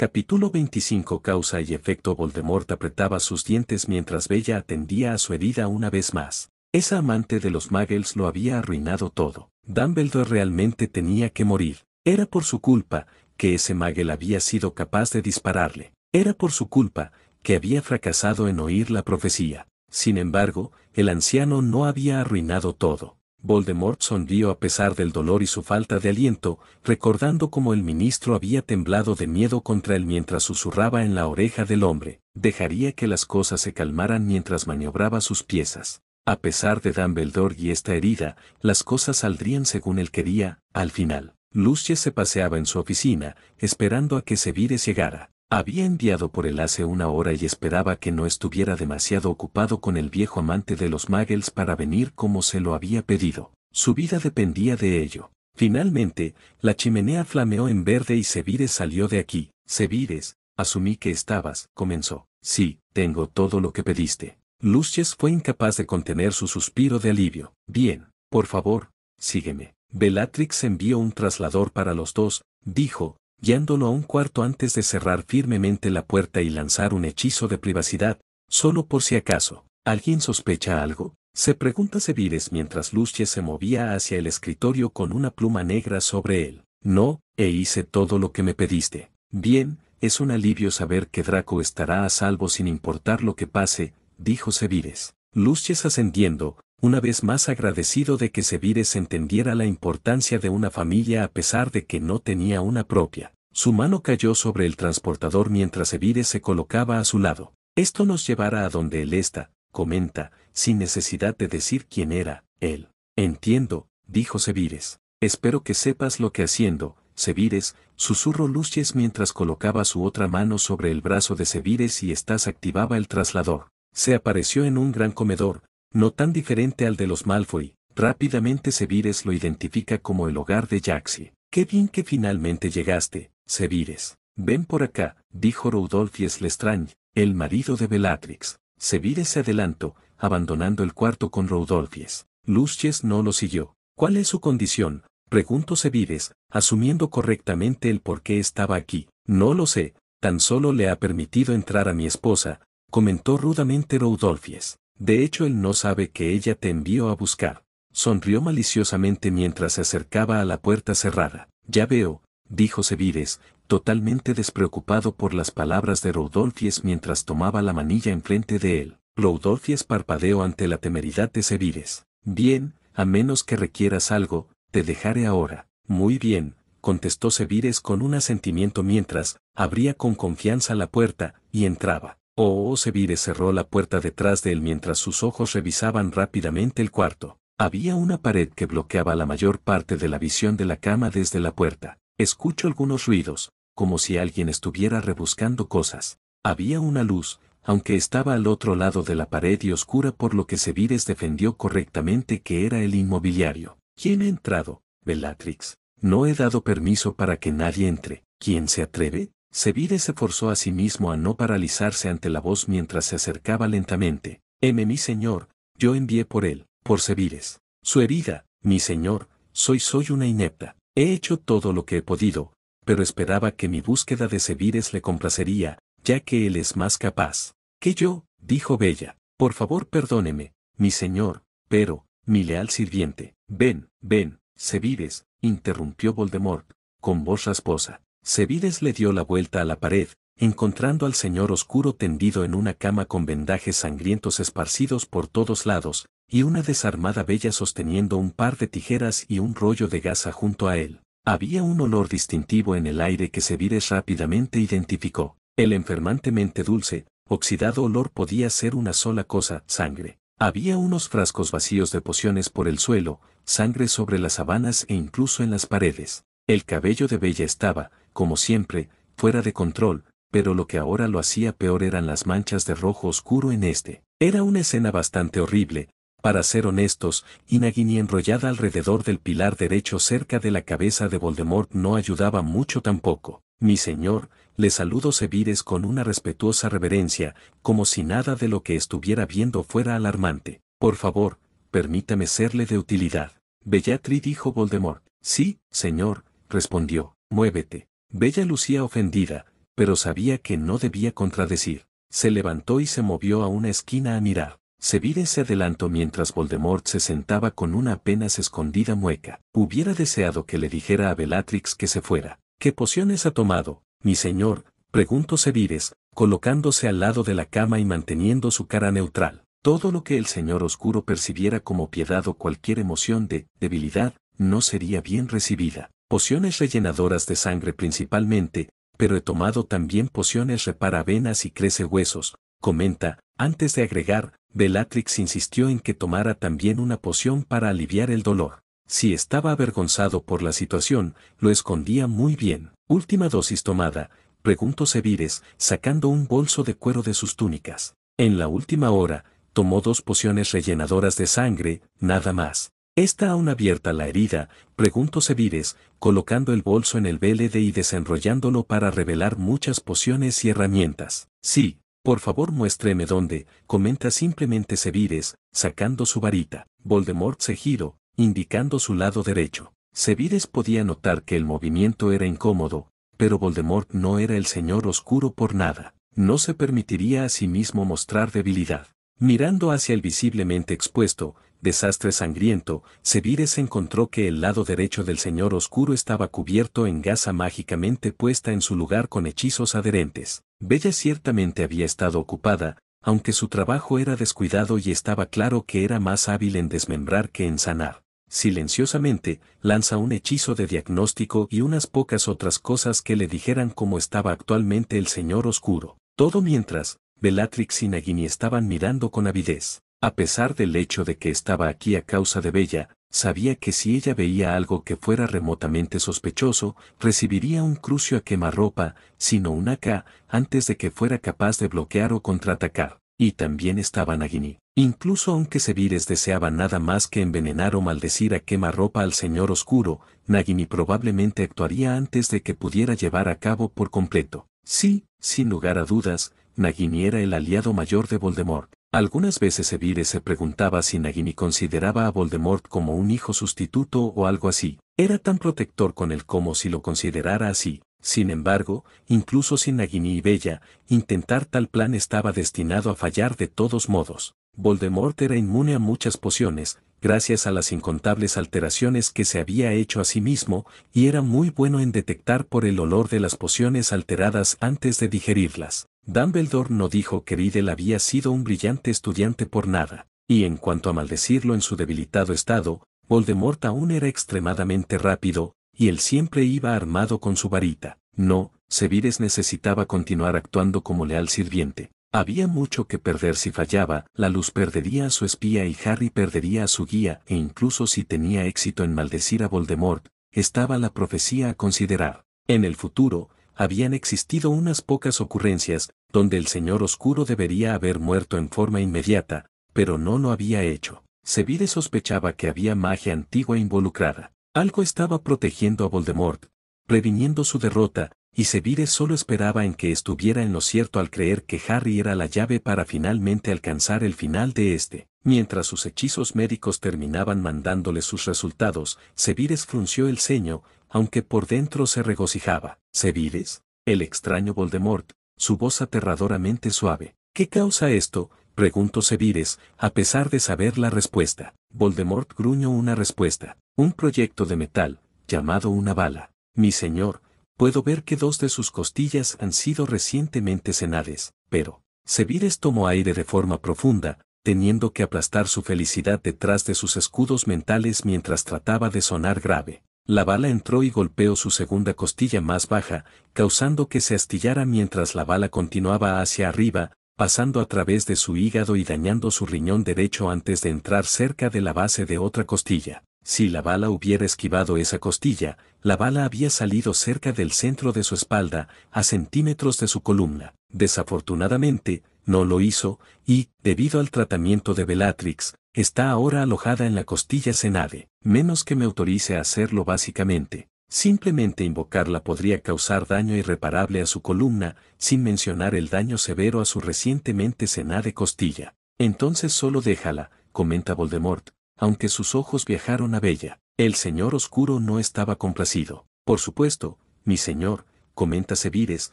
Capítulo 25 Causa y efecto Voldemort apretaba sus dientes mientras Bella atendía a su herida una vez más. Esa amante de los Muggles lo había arruinado todo. Dumbledore realmente tenía que morir. Era por su culpa que ese Muggle había sido capaz de dispararle. Era por su culpa que había fracasado en oír la profecía. Sin embargo, el anciano no había arruinado todo. Voldemort sonrió a pesar del dolor y su falta de aliento, recordando cómo el ministro había temblado de miedo contra él mientras susurraba en la oreja del hombre. Dejaría que las cosas se calmaran mientras maniobraba sus piezas. A pesar de Dumbledore y esta herida, las cosas saldrían según él quería, al final. Lucia se paseaba en su oficina, esperando a que Severus llegara. Había enviado por él hace una hora y esperaba que no estuviera demasiado ocupado con el viejo amante de los Muggles para venir como se lo había pedido. Su vida dependía de ello. Finalmente, la chimenea flameó en verde y Sevires salió de aquí. Sevires, asumí que estabas, comenzó. Sí, tengo todo lo que pediste. Lucius fue incapaz de contener su suspiro de alivio. Bien, por favor, sígueme. Bellatrix envió un traslador para los dos, dijo, guiándolo a un cuarto antes de cerrar firmemente la puerta y lanzar un hechizo de privacidad, solo por si acaso, alguien sospecha algo, se pregunta Sevires mientras Lucia se movía hacia el escritorio con una pluma negra sobre él. No, e hice todo lo que me pediste. Bien, es un alivio saber que Draco estará a salvo sin importar lo que pase, dijo Sevires. Lucius ascendiendo, una vez más agradecido de que Sevires entendiera la importancia de una familia a pesar de que no tenía una propia. Su mano cayó sobre el transportador mientras Sevires se colocaba a su lado. Esto nos llevará a donde él está, comenta, sin necesidad de decir quién era, él. Entiendo, dijo Sevires. Espero que sepas lo que haciendo, Sevires, susurró Lucies mientras colocaba su otra mano sobre el brazo de Sevires y Estás activaba el traslador. Se apareció en un gran comedor, no tan diferente al de los Malfoy, rápidamente Sevires lo identifica como el hogar de Jaxi. Qué bien que finalmente llegaste, Sevires. Ven por acá, dijo Rodolfies Lestrange, el marido de Bellatrix. Sevires se adelantó, abandonando el cuarto con Rodolfies. Lucius no lo siguió. ¿Cuál es su condición? Preguntó Sevires, asumiendo correctamente el por qué estaba aquí. No lo sé, tan solo le ha permitido entrar a mi esposa, comentó rudamente Rodolfies. De hecho él no sabe que ella te envió a buscar. Sonrió maliciosamente mientras se acercaba a la puerta cerrada. Ya veo, dijo Sevires, totalmente despreocupado por las palabras de Rodolfies mientras tomaba la manilla enfrente de él. Rodolfies parpadeó ante la temeridad de Sevires. Bien, a menos que requieras algo, te dejaré ahora. Muy bien, contestó Sevires con un asentimiento mientras, abría con confianza la puerta, y entraba. Oh, Sevire cerró la puerta detrás de él mientras sus ojos revisaban rápidamente el cuarto. Había una pared que bloqueaba la mayor parte de la visión de la cama desde la puerta. Escucho algunos ruidos, como si alguien estuviera rebuscando cosas. Había una luz, aunque estaba al otro lado de la pared y oscura por lo que Sevides defendió correctamente que era el inmobiliario. ¿Quién ha entrado? Bellatrix. No he dado permiso para que nadie entre. ¿Quién se atreve? Sevides se forzó a sí mismo a no paralizarse ante la voz mientras se acercaba lentamente. Heme mi señor, yo envié por él, por Sevides. Su herida, mi señor, soy soy una inepta. He hecho todo lo que he podido, pero esperaba que mi búsqueda de Sevides le complacería, ya que él es más capaz que yo, dijo Bella. Por favor perdóneme, mi señor, pero, mi leal sirviente, ven, ven, Sevides, interrumpió Voldemort, con voz rasposa. Sevides le dio la vuelta a la pared, encontrando al señor oscuro tendido en una cama con vendajes sangrientos esparcidos por todos lados, y una desarmada bella sosteniendo un par de tijeras y un rollo de gasa junto a él. Había un olor distintivo en el aire que Sevides rápidamente identificó. El enfermantemente dulce, oxidado olor podía ser una sola cosa, sangre. Había unos frascos vacíos de pociones por el suelo, sangre sobre las sabanas e incluso en las paredes. El cabello de Bella estaba, como siempre, fuera de control, pero lo que ahora lo hacía peor eran las manchas de rojo oscuro en este. Era una escena bastante horrible, para ser honestos, y enrollada alrededor del pilar derecho cerca de la cabeza de Voldemort no ayudaba mucho tampoco. Mi señor, le saludo Sevires con una respetuosa reverencia, como si nada de lo que estuviera viendo fuera alarmante. Por favor, permítame serle de utilidad. Bellatri dijo Voldemort. Sí, señor, respondió, muévete. Bella lucía ofendida, pero sabía que no debía contradecir. Se levantó y se movió a una esquina a mirar. sevire se adelantó mientras Voldemort se sentaba con una apenas escondida mueca. Hubiera deseado que le dijera a Bellatrix que se fuera. ¿Qué pociones ha tomado, mi señor? preguntó Sevires, colocándose al lado de la cama y manteniendo su cara neutral. Todo lo que el señor oscuro percibiera como piedad o cualquier emoción de debilidad no sería bien recibida pociones rellenadoras de sangre principalmente, pero he tomado también pociones repara venas y crece huesos, comenta, antes de agregar, Bellatrix insistió en que tomara también una poción para aliviar el dolor. Si estaba avergonzado por la situación, lo escondía muy bien. Última dosis tomada, preguntó Sevires, sacando un bolso de cuero de sus túnicas. En la última hora, tomó dos pociones rellenadoras de sangre, nada más. Está aún abierta la herida, preguntó Sevires, colocando el bolso en el vélede y desenrollándolo para revelar muchas pociones y herramientas. Sí, por favor muéstreme dónde, comenta simplemente Sevires, sacando su varita. Voldemort se giro, indicando su lado derecho. Sevires podía notar que el movimiento era incómodo, pero Voldemort no era el señor oscuro por nada. No se permitiría a sí mismo mostrar debilidad. Mirando hacia el visiblemente expuesto, desastre sangriento, se encontró que el lado derecho del Señor Oscuro estaba cubierto en gasa mágicamente puesta en su lugar con hechizos adherentes. Bella ciertamente había estado ocupada, aunque su trabajo era descuidado y estaba claro que era más hábil en desmembrar que en sanar. Silenciosamente, lanza un hechizo de diagnóstico y unas pocas otras cosas que le dijeran cómo estaba actualmente el Señor Oscuro. Todo mientras, Bellatrix y Nagini estaban mirando con avidez. A pesar del hecho de que estaba aquí a causa de Bella, sabía que si ella veía algo que fuera remotamente sospechoso, recibiría un crucio a quemarropa, sino un AK, antes de que fuera capaz de bloquear o contraatacar. Y también estaba Nagini. Incluso aunque Sevires deseaba nada más que envenenar o maldecir a quemarropa al señor oscuro, Nagini probablemente actuaría antes de que pudiera llevar a cabo por completo. Sí, sin lugar a dudas, Nagini era el aliado mayor de Voldemort. Algunas veces Evire se preguntaba si Nagini consideraba a Voldemort como un hijo sustituto o algo así. Era tan protector con él como si lo considerara así. Sin embargo, incluso sin Nagini y Bella, intentar tal plan estaba destinado a fallar de todos modos. Voldemort era inmune a muchas pociones, gracias a las incontables alteraciones que se había hecho a sí mismo, y era muy bueno en detectar por el olor de las pociones alteradas antes de digerirlas. Dumbledore no dijo que Riddle había sido un brillante estudiante por nada, y en cuanto a maldecirlo en su debilitado estado, Voldemort aún era extremadamente rápido, y él siempre iba armado con su varita. No, Severus necesitaba continuar actuando como leal sirviente. Había mucho que perder si fallaba, la luz perdería a su espía y Harry perdería a su guía, e incluso si tenía éxito en maldecir a Voldemort, estaba la profecía a considerar. En el futuro, habían existido unas pocas ocurrencias donde el Señor Oscuro debería haber muerto en forma inmediata, pero no lo había hecho. Sevide sospechaba que había magia antigua involucrada. Algo estaba protegiendo a Voldemort, previniendo su derrota, y Sevire solo esperaba en que estuviera en lo cierto al creer que Harry era la llave para finalmente alcanzar el final de este. Mientras sus hechizos médicos terminaban mandándole sus resultados, Sevire frunció el ceño, aunque por dentro se regocijaba. ¿Sevires? El extraño Voldemort, su voz aterradoramente suave. ¿Qué causa esto? preguntó Sevires, a pesar de saber la respuesta. Voldemort gruñó una respuesta. Un proyecto de metal, llamado una bala. Mi señor, puedo ver que dos de sus costillas han sido recientemente cenades, pero... Sevires tomó aire de forma profunda, teniendo que aplastar su felicidad detrás de sus escudos mentales mientras trataba de sonar grave. La bala entró y golpeó su segunda costilla más baja, causando que se astillara mientras la bala continuaba hacia arriba, pasando a través de su hígado y dañando su riñón derecho antes de entrar cerca de la base de otra costilla. Si la bala hubiera esquivado esa costilla, la bala había salido cerca del centro de su espalda, a centímetros de su columna. Desafortunadamente, no lo hizo, y, debido al tratamiento de Bellatrix, está ahora alojada en la costilla Senade, menos que me autorice a hacerlo básicamente. Simplemente invocarla podría causar daño irreparable a su columna, sin mencionar el daño severo a su recientemente Senade costilla. Entonces solo déjala, comenta Voldemort, aunque sus ojos viajaron a Bella. El señor oscuro no estaba complacido. Por supuesto, mi señor, comenta Sevires,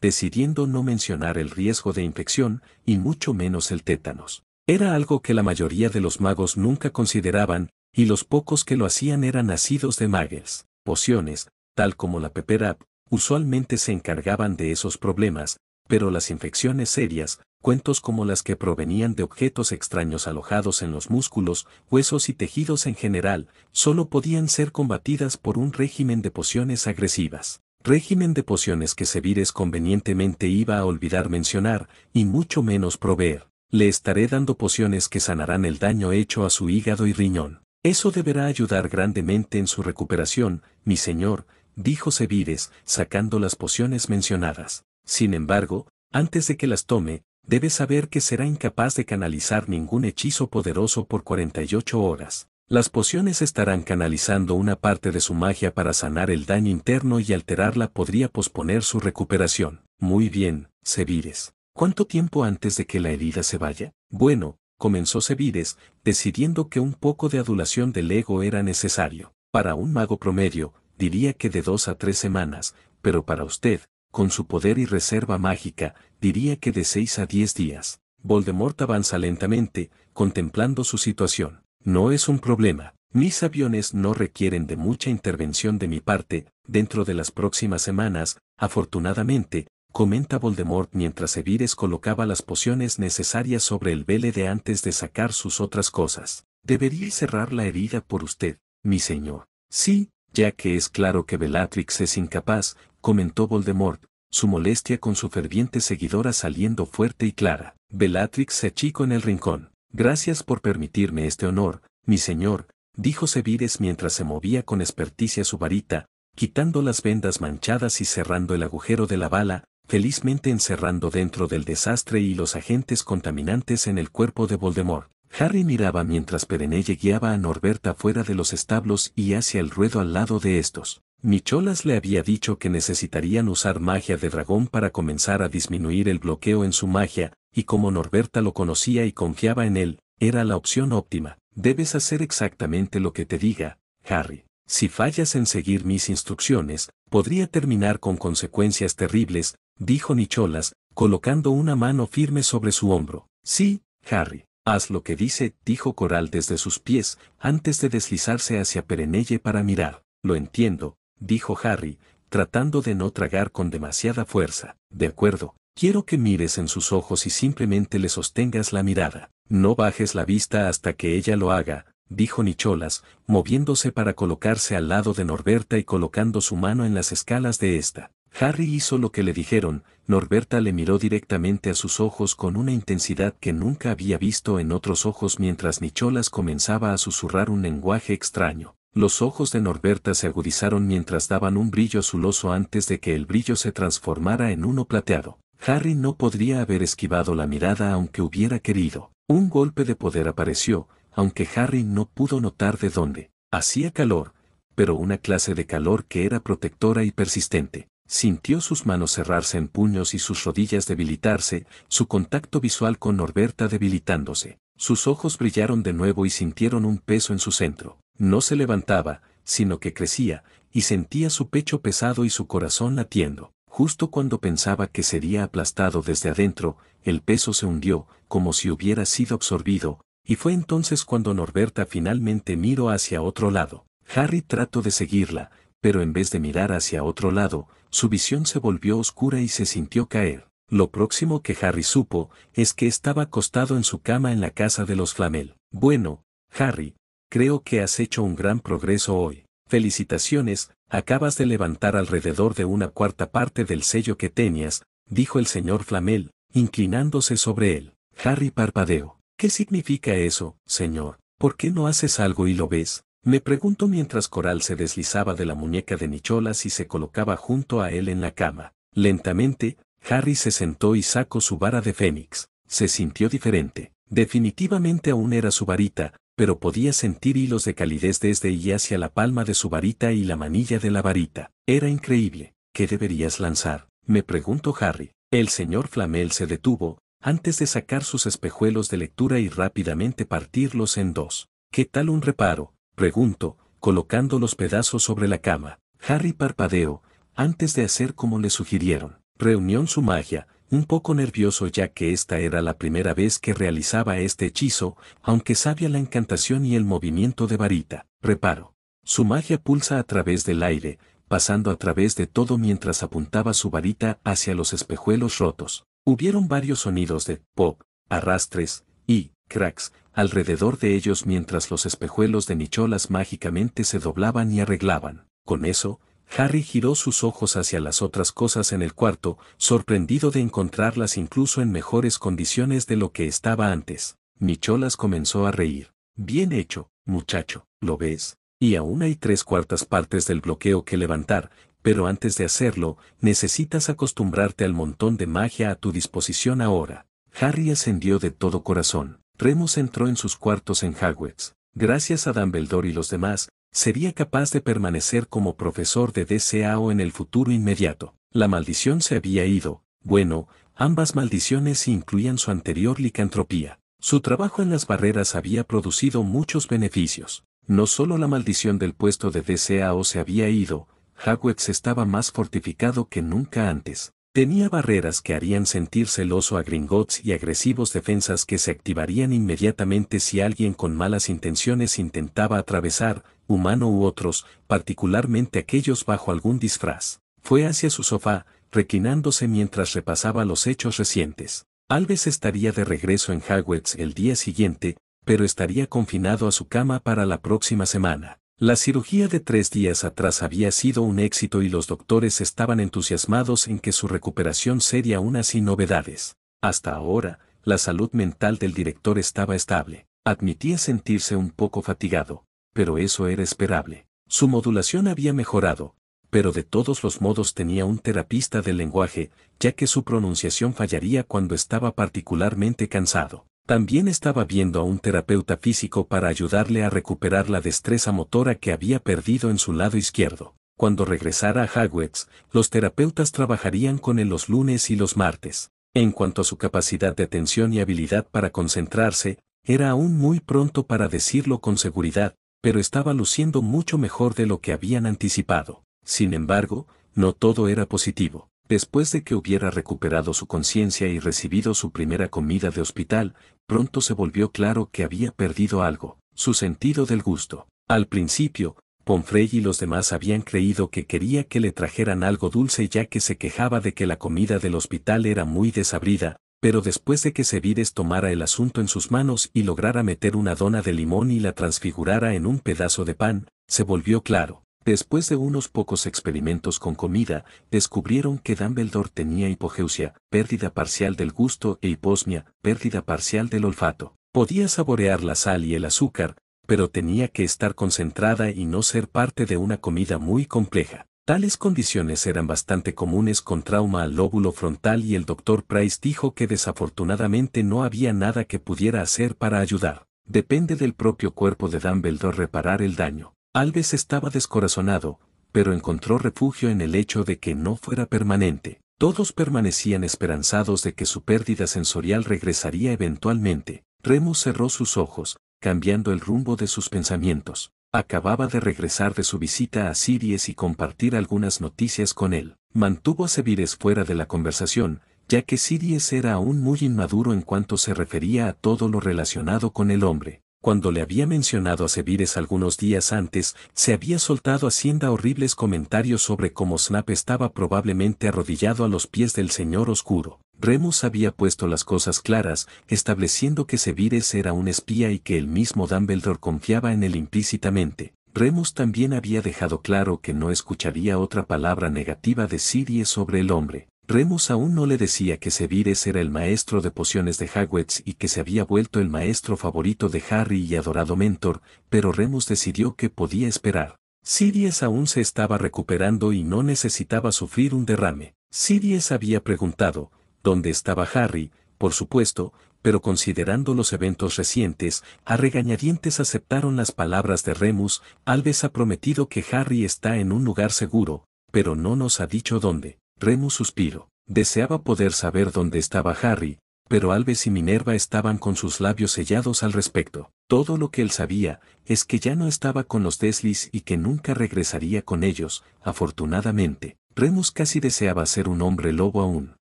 decidiendo no mencionar el riesgo de infección, y mucho menos el tétanos. Era algo que la mayoría de los magos nunca consideraban, y los pocos que lo hacían eran nacidos de magos. pociones, tal como la Peperap, usualmente se encargaban de esos problemas, pero las infecciones serias, cuentos como las que provenían de objetos extraños alojados en los músculos, huesos y tejidos en general, solo podían ser combatidas por un régimen de pociones agresivas. Régimen de pociones que Sevires convenientemente iba a olvidar mencionar, y mucho menos proveer. Le estaré dando pociones que sanarán el daño hecho a su hígado y riñón. Eso deberá ayudar grandemente en su recuperación, mi señor, dijo Sevides, sacando las pociones mencionadas. Sin embargo, antes de que las tome, debe saber que será incapaz de canalizar ningún hechizo poderoso por 48 horas. Las pociones estarán canalizando una parte de su magia para sanar el daño interno y alterarla podría posponer su recuperación. Muy bien, Sevires. ¿Cuánto tiempo antes de que la herida se vaya? Bueno, comenzó Sevides, decidiendo que un poco de adulación del ego era necesario. Para un mago promedio, diría que de dos a tres semanas, pero para usted, con su poder y reserva mágica, diría que de seis a diez días. Voldemort avanza lentamente, contemplando su situación. No es un problema. Mis aviones no requieren de mucha intervención de mi parte, dentro de las próximas semanas, afortunadamente, comenta Voldemort mientras Sevires colocaba las pociones necesarias sobre el de antes de sacar sus otras cosas. Debería cerrar la herida por usted, mi señor. Sí, ya que es claro que Bellatrix es incapaz, comentó Voldemort, su molestia con su ferviente seguidora saliendo fuerte y clara. Bellatrix se achicó en el rincón. Gracias por permitirme este honor, mi señor, dijo Sevires mientras se movía con experticia su varita, quitando las vendas manchadas y cerrando el agujero de la bala, felizmente encerrando dentro del desastre y los agentes contaminantes en el cuerpo de Voldemort. Harry miraba mientras Perenelle guiaba a Norberta fuera de los establos y hacia el ruedo al lado de estos. Micholas le había dicho que necesitarían usar magia de dragón para comenzar a disminuir el bloqueo en su magia, y como Norberta lo conocía y confiaba en él, era la opción óptima. Debes hacer exactamente lo que te diga, Harry. Si fallas en seguir mis instrucciones, podría terminar con consecuencias terribles, dijo Nicholas, colocando una mano firme sobre su hombro. Sí, Harry. Haz lo que dice, dijo Coral desde sus pies, antes de deslizarse hacia Perenelle para mirar. Lo entiendo, dijo Harry, tratando de no tragar con demasiada fuerza. De acuerdo, quiero que mires en sus ojos y simplemente le sostengas la mirada. No bajes la vista hasta que ella lo haga, dijo Nicholas, moviéndose para colocarse al lado de Norberta y colocando su mano en las escalas de esta. Harry hizo lo que le dijeron, Norberta le miró directamente a sus ojos con una intensidad que nunca había visto en otros ojos mientras Nicholas comenzaba a susurrar un lenguaje extraño. Los ojos de Norberta se agudizaron mientras daban un brillo azuloso antes de que el brillo se transformara en uno plateado. Harry no podría haber esquivado la mirada aunque hubiera querido. Un golpe de poder apareció, aunque Harry no pudo notar de dónde. Hacía calor, pero una clase de calor que era protectora y persistente. Sintió sus manos cerrarse en puños y sus rodillas debilitarse, su contacto visual con Norberta debilitándose. Sus ojos brillaron de nuevo y sintieron un peso en su centro. No se levantaba, sino que crecía, y sentía su pecho pesado y su corazón latiendo. Justo cuando pensaba que sería aplastado desde adentro, el peso se hundió, como si hubiera sido absorbido, y fue entonces cuando Norberta finalmente miró hacia otro lado. Harry trató de seguirla, pero en vez de mirar hacia otro lado, su visión se volvió oscura y se sintió caer. Lo próximo que Harry supo es que estaba acostado en su cama en la casa de los Flamel. Bueno, Harry, creo que has hecho un gran progreso hoy. Felicitaciones, acabas de levantar alrededor de una cuarta parte del sello que tenías, dijo el señor Flamel, inclinándose sobre él. Harry parpadeó. ¿Qué significa eso, señor? ¿Por qué no haces algo y lo ves? Me preguntó mientras Coral se deslizaba de la muñeca de Nicholas y se colocaba junto a él en la cama. Lentamente, Harry se sentó y sacó su vara de Fénix. Se sintió diferente. Definitivamente aún era su varita, pero podía sentir hilos de calidez desde y hacia la palma de su varita y la manilla de la varita. Era increíble. ¿Qué deberías lanzar? Me preguntó Harry. El señor Flamel se detuvo, antes de sacar sus espejuelos de lectura y rápidamente partirlos en dos. ¿Qué tal un reparo? Pregunto, colocando los pedazos sobre la cama. Harry parpadeó, antes de hacer como le sugirieron. Reunión su magia, un poco nervioso ya que esta era la primera vez que realizaba este hechizo, aunque sabía la encantación y el movimiento de varita. Reparo. Su magia pulsa a través del aire, pasando a través de todo mientras apuntaba su varita hacia los espejuelos rotos. Hubieron varios sonidos de pop, arrastres y cracks alrededor de ellos mientras los espejuelos de nicholas mágicamente se doblaban y arreglaban. Con eso, Harry giró sus ojos hacia las otras cosas en el cuarto, sorprendido de encontrarlas incluso en mejores condiciones de lo que estaba antes. Nicholas comenzó a reír. Bien hecho, muchacho, ¿lo ves? Y aún hay tres cuartas partes del bloqueo que levantar, pero antes de hacerlo, necesitas acostumbrarte al montón de magia a tu disposición ahora. Harry ascendió de todo corazón. Remus entró en sus cuartos en Hagwitz. Gracias a Dumbledore y los demás, sería capaz de permanecer como profesor de DCAO en el futuro inmediato. La maldición se había ido. Bueno, ambas maldiciones incluían su anterior licantropía. Su trabajo en las barreras había producido muchos beneficios. No solo la maldición del puesto de DCAO se había ido, Hagwitz estaba más fortificado que nunca antes. Tenía barreras que harían sentir celoso a Gringotts y agresivos defensas que se activarían inmediatamente si alguien con malas intenciones intentaba atravesar, humano u otros, particularmente aquellos bajo algún disfraz. Fue hacia su sofá, reclinándose mientras repasaba los hechos recientes. Alves estaría de regreso en Hagwitz el día siguiente, pero estaría confinado a su cama para la próxima semana. La cirugía de tres días atrás había sido un éxito y los doctores estaban entusiasmados en que su recuperación sería una sin novedades. Hasta ahora, la salud mental del director estaba estable. Admitía sentirse un poco fatigado, pero eso era esperable. Su modulación había mejorado, pero de todos los modos tenía un terapista del lenguaje, ya que su pronunciación fallaría cuando estaba particularmente cansado. También estaba viendo a un terapeuta físico para ayudarle a recuperar la destreza motora que había perdido en su lado izquierdo. Cuando regresara a Hagwitz, los terapeutas trabajarían con él los lunes y los martes. En cuanto a su capacidad de atención y habilidad para concentrarse, era aún muy pronto para decirlo con seguridad, pero estaba luciendo mucho mejor de lo que habían anticipado. Sin embargo, no todo era positivo. Después de que hubiera recuperado su conciencia y recibido su primera comida de hospital, pronto se volvió claro que había perdido algo, su sentido del gusto. Al principio, Pomfrey y los demás habían creído que quería que le trajeran algo dulce ya que se quejaba de que la comida del hospital era muy desabrida, pero después de que Sevides tomara el asunto en sus manos y lograra meter una dona de limón y la transfigurara en un pedazo de pan, se volvió claro, Después de unos pocos experimentos con comida, descubrieron que Dumbledore tenía hipogeusia, pérdida parcial del gusto e hiposmia, pérdida parcial del olfato. Podía saborear la sal y el azúcar, pero tenía que estar concentrada y no ser parte de una comida muy compleja. Tales condiciones eran bastante comunes con trauma al lóbulo frontal y el doctor Price dijo que desafortunadamente no había nada que pudiera hacer para ayudar. Depende del propio cuerpo de Dumbledore reparar el daño. Alves estaba descorazonado, pero encontró refugio en el hecho de que no fuera permanente. Todos permanecían esperanzados de que su pérdida sensorial regresaría eventualmente. Remo cerró sus ojos, cambiando el rumbo de sus pensamientos. Acababa de regresar de su visita a Siries y compartir algunas noticias con él. Mantuvo a Sevires fuera de la conversación, ya que Siries era aún muy inmaduro en cuanto se refería a todo lo relacionado con el hombre cuando le había mencionado a Sevires algunos días antes, se había soltado Hacienda horribles comentarios sobre cómo Snap estaba probablemente arrodillado a los pies del Señor Oscuro. Remus había puesto las cosas claras, estableciendo que Sevires era un espía y que el mismo Dumbledore confiaba en él implícitamente. Remus también había dejado claro que no escucharía otra palabra negativa de Sirie sobre el hombre. Remus aún no le decía que Sevires era el maestro de pociones de Hagwitz y que se había vuelto el maestro favorito de Harry y adorado mentor, pero Remus decidió que podía esperar. Sirius aún se estaba recuperando y no necesitaba sufrir un derrame. Sirius había preguntado, ¿dónde estaba Harry? Por supuesto, pero considerando los eventos recientes, a regañadientes aceptaron las palabras de Remus, Alves ha prometido que Harry está en un lugar seguro, pero no nos ha dicho dónde. Remus suspiró. Deseaba poder saber dónde estaba Harry, pero Alves y Minerva estaban con sus labios sellados al respecto. Todo lo que él sabía es que ya no estaba con los Deslis y que nunca regresaría con ellos, afortunadamente. Remus casi deseaba ser un hombre lobo aún.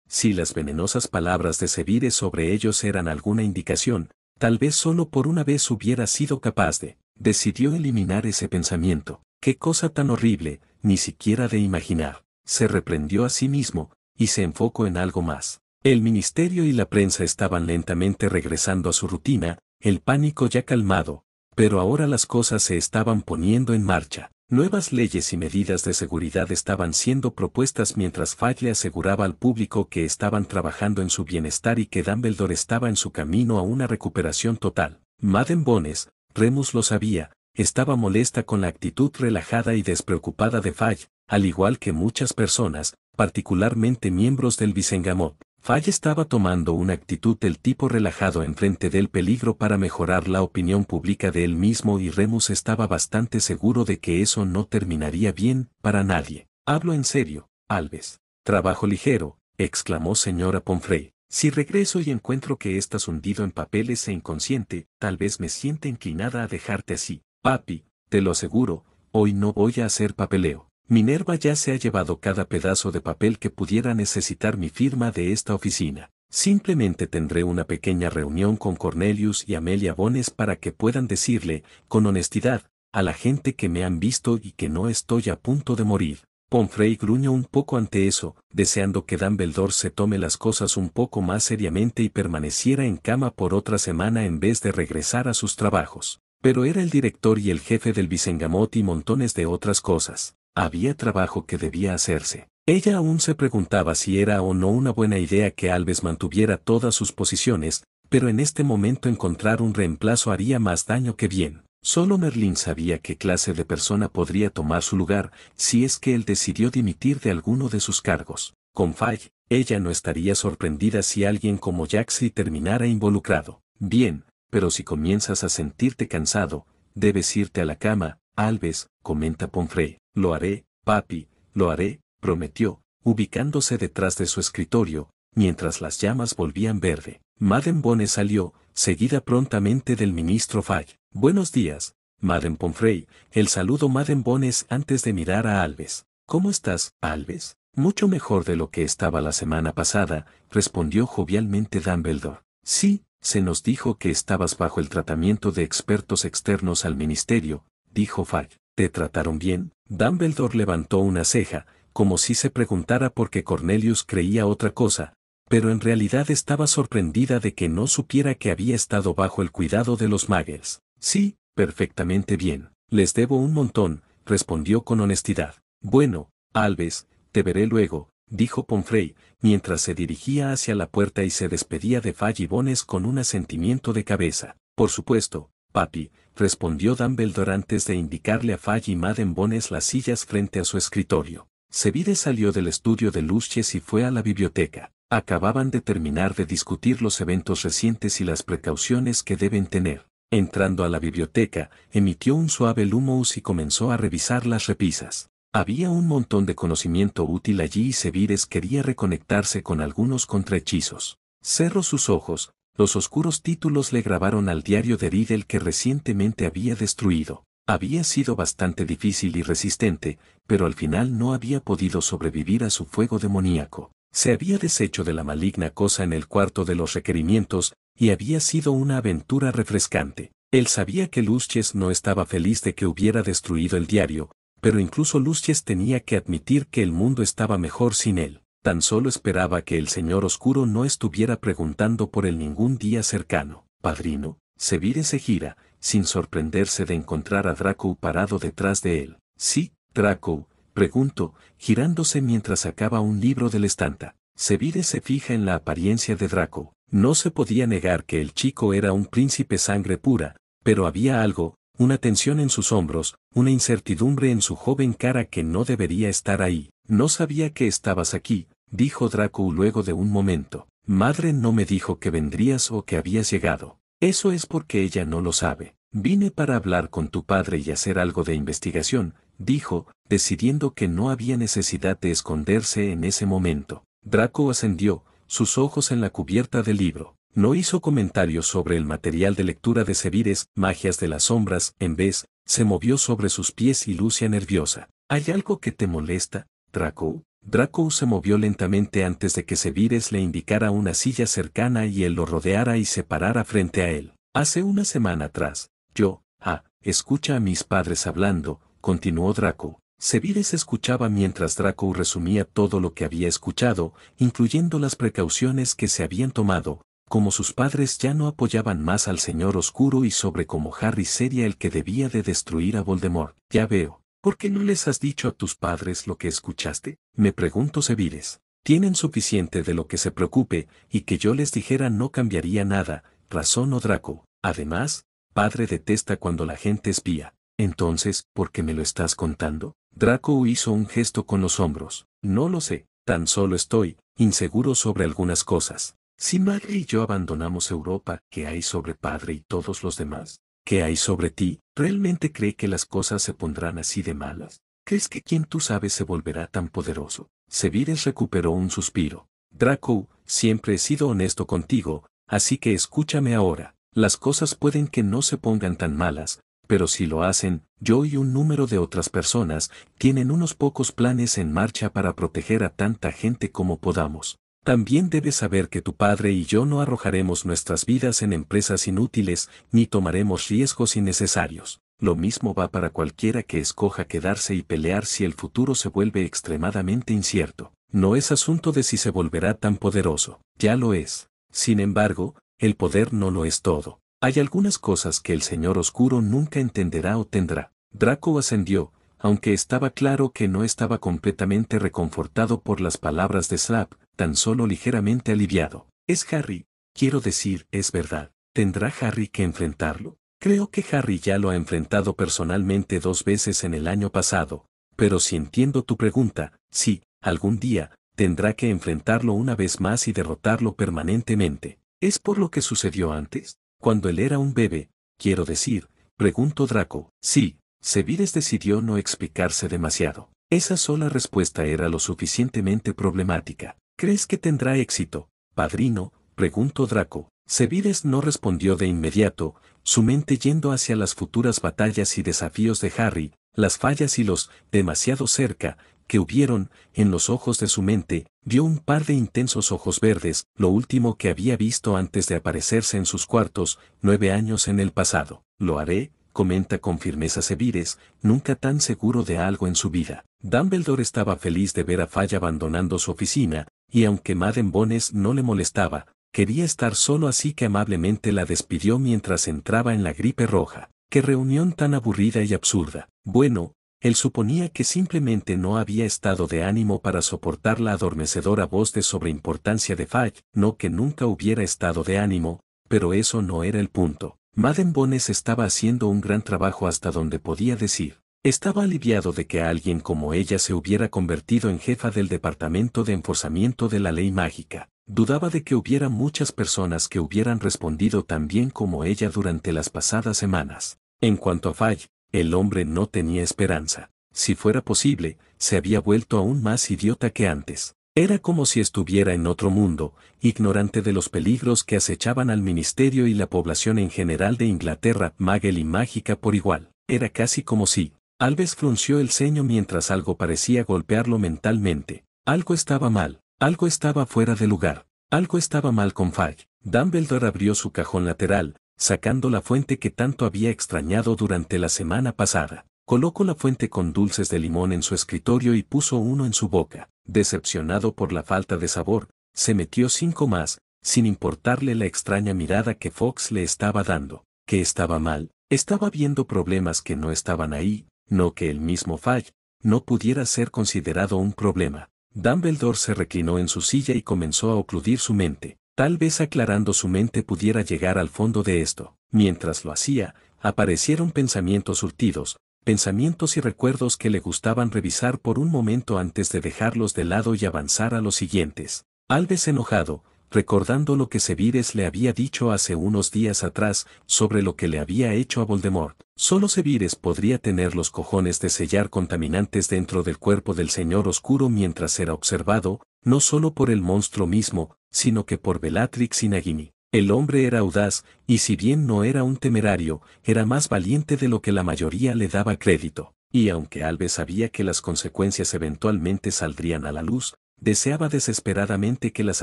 Si las venenosas palabras de Sevire sobre ellos eran alguna indicación, tal vez solo por una vez hubiera sido capaz de. Decidió eliminar ese pensamiento. Qué cosa tan horrible, ni siquiera de imaginar se reprendió a sí mismo, y se enfocó en algo más. El ministerio y la prensa estaban lentamente regresando a su rutina, el pánico ya calmado, pero ahora las cosas se estaban poniendo en marcha. Nuevas leyes y medidas de seguridad estaban siendo propuestas mientras le aseguraba al público que estaban trabajando en su bienestar y que Dumbledore estaba en su camino a una recuperación total. Madden Bones, Remus lo sabía, estaba molesta con la actitud relajada y despreocupada de Fay, al igual que muchas personas, particularmente miembros del Vicengamot. Fay estaba tomando una actitud del tipo relajado en frente del peligro para mejorar la opinión pública de él mismo y Remus estaba bastante seguro de que eso no terminaría bien para nadie. Hablo en serio, Alves. Trabajo ligero, exclamó señora Pomfrey. Si regreso y encuentro que estás hundido en papeles e inconsciente, tal vez me sienta inclinada a dejarte así. Papi, te lo aseguro, hoy no voy a hacer papeleo. Minerva ya se ha llevado cada pedazo de papel que pudiera necesitar mi firma de esta oficina. Simplemente tendré una pequeña reunión con Cornelius y Amelia Bones para que puedan decirle, con honestidad, a la gente que me han visto y que no estoy a punto de morir. Pomfrey gruñó un poco ante eso, deseando que Dumbledore se tome las cosas un poco más seriamente y permaneciera en cama por otra semana en vez de regresar a sus trabajos. Pero era el director y el jefe del Bisengamot y montones de otras cosas. Había trabajo que debía hacerse. Ella aún se preguntaba si era o no una buena idea que Alves mantuviera todas sus posiciones, pero en este momento encontrar un reemplazo haría más daño que bien. Solo Merlín sabía qué clase de persona podría tomar su lugar si es que él decidió dimitir de alguno de sus cargos. Con Fay, ella no estaría sorprendida si alguien como Jaxi terminara involucrado. Bien, pero si comienzas a sentirte cansado, debes irte a la cama, Alves, comenta Pomfrey. Lo haré, papi, lo haré, prometió, ubicándose detrás de su escritorio, mientras las llamas volvían verde. Madame Bones salió, seguida prontamente del ministro Fay. Buenos días, Madame Pomfrey. El saludo Madame antes de mirar a Alves. ¿Cómo estás, Alves? Mucho mejor de lo que estaba la semana pasada, respondió jovialmente Dumbledore. Sí, se nos dijo que estabas bajo el tratamiento de expertos externos al ministerio, dijo Fay. ¿Te trataron bien? Dumbledore levantó una ceja, como si se preguntara por qué Cornelius creía otra cosa, pero en realidad estaba sorprendida de que no supiera que había estado bajo el cuidado de los muggles. Sí, perfectamente bien. Les debo un montón, respondió con honestidad. Bueno, Alves, te veré luego, dijo Pomfrey, mientras se dirigía hacia la puerta y se despedía de Fallibones con un asentimiento de cabeza. Por supuesto, papi, respondió Dumbledore antes de indicarle a Faye y Madembones las sillas frente a su escritorio. Sevide salió del estudio de Luches y fue a la biblioteca. Acababan de terminar de discutir los eventos recientes y las precauciones que deben tener. Entrando a la biblioteca, emitió un suave humo y comenzó a revisar las repisas. Había un montón de conocimiento útil allí y Sevides quería reconectarse con algunos contrahechizos. Cerró sus ojos, los oscuros títulos le grabaron al diario de Riddle que recientemente había destruido. Había sido bastante difícil y resistente, pero al final no había podido sobrevivir a su fuego demoníaco. Se había deshecho de la maligna cosa en el cuarto de los requerimientos, y había sido una aventura refrescante. Él sabía que Lusches no estaba feliz de que hubiera destruido el diario, pero incluso Lúcius tenía que admitir que el mundo estaba mejor sin él tan solo esperaba que el señor oscuro no estuviera preguntando por el ningún día cercano. Padrino, Sevire se gira, sin sorprenderse de encontrar a Draco parado detrás de él. Sí, Draco, pregunto, girándose mientras sacaba un libro del estanta. Sevire se fija en la apariencia de Draco. No se podía negar que el chico era un príncipe sangre pura, pero había algo, una tensión en sus hombros, una incertidumbre en su joven cara que no debería estar ahí. No sabía que estabas aquí, dijo Draco luego de un momento. Madre no me dijo que vendrías o que habías llegado. Eso es porque ella no lo sabe. Vine para hablar con tu padre y hacer algo de investigación, dijo, decidiendo que no había necesidad de esconderse en ese momento. Draco ascendió, sus ojos en la cubierta del libro. No hizo comentarios sobre el material de lectura de Sevires, Magias de las Sombras, en vez, se movió sobre sus pies y Lucia nerviosa. ¿Hay algo que te molesta, Draco? Draco se movió lentamente antes de que Sevires le indicara una silla cercana y él lo rodeara y se parara frente a él. Hace una semana atrás, yo, ah, escucha a mis padres hablando, continuó Draco. Sevires escuchaba mientras Draco resumía todo lo que había escuchado, incluyendo las precauciones que se habían tomado, como sus padres ya no apoyaban más al Señor Oscuro y sobre cómo Harry sería el que debía de destruir a Voldemort. Ya veo, ¿Por qué no les has dicho a tus padres lo que escuchaste? Me pregunto Seviles. Tienen suficiente de lo que se preocupe, y que yo les dijera no cambiaría nada, razón o oh Draco. Además, padre detesta cuando la gente espía. Entonces, ¿por qué me lo estás contando? Draco hizo un gesto con los hombros. No lo sé, tan solo estoy, inseguro sobre algunas cosas. Si madre y yo abandonamos Europa, ¿qué hay sobre padre y todos los demás? ¿Qué hay sobre ti, ¿realmente cree que las cosas se pondrán así de malas? ¿Crees que quien tú sabes se volverá tan poderoso? Sevires recuperó un suspiro. Draco, siempre he sido honesto contigo, así que escúchame ahora. Las cosas pueden que no se pongan tan malas, pero si lo hacen, yo y un número de otras personas tienen unos pocos planes en marcha para proteger a tanta gente como podamos. También debes saber que tu padre y yo no arrojaremos nuestras vidas en empresas inútiles, ni tomaremos riesgos innecesarios. Lo mismo va para cualquiera que escoja quedarse y pelear si el futuro se vuelve extremadamente incierto. No es asunto de si se volverá tan poderoso, ya lo es. Sin embargo, el poder no lo es todo. Hay algunas cosas que el Señor Oscuro nunca entenderá o tendrá. Draco ascendió, aunque estaba claro que no estaba completamente reconfortado por las palabras de Slap, tan solo ligeramente aliviado. Es Harry, quiero decir, es verdad. ¿Tendrá Harry que enfrentarlo? Creo que Harry ya lo ha enfrentado personalmente dos veces en el año pasado, pero si entiendo tu pregunta, sí, algún día, tendrá que enfrentarlo una vez más y derrotarlo permanentemente. ¿Es por lo que sucedió antes? Cuando él era un bebé, quiero decir, preguntó Draco, sí, Sevides decidió no explicarse demasiado. Esa sola respuesta era lo suficientemente problemática. ¿Crees que tendrá éxito, padrino? preguntó Draco. Sevides no respondió de inmediato, su mente yendo hacia las futuras batallas y desafíos de Harry, las fallas y los demasiado cerca que hubieron en los ojos de su mente, vio un par de intensos ojos verdes, lo último que había visto antes de aparecerse en sus cuartos, nueve años en el pasado. Lo haré, comenta con firmeza Severes, nunca tan seguro de algo en su vida. Dumbledore estaba feliz de ver a Fay abandonando su oficina, y aunque Madden Bones no le molestaba, quería estar solo así que amablemente la despidió mientras entraba en la gripe roja. ¡Qué reunión tan aburrida y absurda! Bueno, él suponía que simplemente no había estado de ánimo para soportar la adormecedora voz de sobreimportancia de Faye, no que nunca hubiera estado de ánimo, pero eso no era el punto. Madden Bones estaba haciendo un gran trabajo hasta donde podía decir. Estaba aliviado de que alguien como ella se hubiera convertido en jefa del Departamento de Enforzamiento de la Ley Mágica. Dudaba de que hubiera muchas personas que hubieran respondido tan bien como ella durante las pasadas semanas. En cuanto a Fay, el hombre no tenía esperanza. Si fuera posible, se había vuelto aún más idiota que antes. Era como si estuviera en otro mundo, ignorante de los peligros que acechaban al ministerio y la población en general de Inglaterra, Magel y Mágica por igual. Era casi como si. Alves frunció el ceño mientras algo parecía golpearlo mentalmente. Algo estaba mal, algo estaba fuera de lugar, algo estaba mal con Fag. Dumbledore abrió su cajón lateral, sacando la fuente que tanto había extrañado durante la semana pasada. Colocó la fuente con dulces de limón en su escritorio y puso uno en su boca decepcionado por la falta de sabor, se metió cinco más, sin importarle la extraña mirada que Fox le estaba dando, que estaba mal, estaba viendo problemas que no estaban ahí, no que el mismo Fay no pudiera ser considerado un problema. Dumbledore se reclinó en su silla y comenzó a ocludir su mente, tal vez aclarando su mente pudiera llegar al fondo de esto. Mientras lo hacía, aparecieron pensamientos surtidos, pensamientos y recuerdos que le gustaban revisar por un momento antes de dejarlos de lado y avanzar a los siguientes. Alves enojado, recordando lo que Sevires le había dicho hace unos días atrás sobre lo que le había hecho a Voldemort. Solo Sevires podría tener los cojones de sellar contaminantes dentro del cuerpo del Señor Oscuro mientras era observado, no solo por el monstruo mismo, sino que por Bellatrix y Nagini. El hombre era audaz, y si bien no era un temerario, era más valiente de lo que la mayoría le daba crédito, y aunque Alves sabía que las consecuencias eventualmente saldrían a la luz, deseaba desesperadamente que las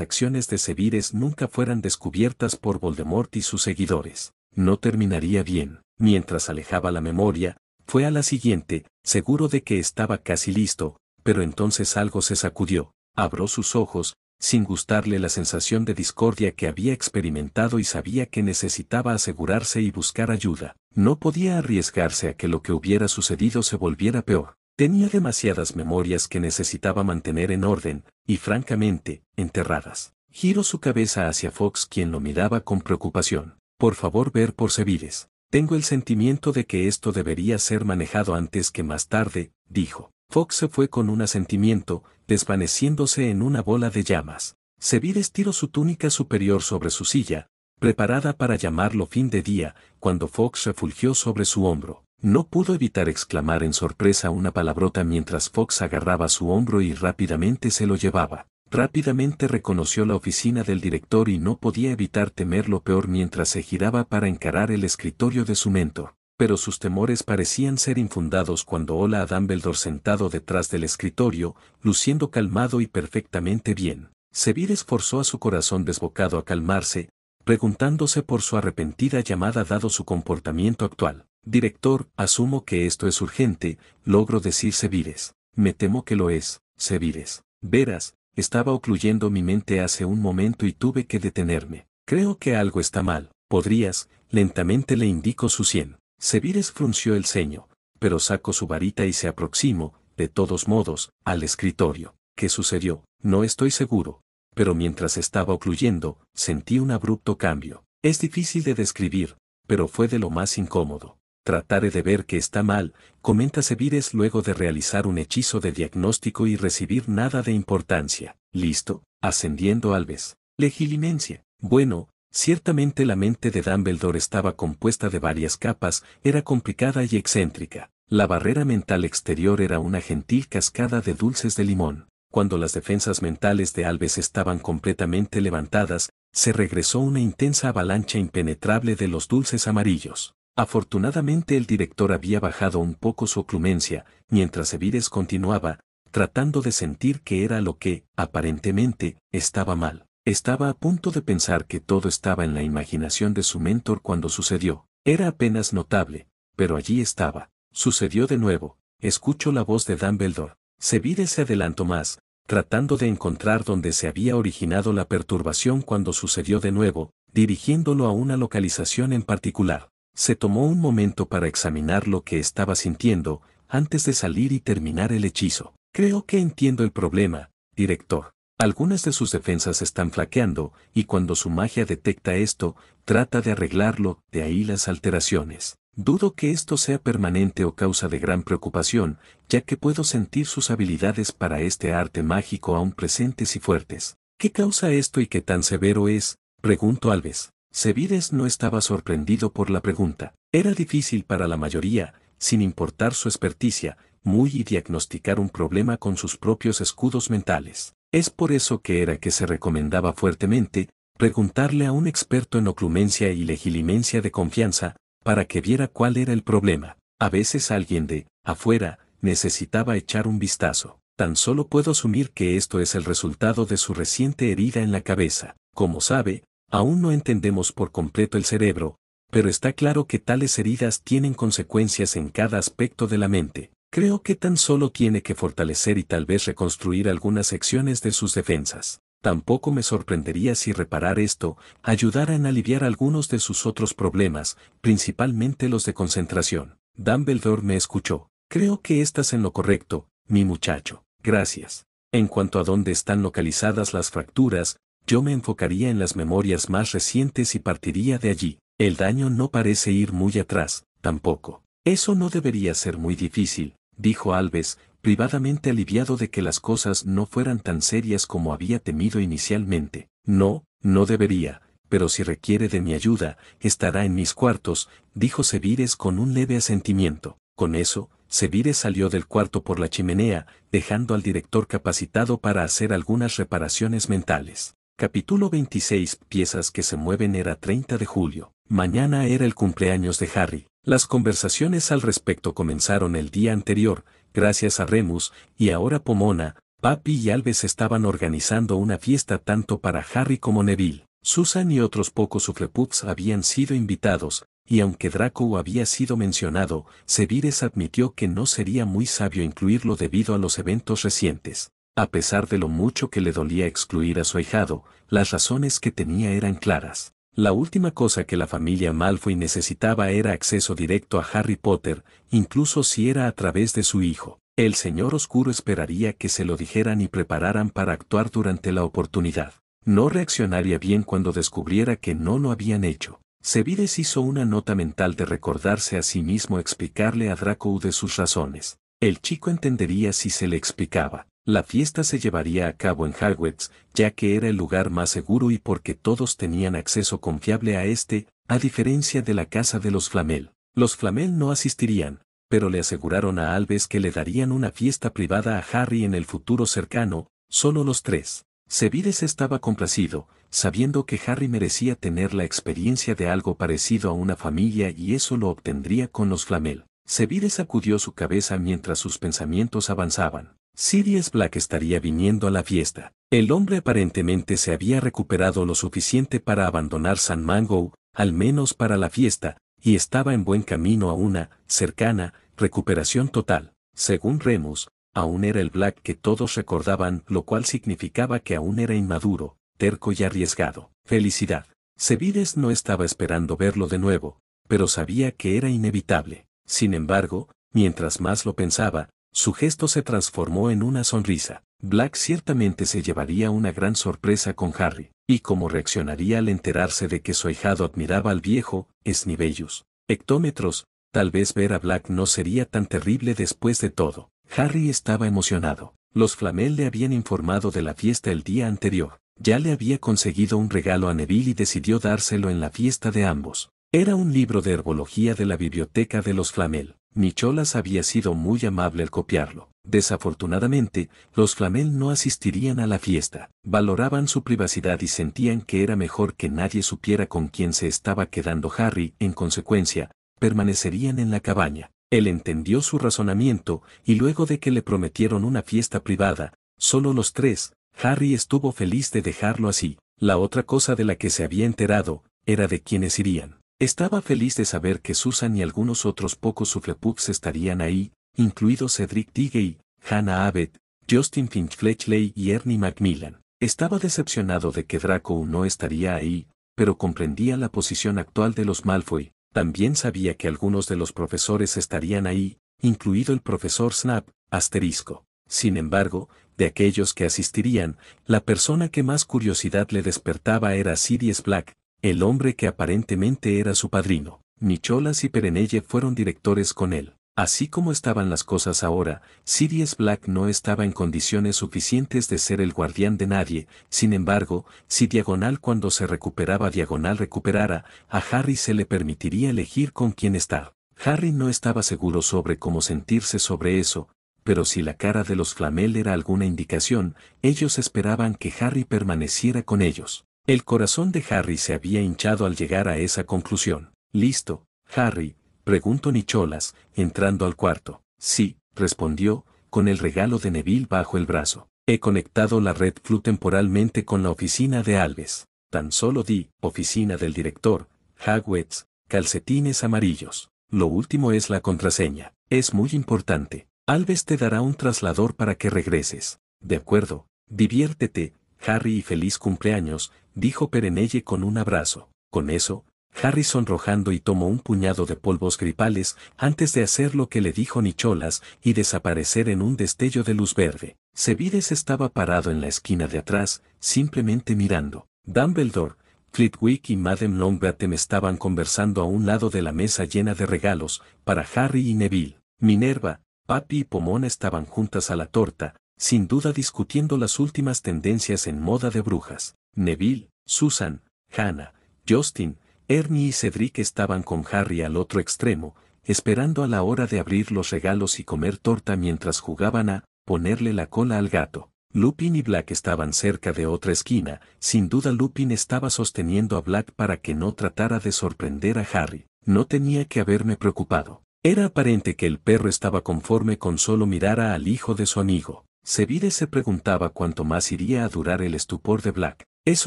acciones de Sevires nunca fueran descubiertas por Voldemort y sus seguidores. No terminaría bien. Mientras alejaba la memoria, fue a la siguiente, seguro de que estaba casi listo, pero entonces algo se sacudió. Abrió sus ojos, sin gustarle la sensación de discordia que había experimentado y sabía que necesitaba asegurarse y buscar ayuda. No podía arriesgarse a que lo que hubiera sucedido se volviera peor. Tenía demasiadas memorias que necesitaba mantener en orden, y francamente, enterradas. Giró su cabeza hacia Fox quien lo miraba con preocupación. Por favor ver por Seviles, Tengo el sentimiento de que esto debería ser manejado antes que más tarde, dijo. Fox se fue con un asentimiento, desvaneciéndose en una bola de llamas. Sevir estiró su túnica superior sobre su silla, preparada para llamarlo fin de día, cuando Fox refulgió sobre su hombro. No pudo evitar exclamar en sorpresa una palabrota mientras Fox agarraba su hombro y rápidamente se lo llevaba. Rápidamente reconoció la oficina del director y no podía evitar temer lo peor mientras se giraba para encarar el escritorio de su mentor pero sus temores parecían ser infundados cuando hola a Dumbledore sentado detrás del escritorio, luciendo calmado y perfectamente bien. Sevir esforzó a su corazón desbocado a calmarse, preguntándose por su arrepentida llamada dado su comportamiento actual. Director, asumo que esto es urgente, logro decir Sevires. Me temo que lo es, Sevires. Veras, estaba ocluyendo mi mente hace un momento y tuve que detenerme. Creo que algo está mal. Podrías, lentamente le indico su sien. Sevires frunció el ceño, pero sacó su varita y se aproximó, de todos modos, al escritorio. ¿Qué sucedió? No estoy seguro. Pero mientras estaba ocluyendo, sentí un abrupto cambio. Es difícil de describir, pero fue de lo más incómodo. Trataré de ver que está mal, comenta Sevires luego de realizar un hechizo de diagnóstico y recibir nada de importancia. Listo, ascendiendo Alves. Legilimencia. Bueno, Ciertamente la mente de Dumbledore estaba compuesta de varias capas, era complicada y excéntrica. La barrera mental exterior era una gentil cascada de dulces de limón. Cuando las defensas mentales de Alves estaban completamente levantadas, se regresó una intensa avalancha impenetrable de los dulces amarillos. Afortunadamente el director había bajado un poco su oclumencia, mientras Evides continuaba, tratando de sentir que era lo que, aparentemente, estaba mal. Estaba a punto de pensar que todo estaba en la imaginación de su mentor cuando sucedió. Era apenas notable, pero allí estaba. Sucedió de nuevo. Escucho la voz de Dumbledore. Sevide se adelantó más, tratando de encontrar dónde se había originado la perturbación cuando sucedió de nuevo, dirigiéndolo a una localización en particular. Se tomó un momento para examinar lo que estaba sintiendo antes de salir y terminar el hechizo. Creo que entiendo el problema, director. Algunas de sus defensas están flaqueando, y cuando su magia detecta esto, trata de arreglarlo, de ahí las alteraciones. Dudo que esto sea permanente o causa de gran preocupación, ya que puedo sentir sus habilidades para este arte mágico aún presentes y fuertes. ¿Qué causa esto y qué tan severo es? Pregunto Alves. Sevides no estaba sorprendido por la pregunta. Era difícil para la mayoría, sin importar su experticia, muy y diagnosticar un problema con sus propios escudos mentales. Es por eso que era que se recomendaba fuertemente preguntarle a un experto en oclumencia y legilimencia de confianza para que viera cuál era el problema. A veces alguien de afuera necesitaba echar un vistazo. Tan solo puedo asumir que esto es el resultado de su reciente herida en la cabeza. Como sabe, aún no entendemos por completo el cerebro, pero está claro que tales heridas tienen consecuencias en cada aspecto de la mente. Creo que tan solo tiene que fortalecer y tal vez reconstruir algunas secciones de sus defensas. Tampoco me sorprendería si reparar esto ayudara en aliviar algunos de sus otros problemas, principalmente los de concentración. Dumbledore me escuchó. Creo que estás en lo correcto, mi muchacho. Gracias. En cuanto a dónde están localizadas las fracturas, yo me enfocaría en las memorias más recientes y partiría de allí. El daño no parece ir muy atrás, tampoco. Eso no debería ser muy difícil, dijo Alves, privadamente aliviado de que las cosas no fueran tan serias como había temido inicialmente. No, no debería, pero si requiere de mi ayuda, estará en mis cuartos, dijo Sevires con un leve asentimiento. Con eso, Sevires salió del cuarto por la chimenea, dejando al director capacitado para hacer algunas reparaciones mentales. Capítulo 26 Piezas que se mueven era 30 de julio. Mañana era el cumpleaños de Harry. Las conversaciones al respecto comenzaron el día anterior, gracias a Remus, y ahora Pomona, Papi y Alves estaban organizando una fiesta tanto para Harry como Neville. Susan y otros pocos sufreputs habían sido invitados, y aunque Draco había sido mencionado, Sevires admitió que no sería muy sabio incluirlo debido a los eventos recientes. A pesar de lo mucho que le dolía excluir a su ahijado, las razones que tenía eran claras. La última cosa que la familia Malfoy necesitaba era acceso directo a Harry Potter, incluso si era a través de su hijo. El señor oscuro esperaría que se lo dijeran y prepararan para actuar durante la oportunidad. No reaccionaría bien cuando descubriera que no lo habían hecho. Sevides hizo una nota mental de recordarse a sí mismo explicarle a Draco de sus razones. El chico entendería si se le explicaba. La fiesta se llevaría a cabo en Hagwitz, ya que era el lugar más seguro y porque todos tenían acceso confiable a este, a diferencia de la casa de los Flamel. Los Flamel no asistirían, pero le aseguraron a Alves que le darían una fiesta privada a Harry en el futuro cercano, solo los tres. Sevides estaba complacido, sabiendo que Harry merecía tener la experiencia de algo parecido a una familia y eso lo obtendría con los Flamel. Sevides sacudió su cabeza mientras sus pensamientos avanzaban. Sirius Black estaría viniendo a la fiesta. El hombre aparentemente se había recuperado lo suficiente para abandonar San Mango, al menos para la fiesta, y estaba en buen camino a una, cercana, recuperación total. Según Remus, aún era el Black que todos recordaban, lo cual significaba que aún era inmaduro, terco y arriesgado. Felicidad. Sevides no estaba esperando verlo de nuevo, pero sabía que era inevitable. Sin embargo, mientras más lo pensaba, su gesto se transformó en una sonrisa. Black ciertamente se llevaría una gran sorpresa con Harry, y cómo reaccionaría al enterarse de que su ahijado admiraba al viejo, Snibellus. Hectómetros, tal vez ver a Black no sería tan terrible después de todo. Harry estaba emocionado. Los Flamel le habían informado de la fiesta el día anterior. Ya le había conseguido un regalo a Neville y decidió dárselo en la fiesta de ambos. Era un libro de herbología de la biblioteca de los Flamel. Micholas había sido muy amable al copiarlo. Desafortunadamente, los Flamel no asistirían a la fiesta, valoraban su privacidad y sentían que era mejor que nadie supiera con quién se estaba quedando Harry, en consecuencia, permanecerían en la cabaña. Él entendió su razonamiento, y luego de que le prometieron una fiesta privada, solo los tres, Harry estuvo feliz de dejarlo así. La otra cosa de la que se había enterado, era de quienes irían. Estaba feliz de saber que Susan y algunos otros pocos suflepugs estarían ahí, incluidos Cedric Digey, Hannah Abbott, Justin Finch Fletchley y Ernie Macmillan. Estaba decepcionado de que Draco no estaría ahí, pero comprendía la posición actual de los Malfoy. También sabía que algunos de los profesores estarían ahí, incluido el profesor Snap, asterisco. Sin embargo, de aquellos que asistirían, la persona que más curiosidad le despertaba era Sirius Black, el hombre que aparentemente era su padrino. Nicholas y Perenelle fueron directores con él. Así como estaban las cosas ahora, Sirius Black no estaba en condiciones suficientes de ser el guardián de nadie, sin embargo, si Diagonal cuando se recuperaba Diagonal recuperara, a Harry se le permitiría elegir con quién estar. Harry no estaba seguro sobre cómo sentirse sobre eso, pero si la cara de los Flamel era alguna indicación, ellos esperaban que Harry permaneciera con ellos. El corazón de Harry se había hinchado al llegar a esa conclusión. ¿Listo, Harry? preguntó Nicholas, entrando al cuarto. Sí, respondió, con el regalo de Neville bajo el brazo. He conectado la red flu temporalmente con la oficina de Alves. Tan solo di, oficina del director, Hagwets, calcetines amarillos. Lo último es la contraseña. Es muy importante. Alves te dará un traslador para que regreses. De acuerdo. Diviértete, Harry y feliz cumpleaños, dijo Perenelle con un abrazo. Con eso, Harry sonrojando y tomó un puñado de polvos gripales antes de hacer lo que le dijo Nicholas y desaparecer en un destello de luz verde. Sevides estaba parado en la esquina de atrás, simplemente mirando. Dumbledore, Flitwick y Madame Longbottom estaban conversando a un lado de la mesa llena de regalos para Harry y Neville. Minerva, Papi y Pomona estaban juntas a la torta, sin duda discutiendo las últimas tendencias en moda de brujas. Neville, Susan, Hannah, Justin, Ernie y Cedric estaban con Harry al otro extremo, esperando a la hora de abrir los regalos y comer torta mientras jugaban a ponerle la cola al gato. Lupin y Black estaban cerca de otra esquina, sin duda Lupin estaba sosteniendo a Black para que no tratara de sorprender a Harry. No tenía que haberme preocupado. Era aparente que el perro estaba conforme con solo mirar al hijo de su amigo. Sevide se preguntaba cuánto más iría a durar el estupor de Black. Es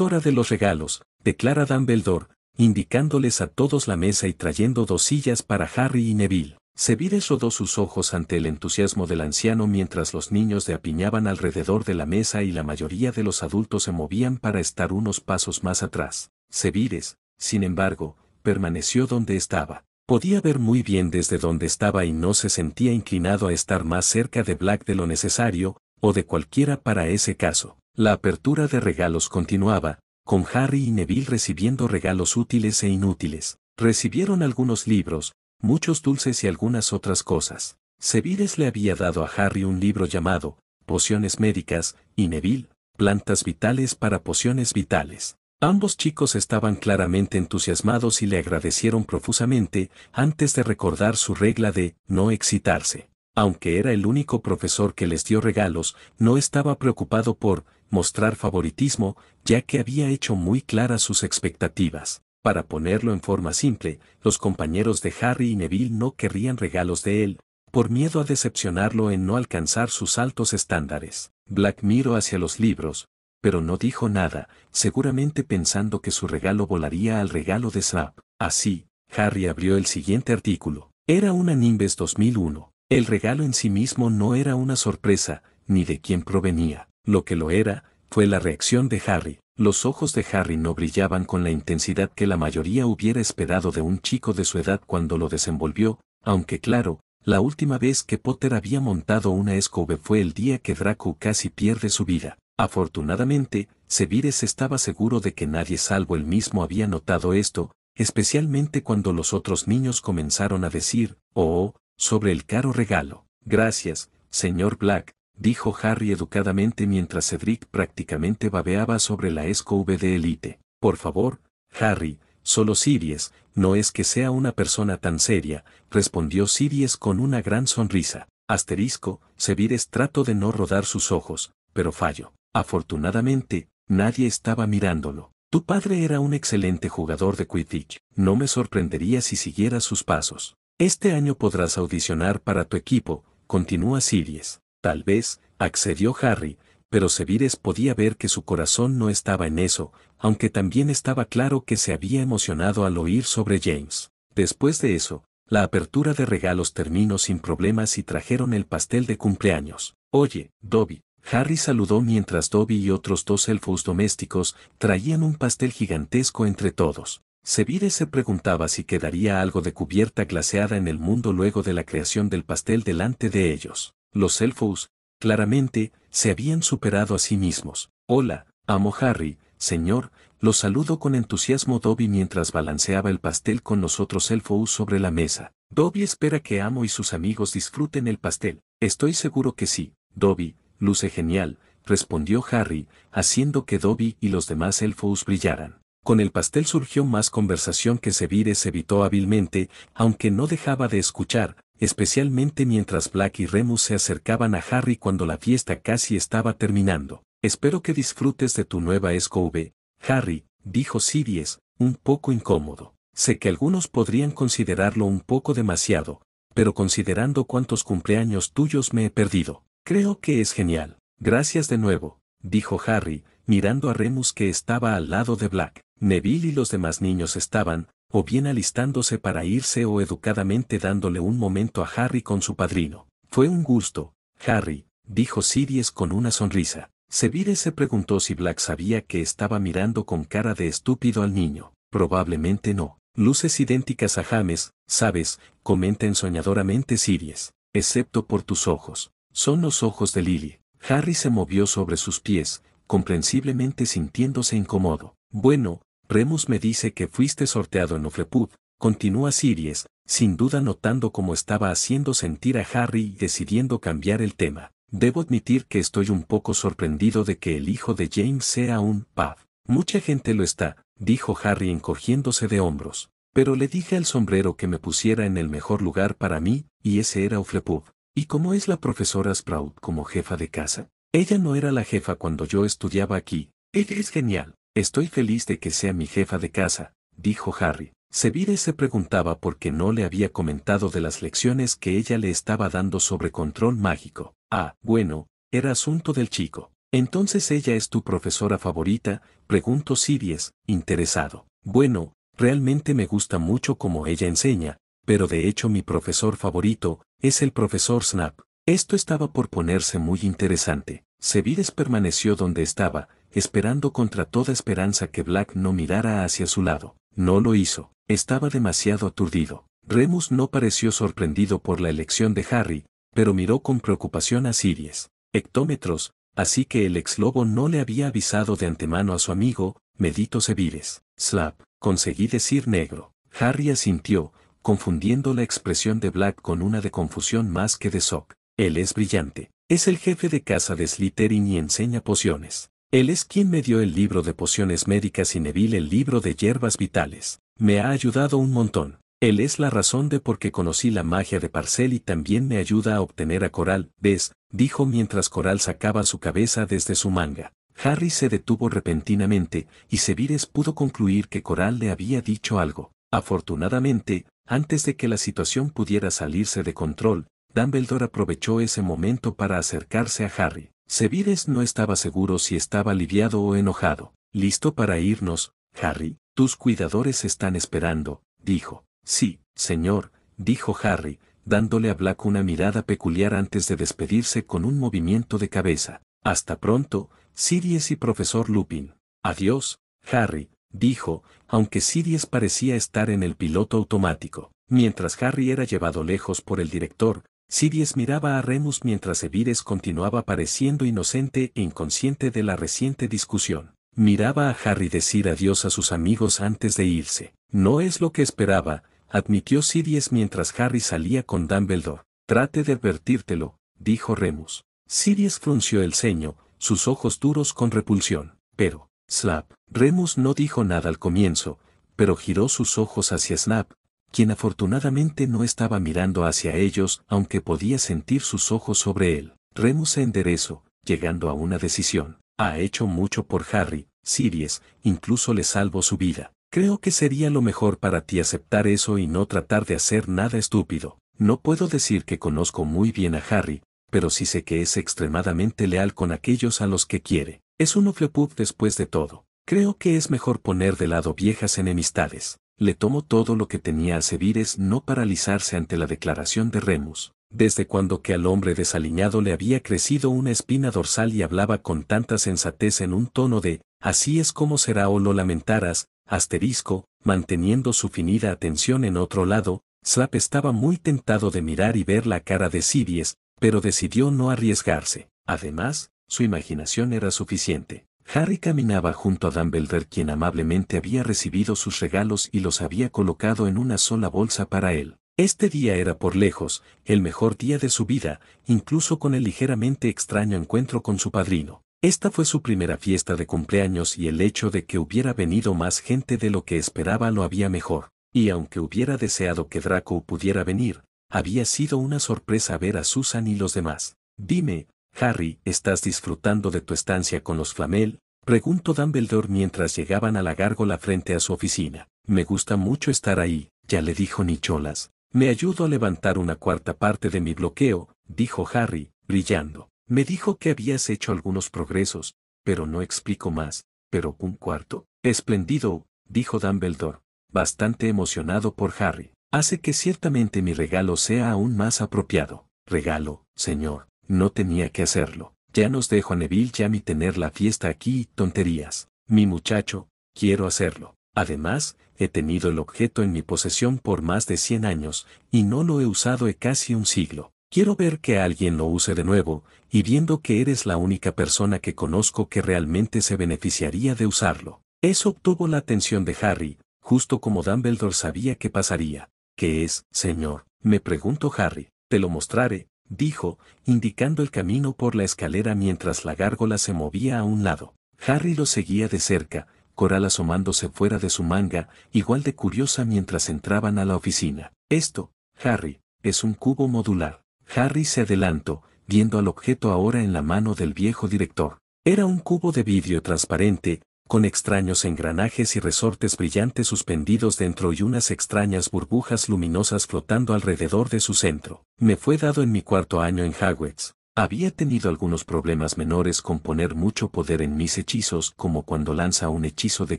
hora de los regalos, declara Dumbledore, indicándoles a todos la mesa y trayendo dos sillas para Harry y Neville. Sevides rodó sus ojos ante el entusiasmo del anciano mientras los niños de apiñaban alrededor de la mesa y la mayoría de los adultos se movían para estar unos pasos más atrás. Sevides, sin embargo, permaneció donde estaba. Podía ver muy bien desde donde estaba y no se sentía inclinado a estar más cerca de Black de lo necesario, o de cualquiera para ese caso. La apertura de regalos continuaba, con Harry y Neville recibiendo regalos útiles e inútiles. Recibieron algunos libros, muchos dulces y algunas otras cosas. Sevides le había dado a Harry un libro llamado Pociones médicas y Neville, Plantas vitales para pociones vitales. Ambos chicos estaban claramente entusiasmados y le agradecieron profusamente antes de recordar su regla de no excitarse. Aunque era el único profesor que les dio regalos, no estaba preocupado por mostrar favoritismo, ya que había hecho muy claras sus expectativas. Para ponerlo en forma simple, los compañeros de Harry y Neville no querrían regalos de él, por miedo a decepcionarlo en no alcanzar sus altos estándares. Black miró hacia los libros, pero no dijo nada, seguramente pensando que su regalo volaría al regalo de Snap. Así, Harry abrió el siguiente artículo. Era una Nimbus 2001. El regalo en sí mismo no era una sorpresa, ni de quién provenía. Lo que lo era, fue la reacción de Harry. Los ojos de Harry no brillaban con la intensidad que la mayoría hubiera esperado de un chico de su edad cuando lo desenvolvió, aunque claro, la última vez que Potter había montado una escobe fue el día que Draco casi pierde su vida. Afortunadamente, Sevires estaba seguro de que nadie salvo él mismo había notado esto, especialmente cuando los otros niños comenzaron a decir, oh, oh sobre el caro regalo. Gracias, señor Black, dijo Harry educadamente mientras Cedric prácticamente babeaba sobre la SQV de élite. Por favor, Harry, solo Sirius, no es que sea una persona tan seria, respondió Sirius con una gran sonrisa. Asterisco, Cedric trató de no rodar sus ojos, pero fallo. Afortunadamente, nadie estaba mirándolo. Tu padre era un excelente jugador de Quidditch. No me sorprendería si siguiera sus pasos. Este año podrás audicionar para tu equipo, continúa Sirius. Tal vez, accedió Harry, pero Sevires podía ver que su corazón no estaba en eso, aunque también estaba claro que se había emocionado al oír sobre James. Después de eso, la apertura de regalos terminó sin problemas y trajeron el pastel de cumpleaños. Oye, Dobby. Harry saludó mientras Dobby y otros dos elfos domésticos traían un pastel gigantesco entre todos. Sevires se preguntaba si quedaría algo de cubierta glaseada en el mundo luego de la creación del pastel delante de ellos. Los elfos, claramente, se habían superado a sí mismos. Hola, amo Harry, señor, lo saludo con entusiasmo Dobby mientras balanceaba el pastel con los otros elfos sobre la mesa. Dobby espera que Amo y sus amigos disfruten el pastel. Estoy seguro que sí, Dobby, luce genial, respondió Harry, haciendo que Dobby y los demás Elfous brillaran. Con el pastel surgió más conversación que se evitó hábilmente, aunque no dejaba de escuchar, especialmente mientras Black y Remus se acercaban a Harry cuando la fiesta casi estaba terminando. Espero que disfrutes de tu nueva SCOV, Harry, dijo Sirius, un poco incómodo. Sé que algunos podrían considerarlo un poco demasiado, pero considerando cuántos cumpleaños tuyos me he perdido, creo que es genial. Gracias de nuevo, dijo Harry, mirando a Remus que estaba al lado de Black. Neville y los demás niños estaban, o bien alistándose para irse o educadamente dándole un momento a Harry con su padrino. Fue un gusto, Harry, dijo Sirius con una sonrisa. Severus se preguntó si Black sabía que estaba mirando con cara de estúpido al niño. Probablemente no. Luces idénticas a James, sabes, comenta ensoñadoramente Sirius, excepto por tus ojos. Son los ojos de Lily. Harry se movió sobre sus pies, comprensiblemente sintiéndose incómodo. Bueno, Remus me dice que fuiste sorteado en Ofleput, continúa Sirius, sin duda notando cómo estaba haciendo sentir a Harry y decidiendo cambiar el tema. Debo admitir que estoy un poco sorprendido de que el hijo de James sea un pub. Mucha gente lo está, dijo Harry encogiéndose de hombros. Pero le dije al sombrero que me pusiera en el mejor lugar para mí, y ese era Oflepud. ¿Y cómo es la profesora Sprout como jefa de casa? Ella no era la jefa cuando yo estudiaba aquí. Ella es genial. Estoy feliz de que sea mi jefa de casa, dijo Harry. Sevire se preguntaba por qué no le había comentado de las lecciones que ella le estaba dando sobre control mágico. Ah, bueno, era asunto del chico. Entonces ella es tu profesora favorita, preguntó Sirius, interesado. Bueno, realmente me gusta mucho como ella enseña, pero de hecho mi profesor favorito es el profesor Snap. Esto estaba por ponerse muy interesante. Sevires permaneció donde estaba, esperando contra toda esperanza que Black no mirara hacia su lado. No lo hizo, estaba demasiado aturdido. Remus no pareció sorprendido por la elección de Harry, pero miró con preocupación a Sirius. Hectómetros, así que el ex lobo no le había avisado de antemano a su amigo, Medito Seviles, Slap, conseguí decir negro. Harry asintió, confundiendo la expresión de Black con una de confusión más que de shock. Él es brillante. Es el jefe de casa de Slytherin y enseña pociones. Él es quien me dio el libro de pociones médicas y Neville el libro de hierbas vitales. Me ha ayudado un montón. Él es la razón de por qué conocí la magia de Parcel y también me ayuda a obtener a Coral, ¿ves? dijo mientras Coral sacaba su cabeza desde su manga. Harry se detuvo repentinamente, y Sevires pudo concluir que Coral le había dicho algo. Afortunadamente, antes de que la situación pudiera salirse de control, Dumbledore aprovechó ese momento para acercarse a Harry. Sevides no estaba seguro si estaba aliviado o enojado. ¿Listo para irnos, Harry? Tus cuidadores están esperando, dijo. Sí, señor, dijo Harry, dándole a Black una mirada peculiar antes de despedirse con un movimiento de cabeza. Hasta pronto, Sirius y profesor Lupin. Adiós, Harry, dijo, aunque Sirius parecía estar en el piloto automático. Mientras Harry era llevado lejos por el director, Sirius miraba a Remus mientras Evides continuaba pareciendo inocente e inconsciente de la reciente discusión. Miraba a Harry decir adiós a sus amigos antes de irse. No es lo que esperaba, admitió Sirius mientras Harry salía con Dumbledore. Trate de advertírtelo, dijo Remus. Sirius frunció el ceño, sus ojos duros con repulsión. Pero, Slap, Remus no dijo nada al comienzo, pero giró sus ojos hacia Snap, quien afortunadamente no estaba mirando hacia ellos, aunque podía sentir sus ojos sobre él. Remus se enderezó, llegando a una decisión. Ha hecho mucho por Harry, Sirius, incluso le salvo su vida. Creo que sería lo mejor para ti aceptar eso y no tratar de hacer nada estúpido. No puedo decir que conozco muy bien a Harry, pero sí sé que es extremadamente leal con aquellos a los que quiere. Es un oflepub después de todo. Creo que es mejor poner de lado viejas enemistades le tomó todo lo que tenía a Sebires no paralizarse ante la declaración de Remus, desde cuando que al hombre desaliñado le había crecido una espina dorsal y hablaba con tanta sensatez en un tono de, así es como será o lo lamentarás, asterisco, manteniendo su finida atención en otro lado, Slap estaba muy tentado de mirar y ver la cara de Sibies, pero decidió no arriesgarse. Además, su imaginación era suficiente. Harry caminaba junto a Dumbledore quien amablemente había recibido sus regalos y los había colocado en una sola bolsa para él. Este día era por lejos, el mejor día de su vida, incluso con el ligeramente extraño encuentro con su padrino. Esta fue su primera fiesta de cumpleaños y el hecho de que hubiera venido más gente de lo que esperaba lo había mejor. Y aunque hubiera deseado que Draco pudiera venir, había sido una sorpresa ver a Susan y los demás. Dime, Harry, ¿estás disfrutando de tu estancia con los Flamel? Preguntó Dumbledore mientras llegaban a la gárgola frente a su oficina. Me gusta mucho estar ahí, ya le dijo Nicholas. Me ayudo a levantar una cuarta parte de mi bloqueo, dijo Harry, brillando. Me dijo que habías hecho algunos progresos, pero no explico más. Pero un cuarto. Espléndido, dijo Dumbledore, bastante emocionado por Harry. Hace que ciertamente mi regalo sea aún más apropiado. Regalo, señor no tenía que hacerlo. Ya nos dejo a Neville ya mi tener la fiesta aquí, tonterías. Mi muchacho, quiero hacerlo. Además, he tenido el objeto en mi posesión por más de 100 años, y no lo he usado en casi un siglo. Quiero ver que alguien lo use de nuevo, y viendo que eres la única persona que conozco que realmente se beneficiaría de usarlo. Eso obtuvo la atención de Harry, justo como Dumbledore sabía que pasaría. ¿Qué es, señor? me pregunto Harry. Te lo mostraré, dijo, indicando el camino por la escalera mientras la gárgola se movía a un lado. Harry lo seguía de cerca, Coral asomándose fuera de su manga, igual de curiosa mientras entraban a la oficina. Esto, Harry, es un cubo modular. Harry se adelantó, viendo al objeto ahora en la mano del viejo director. Era un cubo de vidrio transparente, con extraños engranajes y resortes brillantes suspendidos dentro y unas extrañas burbujas luminosas flotando alrededor de su centro. Me fue dado en mi cuarto año en Hogwarts. Había tenido algunos problemas menores con poner mucho poder en mis hechizos, como cuando lanza un hechizo de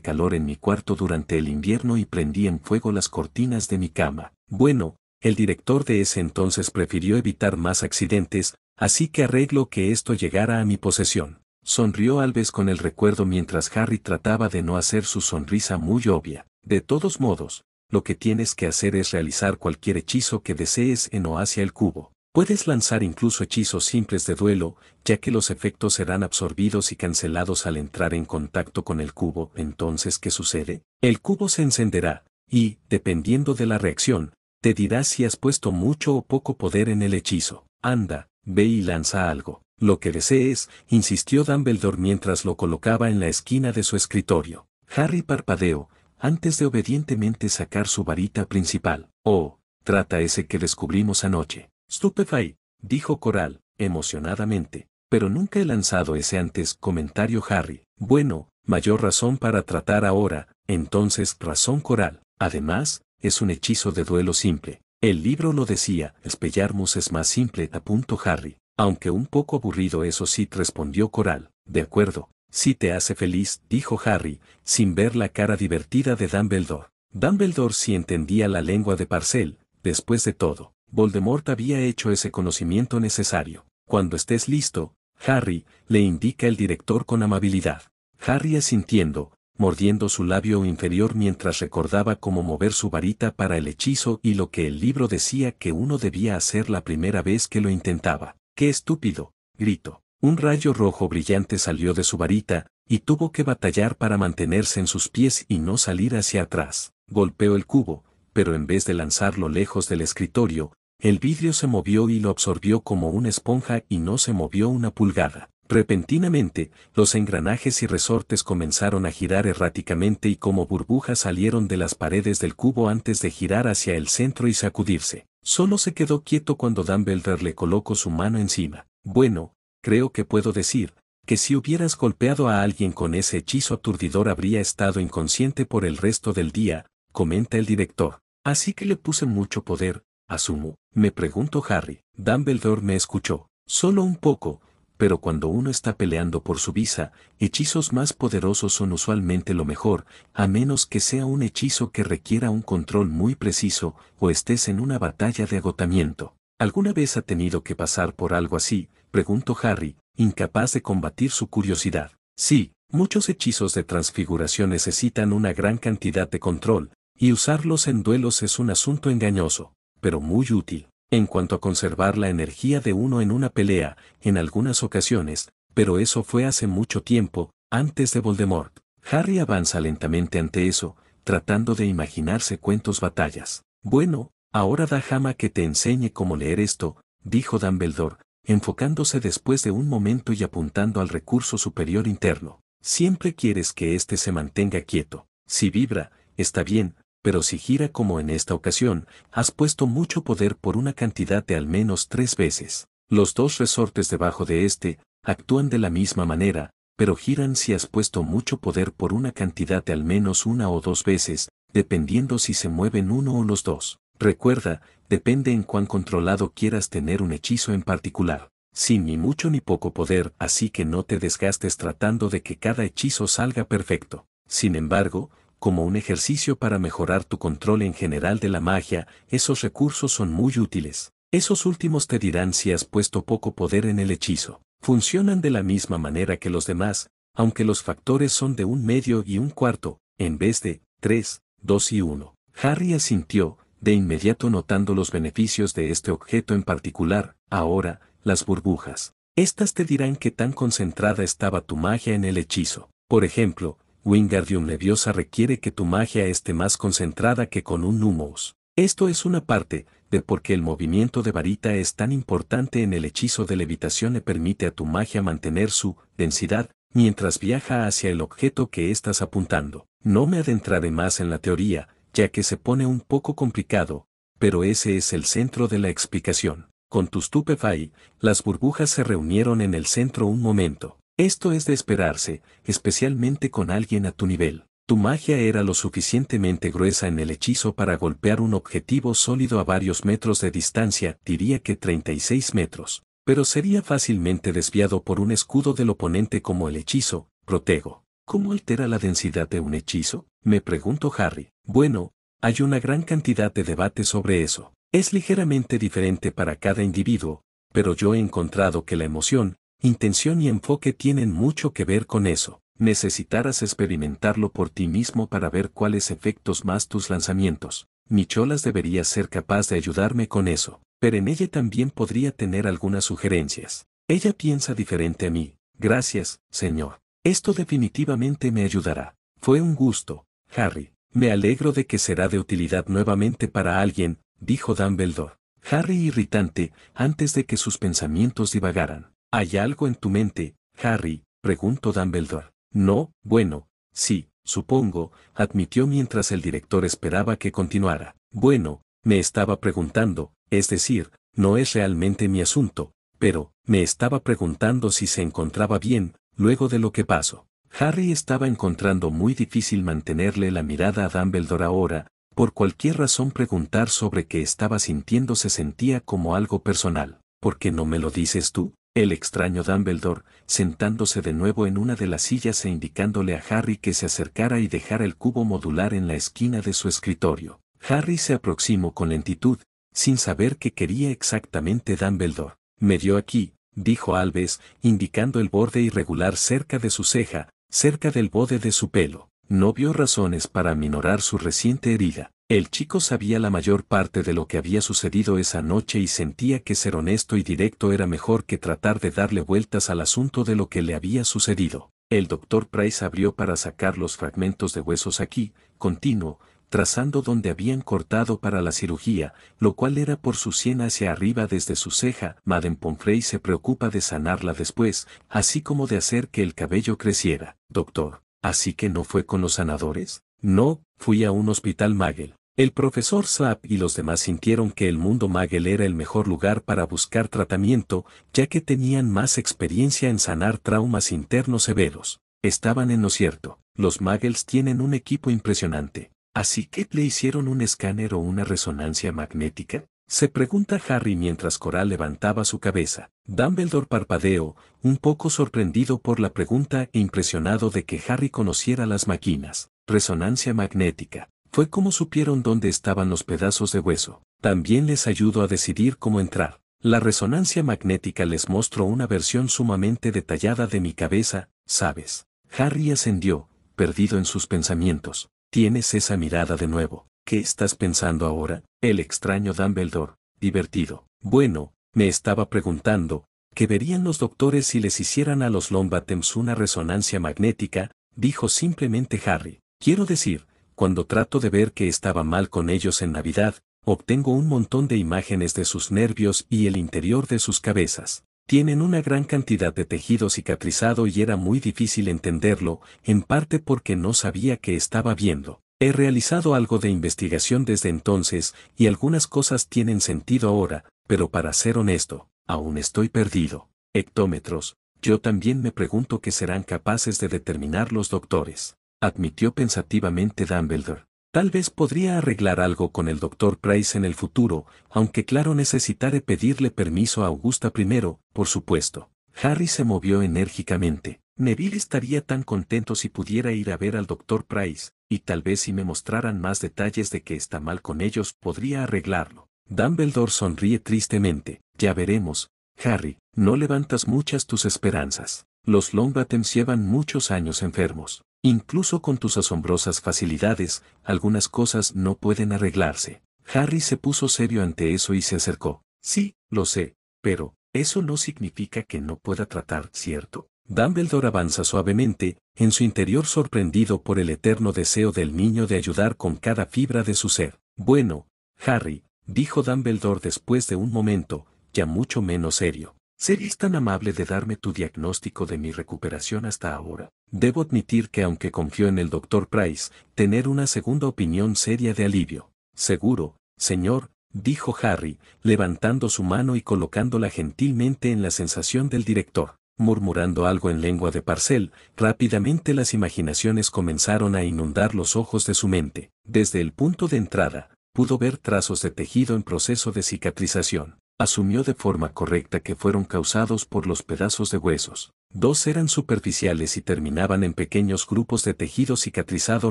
calor en mi cuarto durante el invierno y prendí en fuego las cortinas de mi cama. Bueno, el director de ese entonces prefirió evitar más accidentes, así que arreglo que esto llegara a mi posesión. Sonrió Alves con el recuerdo mientras Harry trataba de no hacer su sonrisa muy obvia. De todos modos, lo que tienes que hacer es realizar cualquier hechizo que desees en o hacia el cubo. Puedes lanzar incluso hechizos simples de duelo, ya que los efectos serán absorbidos y cancelados al entrar en contacto con el cubo. Entonces, ¿qué sucede? El cubo se encenderá, y, dependiendo de la reacción, te dirá si has puesto mucho o poco poder en el hechizo. Anda, ve y lanza algo. Lo que desees, insistió Dumbledore mientras lo colocaba en la esquina de su escritorio. Harry parpadeó, antes de obedientemente sacar su varita principal. Oh, trata ese que descubrimos anoche. Stupefy, dijo Coral, emocionadamente. Pero nunca he lanzado ese antes comentario Harry. Bueno, mayor razón para tratar ahora, entonces razón Coral. Además, es un hechizo de duelo simple. El libro lo decía, Espellarmus es más simple, punto, Harry. Aunque un poco aburrido eso sí, respondió Coral. De acuerdo, si te hace feliz, dijo Harry, sin ver la cara divertida de Dumbledore. Dumbledore sí entendía la lengua de Parcel, después de todo, Voldemort había hecho ese conocimiento necesario. Cuando estés listo, Harry, le indica el director con amabilidad. Harry asintiendo, mordiendo su labio inferior mientras recordaba cómo mover su varita para el hechizo y lo que el libro decía que uno debía hacer la primera vez que lo intentaba. ¡Qué estúpido! gritó. Un rayo rojo brillante salió de su varita, y tuvo que batallar para mantenerse en sus pies y no salir hacia atrás. Golpeó el cubo, pero en vez de lanzarlo lejos del escritorio, el vidrio se movió y lo absorbió como una esponja y no se movió una pulgada. Repentinamente, los engranajes y resortes comenzaron a girar erráticamente y como burbujas salieron de las paredes del cubo antes de girar hacia el centro y sacudirse. Solo se quedó quieto cuando Dumbledore le colocó su mano encima. Bueno, creo que puedo decir, que si hubieras golpeado a alguien con ese hechizo aturdidor habría estado inconsciente por el resto del día, comenta el director. Así que le puse mucho poder, asumo. Me pregunto Harry. Dumbledore me escuchó. Solo un poco, pero cuando uno está peleando por su visa, hechizos más poderosos son usualmente lo mejor, a menos que sea un hechizo que requiera un control muy preciso o estés en una batalla de agotamiento. ¿Alguna vez ha tenido que pasar por algo así? preguntó Harry, incapaz de combatir su curiosidad. Sí, muchos hechizos de transfiguración necesitan una gran cantidad de control, y usarlos en duelos es un asunto engañoso, pero muy útil en cuanto a conservar la energía de uno en una pelea, en algunas ocasiones, pero eso fue hace mucho tiempo, antes de Voldemort. Harry avanza lentamente ante eso, tratando de imaginarse cuentos batallas. Bueno, ahora da Jama que te enseñe cómo leer esto, dijo Dumbledore, enfocándose después de un momento y apuntando al recurso superior interno. Siempre quieres que éste se mantenga quieto. Si vibra, está bien, pero si gira como en esta ocasión, has puesto mucho poder por una cantidad de al menos tres veces. Los dos resortes debajo de este actúan de la misma manera, pero giran si has puesto mucho poder por una cantidad de al menos una o dos veces, dependiendo si se mueven uno o los dos. Recuerda, depende en cuán controlado quieras tener un hechizo en particular. Sin ni mucho ni poco poder, así que no te desgastes tratando de que cada hechizo salga perfecto. Sin embargo, como un ejercicio para mejorar tu control en general de la magia, esos recursos son muy útiles. Esos últimos te dirán si has puesto poco poder en el hechizo. Funcionan de la misma manera que los demás, aunque los factores son de un medio y un cuarto, en vez de tres, 2 y 1. Harry asintió, de inmediato notando los beneficios de este objeto en particular, ahora, las burbujas. Estas te dirán qué tan concentrada estaba tu magia en el hechizo. Por ejemplo, Wingardium Leviosa requiere que tu magia esté más concentrada que con un Numos. Esto es una parte de por qué el movimiento de varita es tan importante en el hechizo de levitación y permite a tu magia mantener su densidad mientras viaja hacia el objeto que estás apuntando. No me adentraré más en la teoría, ya que se pone un poco complicado, pero ese es el centro de la explicación. Con tu stupefy, las burbujas se reunieron en el centro un momento. Esto es de esperarse, especialmente con alguien a tu nivel. Tu magia era lo suficientemente gruesa en el hechizo para golpear un objetivo sólido a varios metros de distancia, diría que 36 metros, pero sería fácilmente desviado por un escudo del oponente como el hechizo, protego. ¿Cómo altera la densidad de un hechizo? Me pregunto Harry. Bueno, hay una gran cantidad de debate sobre eso. Es ligeramente diferente para cada individuo, pero yo he encontrado que la emoción, Intención y enfoque tienen mucho que ver con eso. Necesitarás experimentarlo por ti mismo para ver cuáles efectos más tus lanzamientos. Micholas debería ser capaz de ayudarme con eso, pero en ella también podría tener algunas sugerencias. Ella piensa diferente a mí. Gracias, señor. Esto definitivamente me ayudará. Fue un gusto, Harry. Me alegro de que será de utilidad nuevamente para alguien, dijo Dumbledore. Harry irritante, antes de que sus pensamientos divagaran. ¿Hay algo en tu mente, Harry? preguntó Dumbledore. No, bueno, sí, supongo, admitió mientras el director esperaba que continuara. Bueno, me estaba preguntando, es decir, no es realmente mi asunto, pero, me estaba preguntando si se encontraba bien, luego de lo que pasó. Harry estaba encontrando muy difícil mantenerle la mirada a Dumbledore ahora, por cualquier razón preguntar sobre qué estaba sintiendo se sentía como algo personal. ¿Por qué no me lo dices tú? el extraño Dumbledore, sentándose de nuevo en una de las sillas e indicándole a Harry que se acercara y dejara el cubo modular en la esquina de su escritorio. Harry se aproximó con lentitud, sin saber qué quería exactamente Dumbledore. Me dio aquí, dijo Alves, indicando el borde irregular cerca de su ceja, cerca del bode de su pelo. No vio razones para minorar su reciente herida. El chico sabía la mayor parte de lo que había sucedido esa noche y sentía que ser honesto y directo era mejor que tratar de darle vueltas al asunto de lo que le había sucedido. El doctor Price abrió para sacar los fragmentos de huesos aquí, continuo, trazando donde habían cortado para la cirugía, lo cual era por su sien hacia arriba desde su ceja. Madame Pomfrey se preocupa de sanarla después, así como de hacer que el cabello creciera. Doctor, ¿así que no fue con los sanadores? No, fui a un hospital Magel. El profesor Slapp y los demás sintieron que el mundo Magel era el mejor lugar para buscar tratamiento, ya que tenían más experiencia en sanar traumas internos severos. Estaban en lo cierto, los Magels tienen un equipo impresionante. ¿Así que le hicieron un escáner o una resonancia magnética? Se pregunta Harry mientras Coral levantaba su cabeza. Dumbledore parpadeó, un poco sorprendido por la pregunta e impresionado de que Harry conociera las máquinas. Resonancia magnética. Fue como supieron dónde estaban los pedazos de hueso. También les ayudó a decidir cómo entrar. La resonancia magnética les mostró una versión sumamente detallada de mi cabeza, ¿sabes? Harry ascendió, perdido en sus pensamientos. Tienes esa mirada de nuevo. ¿Qué estás pensando ahora? El extraño Dumbledore. Divertido. Bueno, me estaba preguntando, ¿qué verían los doctores si les hicieran a los Lombatems una resonancia magnética? Dijo simplemente Harry. Quiero decir, cuando trato de ver que estaba mal con ellos en Navidad, obtengo un montón de imágenes de sus nervios y el interior de sus cabezas. Tienen una gran cantidad de tejido cicatrizado y era muy difícil entenderlo, en parte porque no sabía qué estaba viendo. He realizado algo de investigación desde entonces y algunas cosas tienen sentido ahora, pero para ser honesto, aún estoy perdido. Hectómetros, yo también me pregunto qué serán capaces de determinar los doctores admitió pensativamente Dumbledore. Tal vez podría arreglar algo con el doctor Price en el futuro, aunque claro necesitaré pedirle permiso a Augusta primero, por supuesto. Harry se movió enérgicamente. Neville estaría tan contento si pudiera ir a ver al doctor Price, y tal vez si me mostraran más detalles de que está mal con ellos, podría arreglarlo. Dumbledore sonríe tristemente. Ya veremos, Harry, no levantas muchas tus esperanzas. Los Longbottoms llevan muchos años enfermos. Incluso con tus asombrosas facilidades, algunas cosas no pueden arreglarse. Harry se puso serio ante eso y se acercó. Sí, lo sé, pero, eso no significa que no pueda tratar, ¿cierto? Dumbledore avanza suavemente, en su interior sorprendido por el eterno deseo del niño de ayudar con cada fibra de su ser. Bueno, Harry, dijo Dumbledore después de un momento, ya mucho menos serio. ¿Serías tan amable de darme tu diagnóstico de mi recuperación hasta ahora? Debo admitir que aunque confío en el doctor Price, tener una segunda opinión sería de alivio. Seguro, señor, dijo Harry, levantando su mano y colocándola gentilmente en la sensación del director. Murmurando algo en lengua de Parcel, rápidamente las imaginaciones comenzaron a inundar los ojos de su mente. Desde el punto de entrada, pudo ver trazos de tejido en proceso de cicatrización asumió de forma correcta que fueron causados por los pedazos de huesos. Dos eran superficiales y terminaban en pequeños grupos de tejido cicatrizado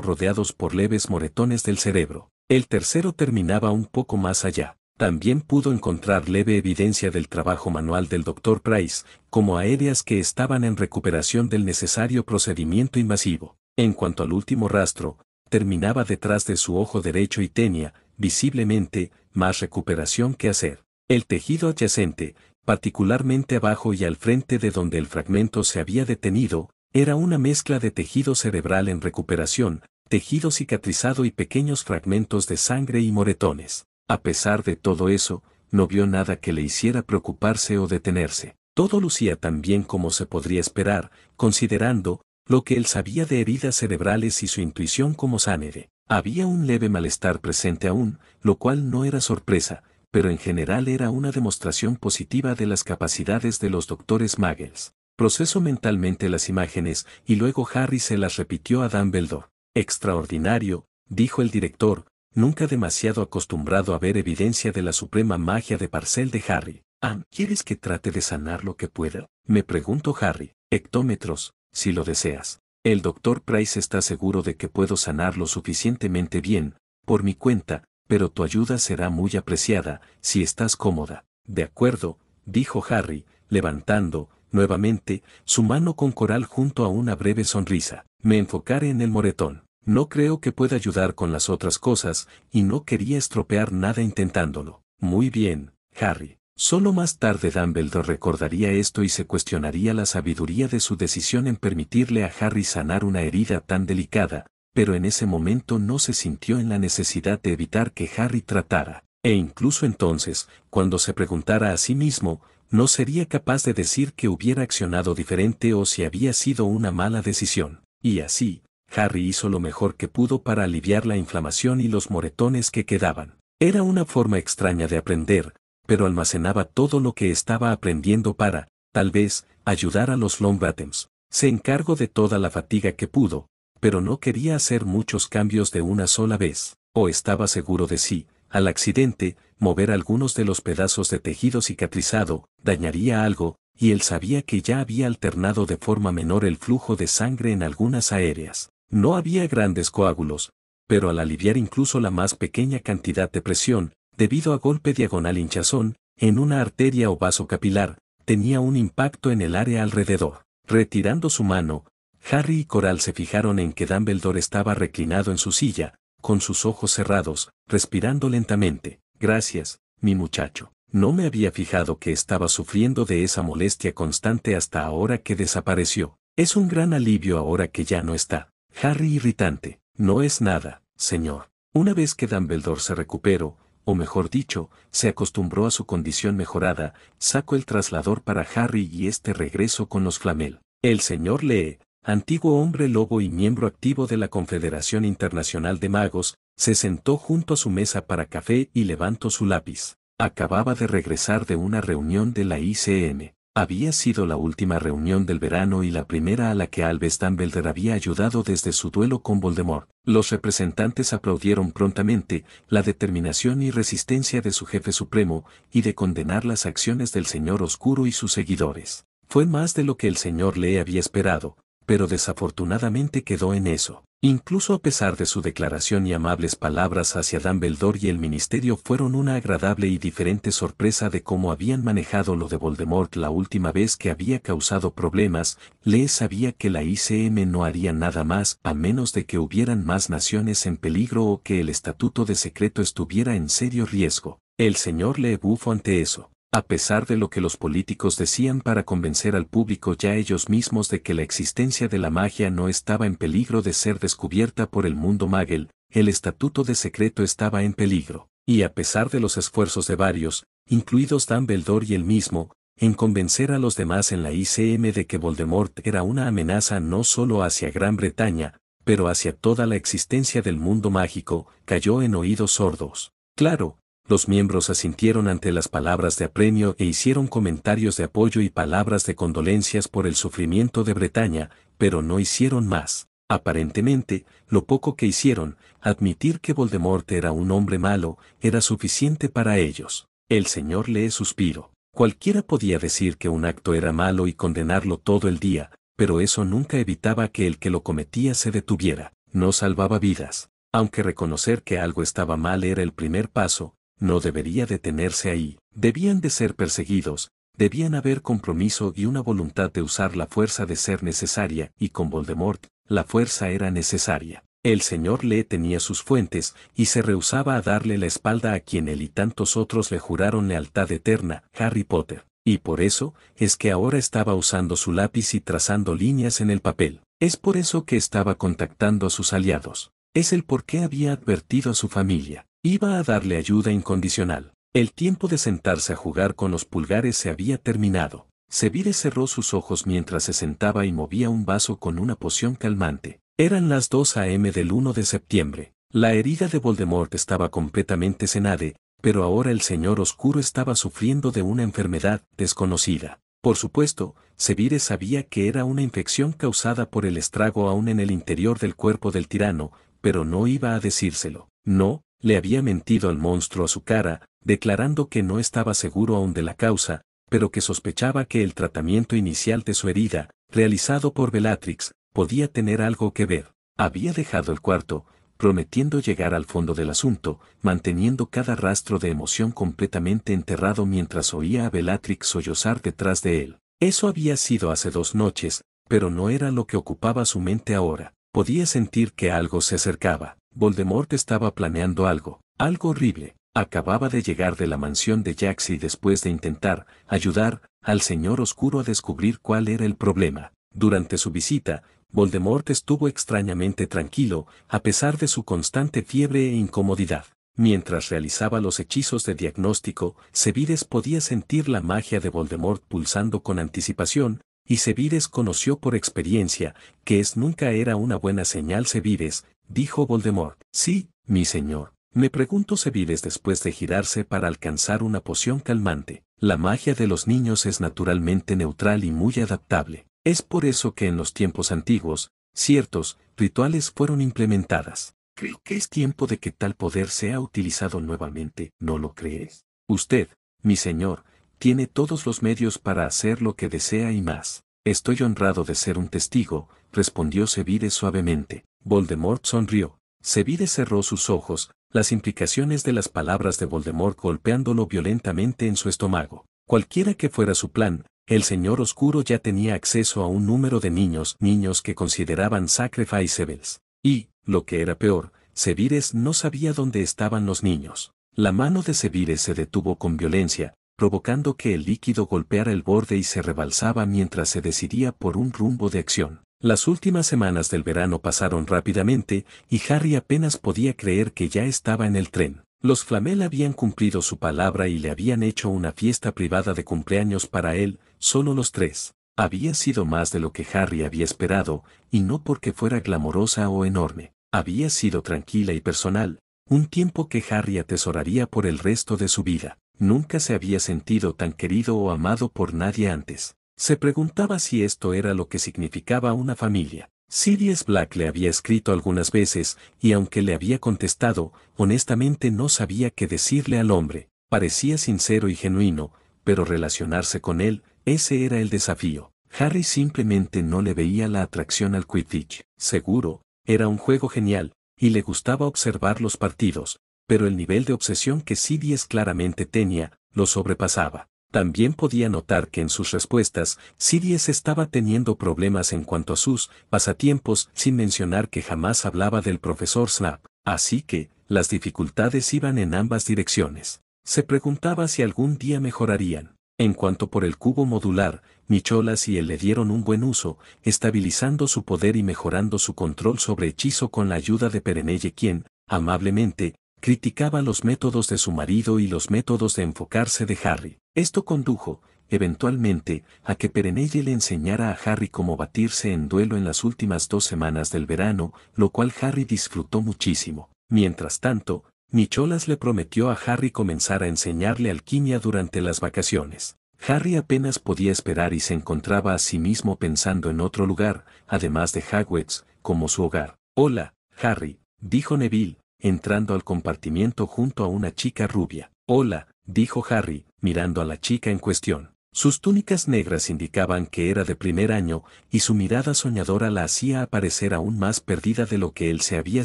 rodeados por leves moretones del cerebro. El tercero terminaba un poco más allá. También pudo encontrar leve evidencia del trabajo manual del Dr. Price, como aéreas que estaban en recuperación del necesario procedimiento invasivo. En cuanto al último rastro, terminaba detrás de su ojo derecho y tenía, visiblemente, más recuperación que hacer. El tejido adyacente, particularmente abajo y al frente de donde el fragmento se había detenido, era una mezcla de tejido cerebral en recuperación, tejido cicatrizado y pequeños fragmentos de sangre y moretones. A pesar de todo eso, no vio nada que le hiciera preocuparse o detenerse. Todo lucía tan bien como se podría esperar, considerando lo que él sabía de heridas cerebrales y su intuición como sánere. Había un leve malestar presente aún, lo cual no era sorpresa, pero en general era una demostración positiva de las capacidades de los doctores Muggles. Procesó mentalmente las imágenes y luego Harry se las repitió a Dumbledore. Extraordinario, dijo el director, nunca demasiado acostumbrado a ver evidencia de la suprema magia de Parcel de Harry. Ah, ¿quieres que trate de sanar lo que pueda? Me preguntó Harry. Hectómetros, si lo deseas. El doctor Price está seguro de que puedo sanar lo suficientemente bien, por mi cuenta, pero tu ayuda será muy apreciada si estás cómoda. De acuerdo, dijo Harry, levantando, nuevamente, su mano con coral junto a una breve sonrisa. Me enfocaré en el moretón. No creo que pueda ayudar con las otras cosas, y no quería estropear nada intentándolo. Muy bien, Harry. Solo más tarde Dumbledore recordaría esto y se cuestionaría la sabiduría de su decisión en permitirle a Harry sanar una herida tan delicada, pero en ese momento no se sintió en la necesidad de evitar que Harry tratara, e incluso entonces, cuando se preguntara a sí mismo, no sería capaz de decir que hubiera accionado diferente o si había sido una mala decisión. Y así, Harry hizo lo mejor que pudo para aliviar la inflamación y los moretones que quedaban. Era una forma extraña de aprender, pero almacenaba todo lo que estaba aprendiendo para, tal vez, ayudar a los Longbottoms. Se encargó de toda la fatiga que pudo, pero no quería hacer muchos cambios de una sola vez, o estaba seguro de sí, al accidente, mover algunos de los pedazos de tejido cicatrizado, dañaría algo, y él sabía que ya había alternado de forma menor el flujo de sangre en algunas aéreas. No había grandes coágulos, pero al aliviar incluso la más pequeña cantidad de presión, debido a golpe diagonal hinchazón, en una arteria o vaso capilar, tenía un impacto en el área alrededor. Retirando su mano, Harry y Coral se fijaron en que Dumbledore estaba reclinado en su silla, con sus ojos cerrados, respirando lentamente. Gracias, mi muchacho. No me había fijado que estaba sufriendo de esa molestia constante hasta ahora que desapareció. Es un gran alivio ahora que ya no está. Harry irritante. No es nada, señor. Una vez que Dumbledore se recuperó, o mejor dicho, se acostumbró a su condición mejorada, sacó el traslador para Harry y este regreso con los flamel. El señor Lee, antiguo hombre lobo y miembro activo de la Confederación Internacional de Magos, se sentó junto a su mesa para café y levantó su lápiz. Acababa de regresar de una reunión de la ICM. Había sido la última reunión del verano y la primera a la que Alves Dumbledore había ayudado desde su duelo con Voldemort. Los representantes aplaudieron prontamente la determinación y resistencia de su jefe supremo y de condenar las acciones del señor oscuro y sus seguidores. Fue más de lo que el señor le había esperado, pero desafortunadamente quedó en eso. Incluso a pesar de su declaración y amables palabras hacia Dumbledore y el ministerio fueron una agradable y diferente sorpresa de cómo habían manejado lo de Voldemort la última vez que había causado problemas, Lee sabía que la ICM no haría nada más a menos de que hubieran más naciones en peligro o que el estatuto de secreto estuviera en serio riesgo. El señor Lee bufó ante eso. A pesar de lo que los políticos decían para convencer al público ya ellos mismos de que la existencia de la magia no estaba en peligro de ser descubierta por el mundo Magel, el estatuto de secreto estaba en peligro, y a pesar de los esfuerzos de varios, incluidos Dumbledore y el mismo, en convencer a los demás en la ICM de que Voldemort era una amenaza no solo hacia Gran Bretaña, pero hacia toda la existencia del mundo mágico, cayó en oídos sordos. Claro, los miembros asintieron ante las palabras de apremio e hicieron comentarios de apoyo y palabras de condolencias por el sufrimiento de Bretaña, pero no hicieron más. Aparentemente, lo poco que hicieron, admitir que Voldemort era un hombre malo, era suficiente para ellos. El señor lee suspiro. Cualquiera podía decir que un acto era malo y condenarlo todo el día, pero eso nunca evitaba que el que lo cometía se detuviera, no salvaba vidas. Aunque reconocer que algo estaba mal era el primer paso, no debería detenerse ahí, debían de ser perseguidos, debían haber compromiso y una voluntad de usar la fuerza de ser necesaria, y con Voldemort, la fuerza era necesaria. El señor Lee tenía sus fuentes, y se rehusaba a darle la espalda a quien él y tantos otros le juraron lealtad eterna, Harry Potter. Y por eso, es que ahora estaba usando su lápiz y trazando líneas en el papel. Es por eso que estaba contactando a sus aliados. Es el por qué había advertido a su familia. Iba a darle ayuda incondicional. El tiempo de sentarse a jugar con los pulgares se había terminado. Sevire cerró sus ojos mientras se sentaba y movía un vaso con una poción calmante. Eran las 2 a.m. del 1 de septiembre. La herida de Voldemort estaba completamente cenade, pero ahora el señor oscuro estaba sufriendo de una enfermedad desconocida. Por supuesto, Sevire sabía que era una infección causada por el estrago aún en el interior del cuerpo del tirano, pero no iba a decírselo. No, le había mentido al monstruo a su cara, declarando que no estaba seguro aún de la causa, pero que sospechaba que el tratamiento inicial de su herida, realizado por Bellatrix, podía tener algo que ver. Había dejado el cuarto, prometiendo llegar al fondo del asunto, manteniendo cada rastro de emoción completamente enterrado mientras oía a Bellatrix sollozar detrás de él. Eso había sido hace dos noches, pero no era lo que ocupaba su mente ahora. Podía sentir que algo se acercaba. Voldemort estaba planeando algo, algo horrible. Acababa de llegar de la mansión de Jax y después de intentar ayudar al señor oscuro a descubrir cuál era el problema. Durante su visita, Voldemort estuvo extrañamente tranquilo, a pesar de su constante fiebre e incomodidad. Mientras realizaba los hechizos de diagnóstico, Sevides podía sentir la magia de Voldemort pulsando con anticipación, y Sevides conoció por experiencia que es nunca era una buena señal Sevides, dijo Voldemort. Sí, mi señor. Me pregunto se después de girarse para alcanzar una poción calmante. La magia de los niños es naturalmente neutral y muy adaptable. Es por eso que en los tiempos antiguos, ciertos rituales fueron implementadas. Creo que es tiempo de que tal poder sea utilizado nuevamente, ¿no lo crees? Usted, mi señor, tiene todos los medios para hacer lo que desea y más. Estoy honrado de ser un testigo, respondió Sevide suavemente. Voldemort sonrió. Sevide cerró sus ojos, las implicaciones de las palabras de Voldemort golpeándolo violentamente en su estómago. Cualquiera que fuera su plan, el señor oscuro ya tenía acceso a un número de niños, niños que consideraban sacrificables. Y, lo que era peor, Sevires no sabía dónde estaban los niños. La mano de Sevires se detuvo con violencia, provocando que el líquido golpeara el borde y se rebalsaba mientras se decidía por un rumbo de acción. Las últimas semanas del verano pasaron rápidamente y Harry apenas podía creer que ya estaba en el tren. Los Flamel habían cumplido su palabra y le habían hecho una fiesta privada de cumpleaños para él, solo los tres. Había sido más de lo que Harry había esperado, y no porque fuera glamorosa o enorme. Había sido tranquila y personal, un tiempo que Harry atesoraría por el resto de su vida. Nunca se había sentido tan querido o amado por nadie antes. Se preguntaba si esto era lo que significaba una familia. Sirius Black le había escrito algunas veces, y aunque le había contestado, honestamente no sabía qué decirle al hombre. Parecía sincero y genuino, pero relacionarse con él, ese era el desafío. Harry simplemente no le veía la atracción al Quidditch. Seguro, era un juego genial, y le gustaba observar los partidos, pero el nivel de obsesión que Sidious claramente tenía, lo sobrepasaba. También podía notar que en sus respuestas, Siries estaba teniendo problemas en cuanto a sus pasatiempos, sin mencionar que jamás hablaba del profesor Snap, así que, las dificultades iban en ambas direcciones. Se preguntaba si algún día mejorarían. En cuanto por el cubo modular, Micholas y él le dieron un buen uso, estabilizando su poder y mejorando su control sobre hechizo con la ayuda de Perenelle quien, amablemente, criticaba los métodos de su marido y los métodos de enfocarse de Harry. Esto condujo, eventualmente, a que Perenelle le enseñara a Harry cómo batirse en duelo en las últimas dos semanas del verano, lo cual Harry disfrutó muchísimo. Mientras tanto, Micholas le prometió a Harry comenzar a enseñarle alquimia durante las vacaciones. Harry apenas podía esperar y se encontraba a sí mismo pensando en otro lugar, además de Hagwitz, como su hogar. Hola, Harry, dijo Neville, entrando al compartimiento junto a una chica rubia. Hola, dijo Harry, mirando a la chica en cuestión. Sus túnicas negras indicaban que era de primer año, y su mirada soñadora la hacía aparecer aún más perdida de lo que él se había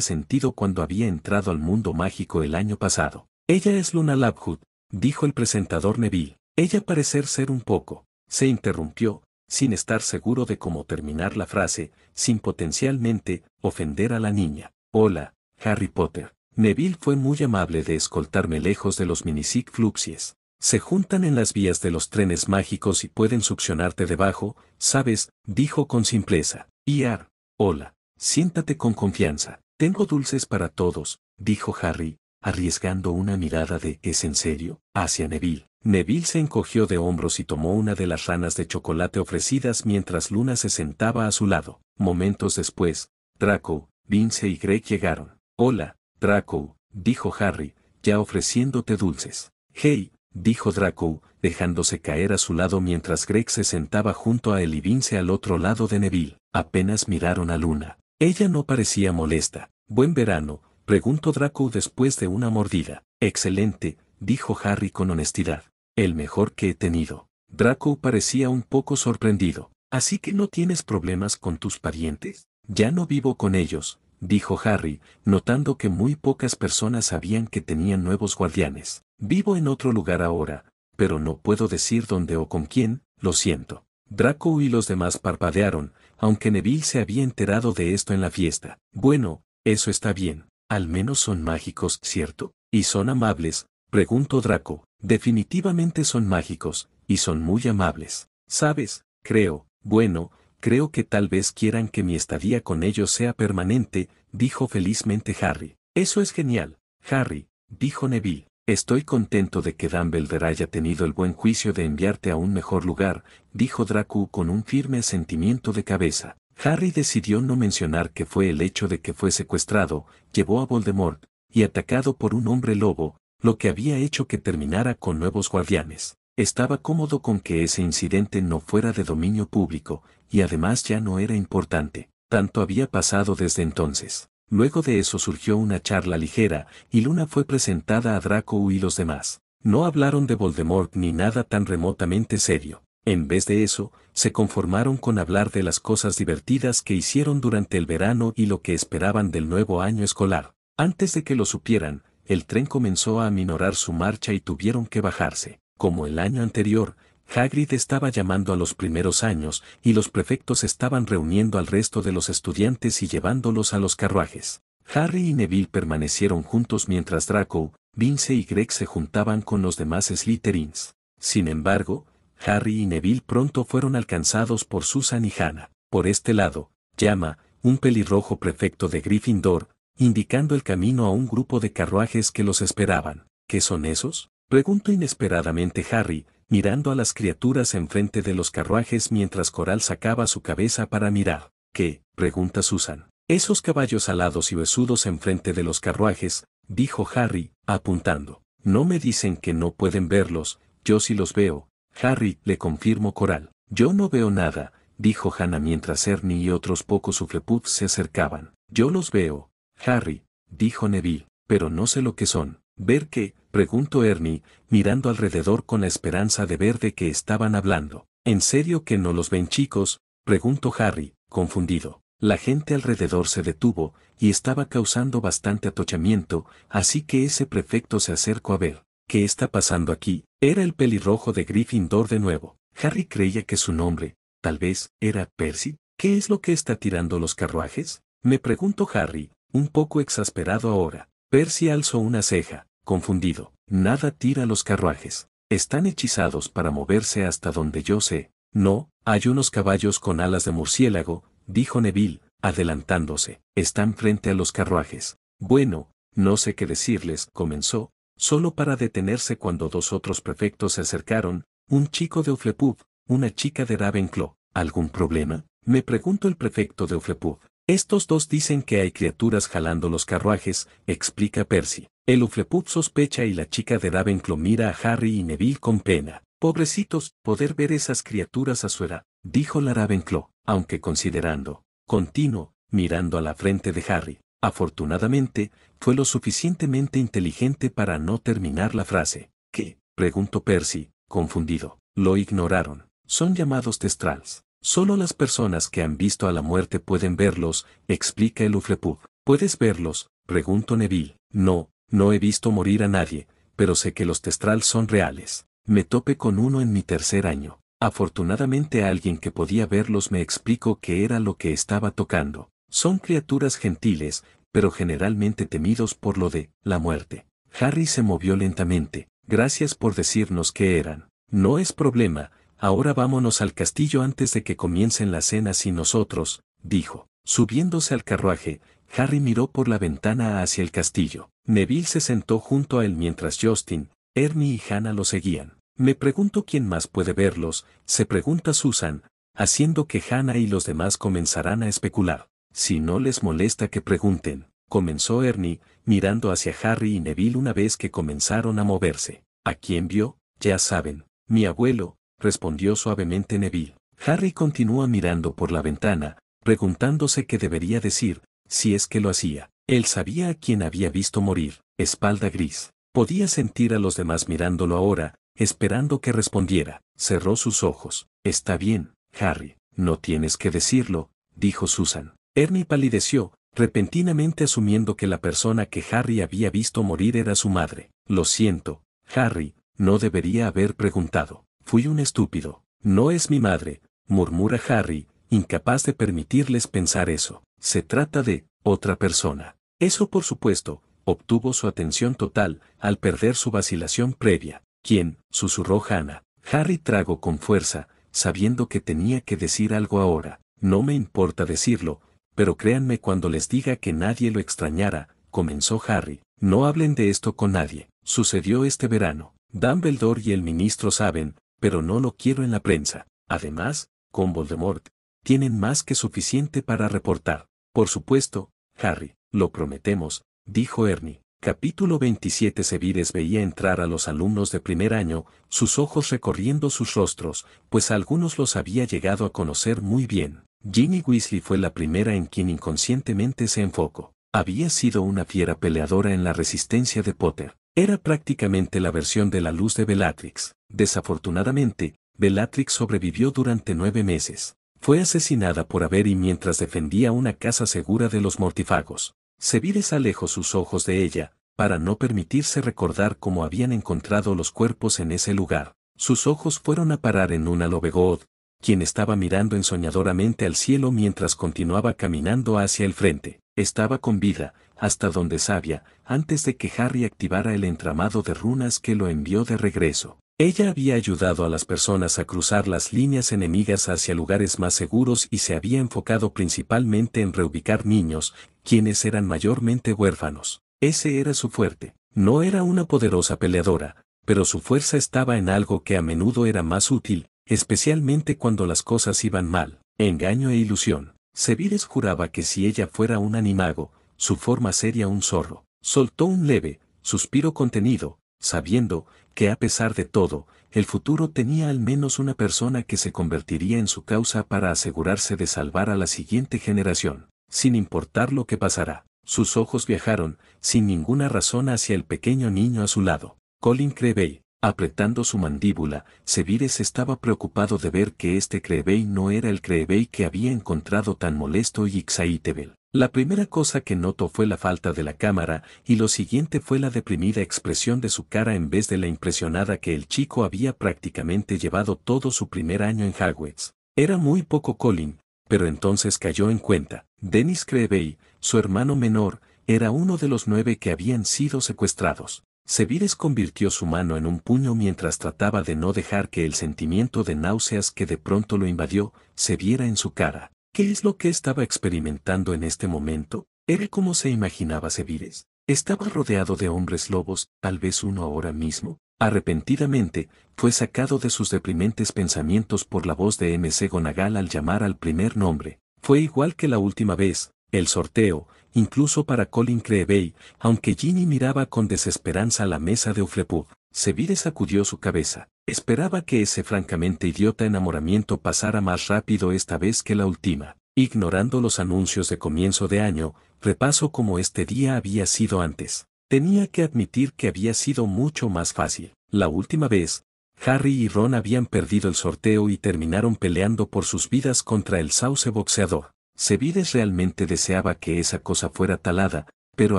sentido cuando había entrado al mundo mágico el año pasado. Ella es Luna Labhut, dijo el presentador Neville. Ella parecer ser un poco. Se interrumpió, sin estar seguro de cómo terminar la frase, sin potencialmente ofender a la niña. Hola, Harry Potter. Neville fue muy amable de escoltarme lejos de los minisic fluxies. Se juntan en las vías de los trenes mágicos y pueden succionarte debajo, ¿sabes? dijo con simpleza. Iar. Hola. Siéntate con confianza. Tengo dulces para todos, dijo Harry, arriesgando una mirada de ¿es en serio? hacia Neville. Neville se encogió de hombros y tomó una de las ranas de chocolate ofrecidas mientras Luna se sentaba a su lado. Momentos después, Draco, Vince y Greg llegaron. Hola, Draco, dijo Harry, ya ofreciéndote dulces. Hey, dijo Draco, dejándose caer a su lado mientras Greg se sentaba junto a él y Vince al otro lado de Neville. Apenas miraron a Luna. Ella no parecía molesta. Buen verano, preguntó Draco después de una mordida. Excelente, dijo Harry con honestidad. El mejor que he tenido. Draco parecía un poco sorprendido. Así que no tienes problemas con tus parientes. Ya no vivo con ellos, dijo Harry, notando que muy pocas personas sabían que tenían nuevos guardianes. Vivo en otro lugar ahora, pero no puedo decir dónde o con quién, lo siento. Draco y los demás parpadearon, aunque Neville se había enterado de esto en la fiesta. Bueno, eso está bien. Al menos son mágicos, ¿cierto? ¿Y son amables? Preguntó Draco. Definitivamente son mágicos, y son muy amables. ¿Sabes? Creo, bueno, Creo que tal vez quieran que mi estadía con ellos sea permanente, dijo felizmente Harry. Eso es genial, Harry, dijo Neville. Estoy contento de que Dumbledore haya tenido el buen juicio de enviarte a un mejor lugar, dijo Draco con un firme sentimiento de cabeza. Harry decidió no mencionar que fue el hecho de que fue secuestrado, llevó a Voldemort, y atacado por un hombre lobo, lo que había hecho que terminara con nuevos guardianes. Estaba cómodo con que ese incidente no fuera de dominio público, y además ya no era importante. Tanto había pasado desde entonces. Luego de eso surgió una charla ligera, y Luna fue presentada a Draco y los demás. No hablaron de Voldemort ni nada tan remotamente serio. En vez de eso, se conformaron con hablar de las cosas divertidas que hicieron durante el verano y lo que esperaban del nuevo año escolar. Antes de que lo supieran, el tren comenzó a aminorar su marcha y tuvieron que bajarse. Como el año anterior, Hagrid estaba llamando a los primeros años y los prefectos estaban reuniendo al resto de los estudiantes y llevándolos a los carruajes. Harry y Neville permanecieron juntos mientras Draco, Vince y Greg se juntaban con los demás Slytherins. Sin embargo, Harry y Neville pronto fueron alcanzados por Susan y Hannah. Por este lado, llama, un pelirrojo prefecto de Gryffindor, indicando el camino a un grupo de carruajes que los esperaban. ¿Qué son esos? Preguntó inesperadamente Harry, mirando a las criaturas enfrente de los carruajes mientras Coral sacaba su cabeza para mirar. ¿Qué? pregunta Susan. Esos caballos alados y besudos enfrente de los carruajes, dijo Harry, apuntando. No me dicen que no pueden verlos, yo sí los veo. Harry, le confirmó Coral. Yo no veo nada, dijo Hannah mientras Ernie y otros pocos sufreput se acercaban. Yo los veo, Harry, dijo Neville, pero no sé lo que son. ¿Ver qué? preguntó Ernie, mirando alrededor con la esperanza de ver de qué estaban hablando. ¿En serio que no los ven chicos? preguntó Harry, confundido. La gente alrededor se detuvo, y estaba causando bastante atochamiento, así que ese prefecto se acercó a ver. ¿Qué está pasando aquí? Era el pelirrojo de Gryffindor de nuevo. Harry creía que su nombre, tal vez, era Percy. ¿Qué es lo que está tirando los carruajes? Me preguntó Harry, un poco exasperado ahora. Percy alzó una ceja, confundido. Nada tira los carruajes. Están hechizados para moverse hasta donde yo sé. No, hay unos caballos con alas de murciélago, dijo Neville, adelantándose. Están frente a los carruajes. Bueno, no sé qué decirles, comenzó, solo para detenerse cuando dos otros prefectos se acercaron, un chico de Oflepub, una chica de Ravenclaw. ¿Algún problema? Me preguntó el prefecto de Oflepub. Estos dos dicen que hay criaturas jalando los carruajes, explica Percy. El Uflepub sospecha y la chica de Ravenclaw mira a Harry y Neville con pena. Pobrecitos, poder ver esas criaturas a su edad, dijo la Ravenclaw, aunque considerando, continuo, mirando a la frente de Harry. Afortunadamente, fue lo suficientemente inteligente para no terminar la frase. ¿Qué? preguntó Percy, confundido. Lo ignoraron. Son llamados testrals. Solo las personas que han visto a la muerte pueden verlos, explica el Uflepub. ¿Puedes verlos? preguntó Neville. No, no he visto morir a nadie, pero sé que los testral son reales. Me topé con uno en mi tercer año. Afortunadamente alguien que podía verlos me explicó que era lo que estaba tocando. Son criaturas gentiles, pero generalmente temidos por lo de la muerte. Harry se movió lentamente. Gracias por decirnos que eran. No es problema, ahora vámonos al castillo antes de que comiencen las cenas y nosotros, dijo. Subiéndose al carruaje, Harry miró por la ventana hacia el castillo. Neville se sentó junto a él mientras Justin, Ernie y Hannah lo seguían. Me pregunto quién más puede verlos, se pregunta Susan, haciendo que Hannah y los demás comenzarán a especular. Si no les molesta que pregunten, comenzó Ernie, mirando hacia Harry y Neville una vez que comenzaron a moverse. ¿A quién vio? Ya saben, mi abuelo, respondió suavemente Neville. Harry continúa mirando por la ventana, preguntándose qué debería decir, si es que lo hacía. Él sabía a quién había visto morir, espalda gris. Podía sentir a los demás mirándolo ahora, esperando que respondiera. Cerró sus ojos. Está bien, Harry, no tienes que decirlo, dijo Susan. Ernie palideció, repentinamente asumiendo que la persona que Harry había visto morir era su madre. Lo siento, Harry, no debería haber preguntado. Fui un estúpido. No es mi madre, murmura Harry, incapaz de permitirles pensar eso. Se trata de otra persona. Eso por supuesto, obtuvo su atención total al perder su vacilación previa. ¿Quién? susurró Hannah. Harry trago con fuerza, sabiendo que tenía que decir algo ahora. No me importa decirlo, pero créanme cuando les diga que nadie lo extrañara, comenzó Harry. No hablen de esto con nadie. Sucedió este verano. Dumbledore y el ministro saben, pero no lo quiero en la prensa. Además, con Voldemort, tienen más que suficiente para reportar. Por supuesto, Harry, lo prometemos, dijo Ernie. Capítulo 27 Sevires veía entrar a los alumnos de primer año, sus ojos recorriendo sus rostros, pues algunos los había llegado a conocer muy bien. Ginny Weasley fue la primera en quien inconscientemente se enfocó. Había sido una fiera peleadora en la resistencia de Potter. Era prácticamente la versión de la luz de Bellatrix. Desafortunadamente, Bellatrix sobrevivió durante nueve meses. Fue asesinada por Avery mientras defendía una casa segura de los mortífagos. vi alejó sus ojos de ella, para no permitirse recordar cómo habían encontrado los cuerpos en ese lugar. Sus ojos fueron a parar en una Lobegod, quien estaba mirando ensoñadoramente al cielo mientras continuaba caminando hacia el frente. Estaba con vida, hasta donde sabía, antes de que Harry activara el entramado de runas que lo envió de regreso. Ella había ayudado a las personas a cruzar las líneas enemigas hacia lugares más seguros y se había enfocado principalmente en reubicar niños, quienes eran mayormente huérfanos. Ese era su fuerte. No era una poderosa peleadora, pero su fuerza estaba en algo que a menudo era más útil, especialmente cuando las cosas iban mal, engaño e ilusión. Sevides juraba que si ella fuera un animago, su forma seria un zorro. Soltó un leve, suspiro contenido, sabiendo, que a pesar de todo, el futuro tenía al menos una persona que se convertiría en su causa para asegurarse de salvar a la siguiente generación, sin importar lo que pasará. Sus ojos viajaron, sin ninguna razón, hacia el pequeño niño a su lado. Colin Crevey, apretando su mandíbula, Sevires estaba preocupado de ver que este Crevey no era el Crevey que había encontrado tan molesto y exaitebel. La primera cosa que notó fue la falta de la cámara y lo siguiente fue la deprimida expresión de su cara en vez de la impresionada que el chico había prácticamente llevado todo su primer año en Hogwarts. Era muy poco Colin, pero entonces cayó en cuenta. Dennis Crevey, su hermano menor, era uno de los nueve que habían sido secuestrados. Sevires convirtió su mano en un puño mientras trataba de no dejar que el sentimiento de náuseas que de pronto lo invadió se viera en su cara. ¿Qué es lo que estaba experimentando en este momento? Era como se imaginaba Sevires. Estaba rodeado de hombres lobos, tal vez uno ahora mismo. Arrepentidamente, fue sacado de sus deprimentes pensamientos por la voz de MC Gonagal al llamar al primer nombre. Fue igual que la última vez, el sorteo, incluso para Colin Creevey, aunque Ginny miraba con desesperanza la mesa de Uflepub. Sevires sacudió su cabeza. Esperaba que ese francamente idiota enamoramiento pasara más rápido esta vez que la última. Ignorando los anuncios de comienzo de año, repaso como este día había sido antes. Tenía que admitir que había sido mucho más fácil. La última vez, Harry y Ron habían perdido el sorteo y terminaron peleando por sus vidas contra el sauce boxeador. Sevides realmente deseaba que esa cosa fuera talada, pero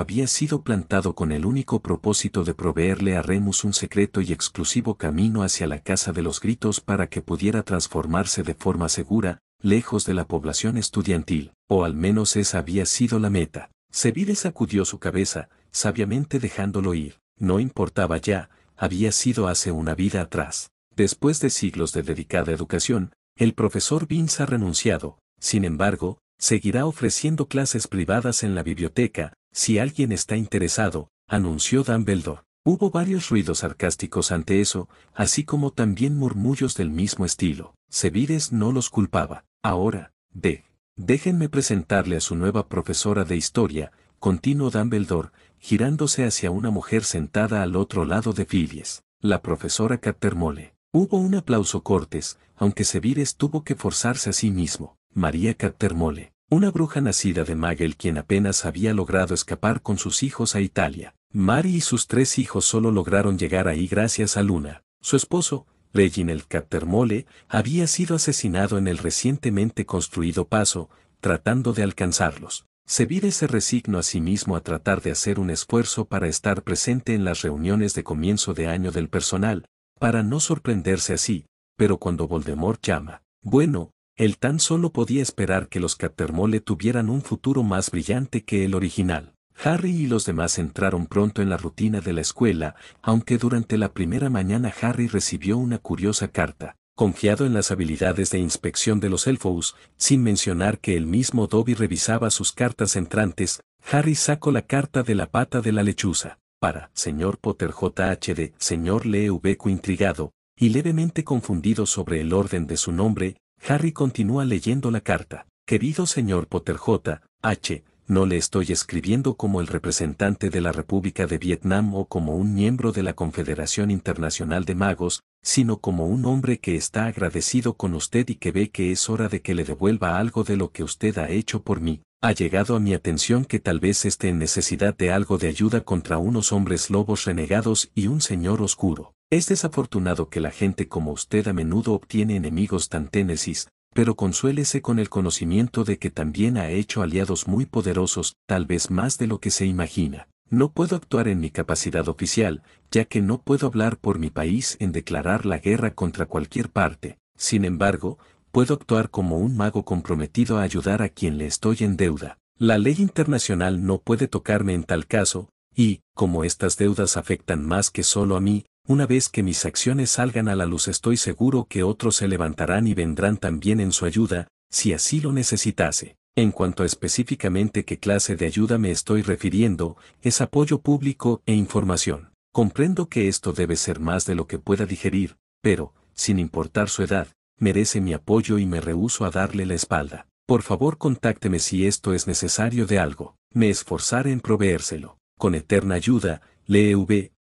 había sido plantado con el único propósito de proveerle a Remus un secreto y exclusivo camino hacia la Casa de los Gritos para que pudiera transformarse de forma segura, lejos de la población estudiantil, o al menos esa había sido la meta. Seville sacudió su cabeza, sabiamente dejándolo ir. No importaba ya, había sido hace una vida atrás. Después de siglos de dedicada educación, el profesor Vince ha renunciado, sin embargo, seguirá ofreciendo clases privadas en la biblioteca, si alguien está interesado, anunció Dumbledore. Hubo varios ruidos sarcásticos ante eso, así como también murmullos del mismo estilo. Sevires no los culpaba. Ahora, de. Déjenme presentarle a su nueva profesora de historia, continuó Dumbledore, girándose hacia una mujer sentada al otro lado de Phileas, la profesora Catermole. Hubo un aplauso cortés, aunque Sevírez tuvo que forzarse a sí mismo. María Catermole, una bruja nacida de Magel quien apenas había logrado escapar con sus hijos a Italia. Mari y sus tres hijos solo lograron llegar ahí gracias a Luna. Su esposo, Reginald Captermole, había sido asesinado en el recientemente construido paso, tratando de alcanzarlos. Sevide se resignó a sí mismo a tratar de hacer un esfuerzo para estar presente en las reuniones de comienzo de año del personal, para no sorprenderse así, pero cuando Voldemort llama, bueno, él tan solo podía esperar que los Catermole tuvieran un futuro más brillante que el original. Harry y los demás entraron pronto en la rutina de la escuela, aunque durante la primera mañana Harry recibió una curiosa carta, confiado en las habilidades de inspección de los elfos, sin mencionar que el mismo Dobby revisaba sus cartas entrantes, Harry sacó la carta de la pata de la lechuza, para señor Potter JHD, señor Leveco intrigado, y levemente confundido sobre el orden de su nombre, Harry continúa leyendo la carta. Querido señor Potter J. H., no le estoy escribiendo como el representante de la República de Vietnam o como un miembro de la Confederación Internacional de Magos, sino como un hombre que está agradecido con usted y que ve que es hora de que le devuelva algo de lo que usted ha hecho por mí. Ha llegado a mi atención que tal vez esté en necesidad de algo de ayuda contra unos hombres lobos renegados y un señor oscuro. Es desafortunado que la gente como usted a menudo obtiene enemigos tan ténesis, pero consuélese con el conocimiento de que también ha hecho aliados muy poderosos, tal vez más de lo que se imagina. No puedo actuar en mi capacidad oficial, ya que no puedo hablar por mi país en declarar la guerra contra cualquier parte. Sin embargo, puedo actuar como un mago comprometido a ayudar a quien le estoy en deuda. La ley internacional no puede tocarme en tal caso, y, como estas deudas afectan más que solo a mí, una vez que mis acciones salgan a la luz estoy seguro que otros se levantarán y vendrán también en su ayuda, si así lo necesitase. En cuanto a específicamente qué clase de ayuda me estoy refiriendo, es apoyo público e información. Comprendo que esto debe ser más de lo que pueda digerir, pero, sin importar su edad, merece mi apoyo y me rehúso a darle la espalda. Por favor contácteme si esto es necesario de algo. Me esforzaré en proveérselo. Con eterna ayuda, LEV,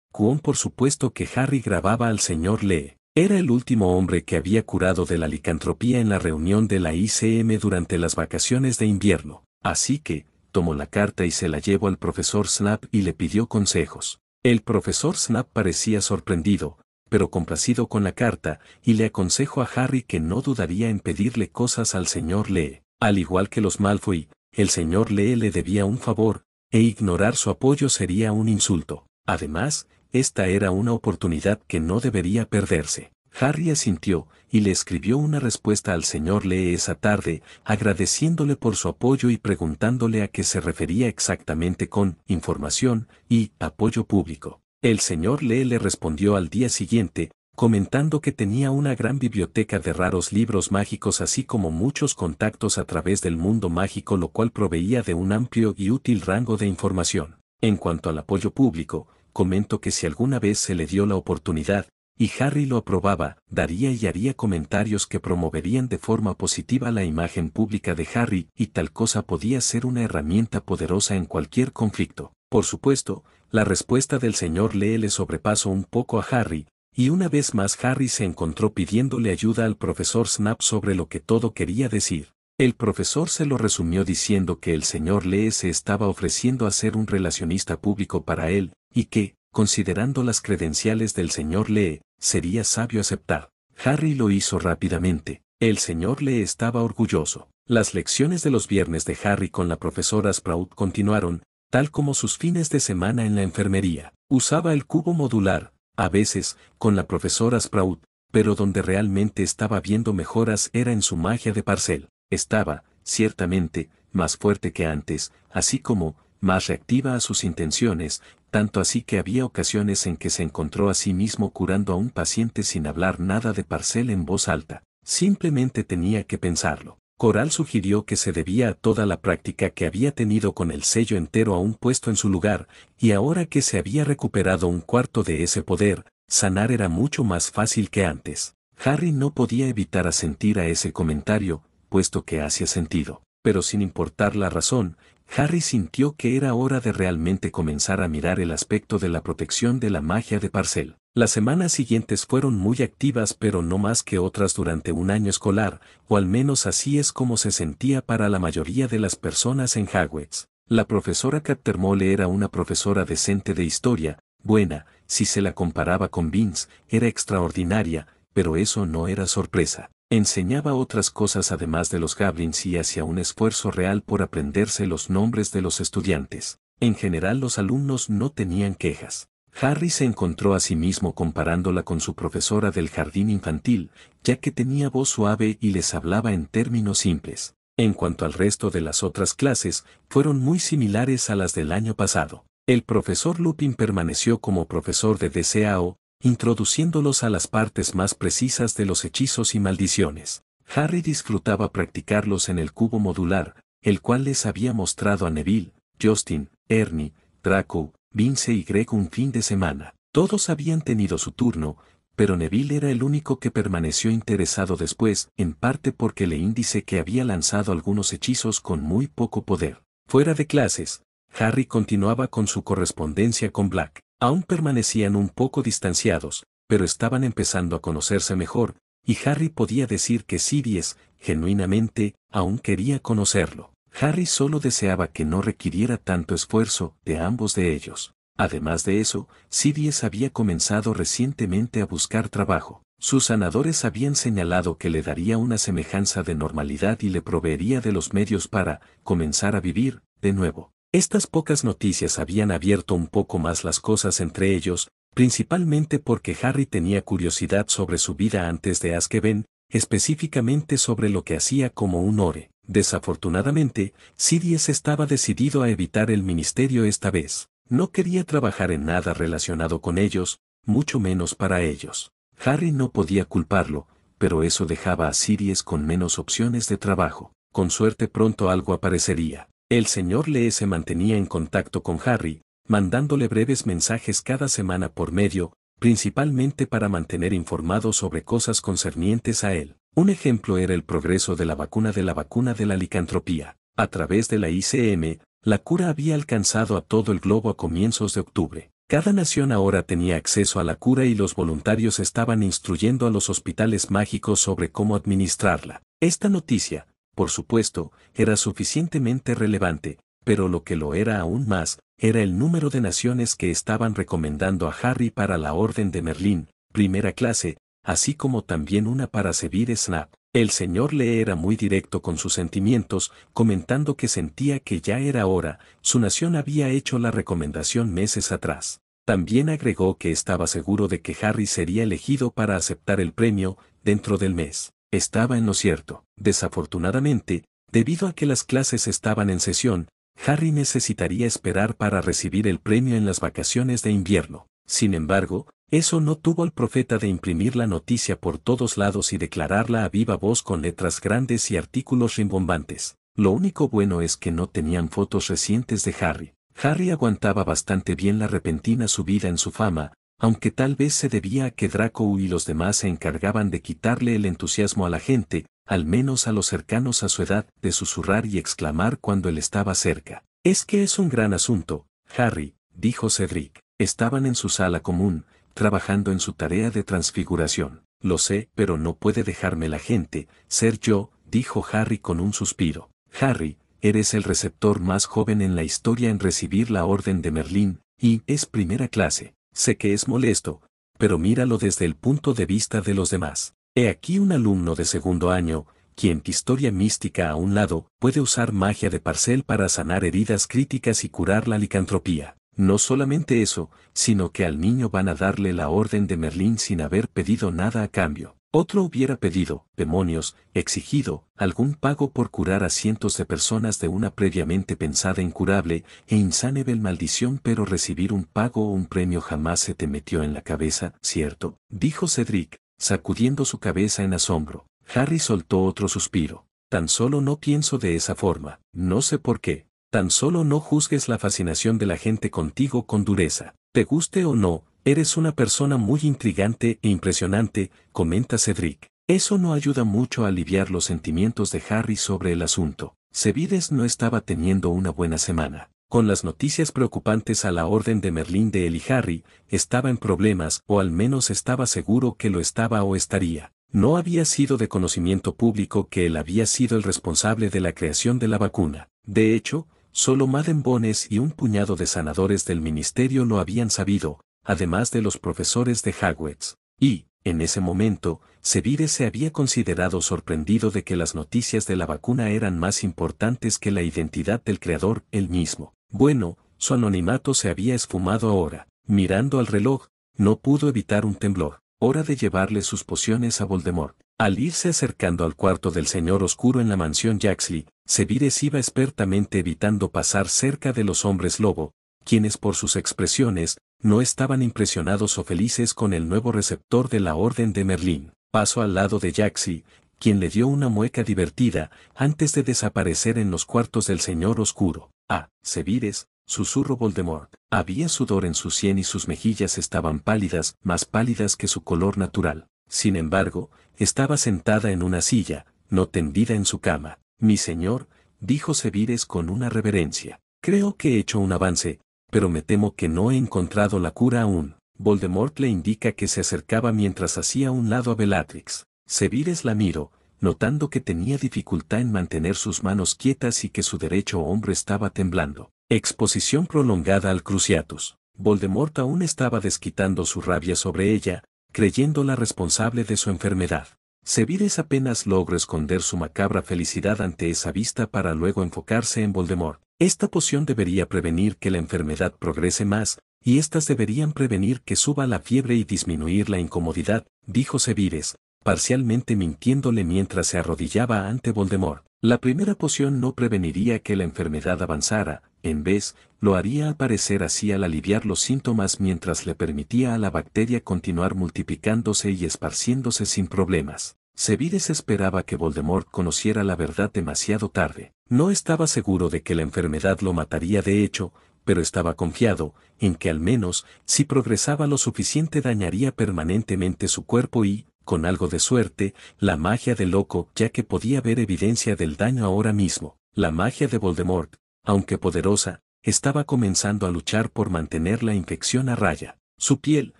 por supuesto que Harry grababa al señor Lee. Era el último hombre que había curado de la licantropía en la reunión de la ICM durante las vacaciones de invierno. Así que, tomó la carta y se la llevó al profesor Snap y le pidió consejos. El profesor Snap parecía sorprendido, pero complacido con la carta, y le aconsejó a Harry que no dudaría en pedirle cosas al señor Lee. Al igual que los Malfoy, el señor Lee le debía un favor, e ignorar su apoyo sería un insulto. Además, esta era una oportunidad que no debería perderse. Harry asintió y le escribió una respuesta al señor Lee esa tarde, agradeciéndole por su apoyo y preguntándole a qué se refería exactamente con información y apoyo público. El señor Lee le respondió al día siguiente, comentando que tenía una gran biblioteca de raros libros mágicos así como muchos contactos a través del mundo mágico lo cual proveía de un amplio y útil rango de información. En cuanto al apoyo público, comento que si alguna vez se le dio la oportunidad, y Harry lo aprobaba, daría y haría comentarios que promoverían de forma positiva la imagen pública de Harry, y tal cosa podía ser una herramienta poderosa en cualquier conflicto. Por supuesto, la respuesta del señor Lee le sobrepasó un poco a Harry, y una vez más Harry se encontró pidiéndole ayuda al profesor Snap sobre lo que todo quería decir. El profesor se lo resumió diciendo que el señor Lee se estaba ofreciendo a ser un relacionista público para él, y que, considerando las credenciales del señor Lee, sería sabio aceptar. Harry lo hizo rápidamente. El señor Lee estaba orgulloso. Las lecciones de los viernes de Harry con la profesora Sprout continuaron, tal como sus fines de semana en la enfermería. Usaba el cubo modular, a veces, con la profesora Sprout, pero donde realmente estaba viendo mejoras era en su magia de parcel. Estaba, ciertamente, más fuerte que antes, así como, más reactiva a sus intenciones, tanto así que había ocasiones en que se encontró a sí mismo curando a un paciente sin hablar nada de Parcel en voz alta, simplemente tenía que pensarlo. Coral sugirió que se debía a toda la práctica que había tenido con el sello entero aún puesto en su lugar, y ahora que se había recuperado un cuarto de ese poder, sanar era mucho más fácil que antes. Harry no podía evitar asentir a ese comentario, puesto que hacía sentido, pero sin importar la razón, Harry sintió que era hora de realmente comenzar a mirar el aspecto de la protección de la magia de Parcel. Las semanas siguientes fueron muy activas pero no más que otras durante un año escolar, o al menos así es como se sentía para la mayoría de las personas en Hogwarts. La profesora Cattermole era una profesora decente de historia, buena, si se la comparaba con Vince, era extraordinaria, pero eso no era sorpresa. Enseñaba otras cosas además de los goblins y hacía un esfuerzo real por aprenderse los nombres de los estudiantes. En general los alumnos no tenían quejas. Harry se encontró a sí mismo comparándola con su profesora del jardín infantil, ya que tenía voz suave y les hablaba en términos simples. En cuanto al resto de las otras clases, fueron muy similares a las del año pasado. El profesor Lupin permaneció como profesor de DCAO, introduciéndolos a las partes más precisas de los hechizos y maldiciones. Harry disfrutaba practicarlos en el cubo modular, el cual les había mostrado a Neville, Justin, Ernie, Draco, Vince y Greg un fin de semana. Todos habían tenido su turno, pero Neville era el único que permaneció interesado después, en parte porque le índice que había lanzado algunos hechizos con muy poco poder. Fuera de clases, Harry continuaba con su correspondencia con Black. Aún permanecían un poco distanciados, pero estaban empezando a conocerse mejor, y Harry podía decir que Sirius, genuinamente, aún quería conocerlo. Harry solo deseaba que no requiriera tanto esfuerzo de ambos de ellos. Además de eso, Sirius había comenzado recientemente a buscar trabajo. Sus sanadores habían señalado que le daría una semejanza de normalidad y le proveería de los medios para comenzar a vivir, de nuevo. Estas pocas noticias habían abierto un poco más las cosas entre ellos, principalmente porque Harry tenía curiosidad sobre su vida antes de Azkaban, específicamente sobre lo que hacía como un ore. Desafortunadamente, Sirius estaba decidido a evitar el ministerio esta vez. No quería trabajar en nada relacionado con ellos, mucho menos para ellos. Harry no podía culparlo, pero eso dejaba a Sirius con menos opciones de trabajo. Con suerte pronto algo aparecería. El señor Lee se mantenía en contacto con Harry, mandándole breves mensajes cada semana por medio, principalmente para mantener informado sobre cosas concernientes a él. Un ejemplo era el progreso de la vacuna de la vacuna de la licantropía. A través de la ICM, la cura había alcanzado a todo el globo a comienzos de octubre. Cada nación ahora tenía acceso a la cura y los voluntarios estaban instruyendo a los hospitales mágicos sobre cómo administrarla. Esta noticia, por supuesto, era suficientemente relevante, pero lo que lo era aún más, era el número de naciones que estaban recomendando a Harry para la Orden de Merlín, primera clase, así como también una para Sevir Snap. El señor le era muy directo con sus sentimientos, comentando que sentía que ya era hora, su nación había hecho la recomendación meses atrás. También agregó que estaba seguro de que Harry sería elegido para aceptar el premio, dentro del mes. Estaba en lo cierto. Desafortunadamente, debido a que las clases estaban en sesión, Harry necesitaría esperar para recibir el premio en las vacaciones de invierno. Sin embargo, eso no tuvo al profeta de imprimir la noticia por todos lados y declararla a viva voz con letras grandes y artículos rimbombantes. Lo único bueno es que no tenían fotos recientes de Harry. Harry aguantaba bastante bien la repentina subida en su fama, aunque tal vez se debía a que Draco y los demás se encargaban de quitarle el entusiasmo a la gente, al menos a los cercanos a su edad, de susurrar y exclamar cuando él estaba cerca. Es que es un gran asunto, Harry, dijo Cedric. Estaban en su sala común, trabajando en su tarea de transfiguración. Lo sé, pero no puede dejarme la gente, ser yo, dijo Harry con un suspiro. Harry, eres el receptor más joven en la historia en recibir la Orden de Merlín, y es primera clase. Sé que es molesto, pero míralo desde el punto de vista de los demás. He aquí un alumno de segundo año, quien historia mística a un lado, puede usar magia de parcel para sanar heridas críticas y curar la licantropía. No solamente eso, sino que al niño van a darle la orden de Merlín sin haber pedido nada a cambio. Otro hubiera pedido, demonios, exigido, algún pago por curar a cientos de personas de una previamente pensada incurable e insanebel maldición, pero recibir un pago o un premio jamás se te metió en la cabeza, ¿cierto? dijo Cedric, sacudiendo su cabeza en asombro. Harry soltó otro suspiro. Tan solo no pienso de esa forma, no sé por qué. Tan solo no juzgues la fascinación de la gente contigo con dureza. Te guste o no, Eres una persona muy intrigante e impresionante, comenta Cedric. Eso no ayuda mucho a aliviar los sentimientos de Harry sobre el asunto. Sevides no estaba teniendo una buena semana. Con las noticias preocupantes a la orden de Merlín de él y Harry, estaba en problemas o al menos estaba seguro que lo estaba o estaría. No había sido de conocimiento público que él había sido el responsable de la creación de la vacuna. De hecho, solo Madden Bones y un puñado de sanadores del ministerio lo habían sabido, además de los profesores de Hagwitz. Y, en ese momento, Sevire se había considerado sorprendido de que las noticias de la vacuna eran más importantes que la identidad del creador él mismo. Bueno, su anonimato se había esfumado ahora. Mirando al reloj, no pudo evitar un temblor. Hora de llevarle sus pociones a Voldemort. Al irse acercando al cuarto del señor oscuro en la mansión Jaxley, Sevires iba expertamente evitando pasar cerca de los hombres lobo, quienes por sus expresiones, no estaban impresionados o felices con el nuevo receptor de la Orden de Merlín. Pasó al lado de Jaxi, quien le dio una mueca divertida, antes de desaparecer en los cuartos del Señor Oscuro. Ah, Sevires, susurró Voldemort. Había sudor en su sien y sus mejillas estaban pálidas, más pálidas que su color natural. Sin embargo, estaba sentada en una silla, no tendida en su cama. Mi señor, dijo Sevires con una reverencia. Creo que he hecho un avance, pero me temo que no he encontrado la cura aún. Voldemort le indica que se acercaba mientras hacía un lado a Bellatrix. Sevires la miró, notando que tenía dificultad en mantener sus manos quietas y que su derecho hombro estaba temblando. Exposición prolongada al Cruciatus. Voldemort aún estaba desquitando su rabia sobre ella, creyéndola responsable de su enfermedad. Sevires apenas logró esconder su macabra felicidad ante esa vista para luego enfocarse en Voldemort. Esta poción debería prevenir que la enfermedad progrese más, y estas deberían prevenir que suba la fiebre y disminuir la incomodidad, dijo Sevires, parcialmente mintiéndole mientras se arrodillaba ante Voldemort. La primera poción no preveniría que la enfermedad avanzara, en vez, lo haría aparecer así al aliviar los síntomas mientras le permitía a la bacteria continuar multiplicándose y esparciéndose sin problemas. Sevires esperaba que Voldemort conociera la verdad demasiado tarde. No estaba seguro de que la enfermedad lo mataría de hecho, pero estaba confiado en que al menos, si progresaba lo suficiente dañaría permanentemente su cuerpo y, con algo de suerte, la magia de loco ya que podía ver evidencia del daño ahora mismo. La magia de Voldemort, aunque poderosa, estaba comenzando a luchar por mantener la infección a raya. Su piel,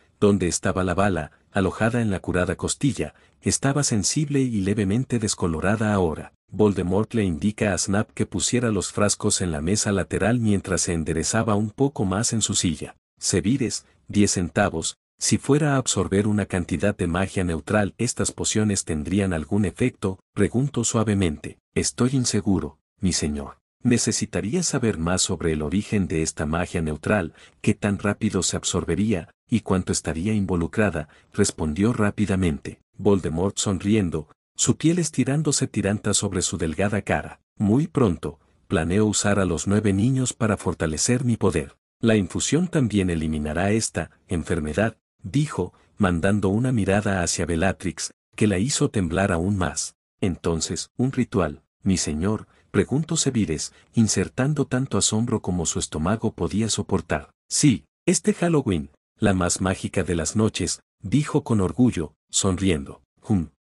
donde estaba la bala, alojada en la curada costilla, estaba sensible y levemente descolorada ahora. Voldemort le indica a Snap que pusiera los frascos en la mesa lateral mientras se enderezaba un poco más en su silla. Sevires, 10 centavos, si fuera a absorber una cantidad de magia neutral, estas pociones tendrían algún efecto, preguntó suavemente. Estoy inseguro, mi señor. Necesitaría saber más sobre el origen de esta magia neutral, qué tan rápido se absorbería, y cuánto estaría involucrada, respondió rápidamente. Voldemort sonriendo, su piel estirándose tiranta sobre su delgada cara. Muy pronto, planeo usar a los nueve niños para fortalecer mi poder. La infusión también eliminará esta enfermedad, dijo, mandando una mirada hacia Bellatrix, que la hizo temblar aún más. Entonces, un ritual, mi señor, preguntó Sevires, insertando tanto asombro como su estómago podía soportar. Sí, este Halloween, la más mágica de las noches, dijo con orgullo, sonriendo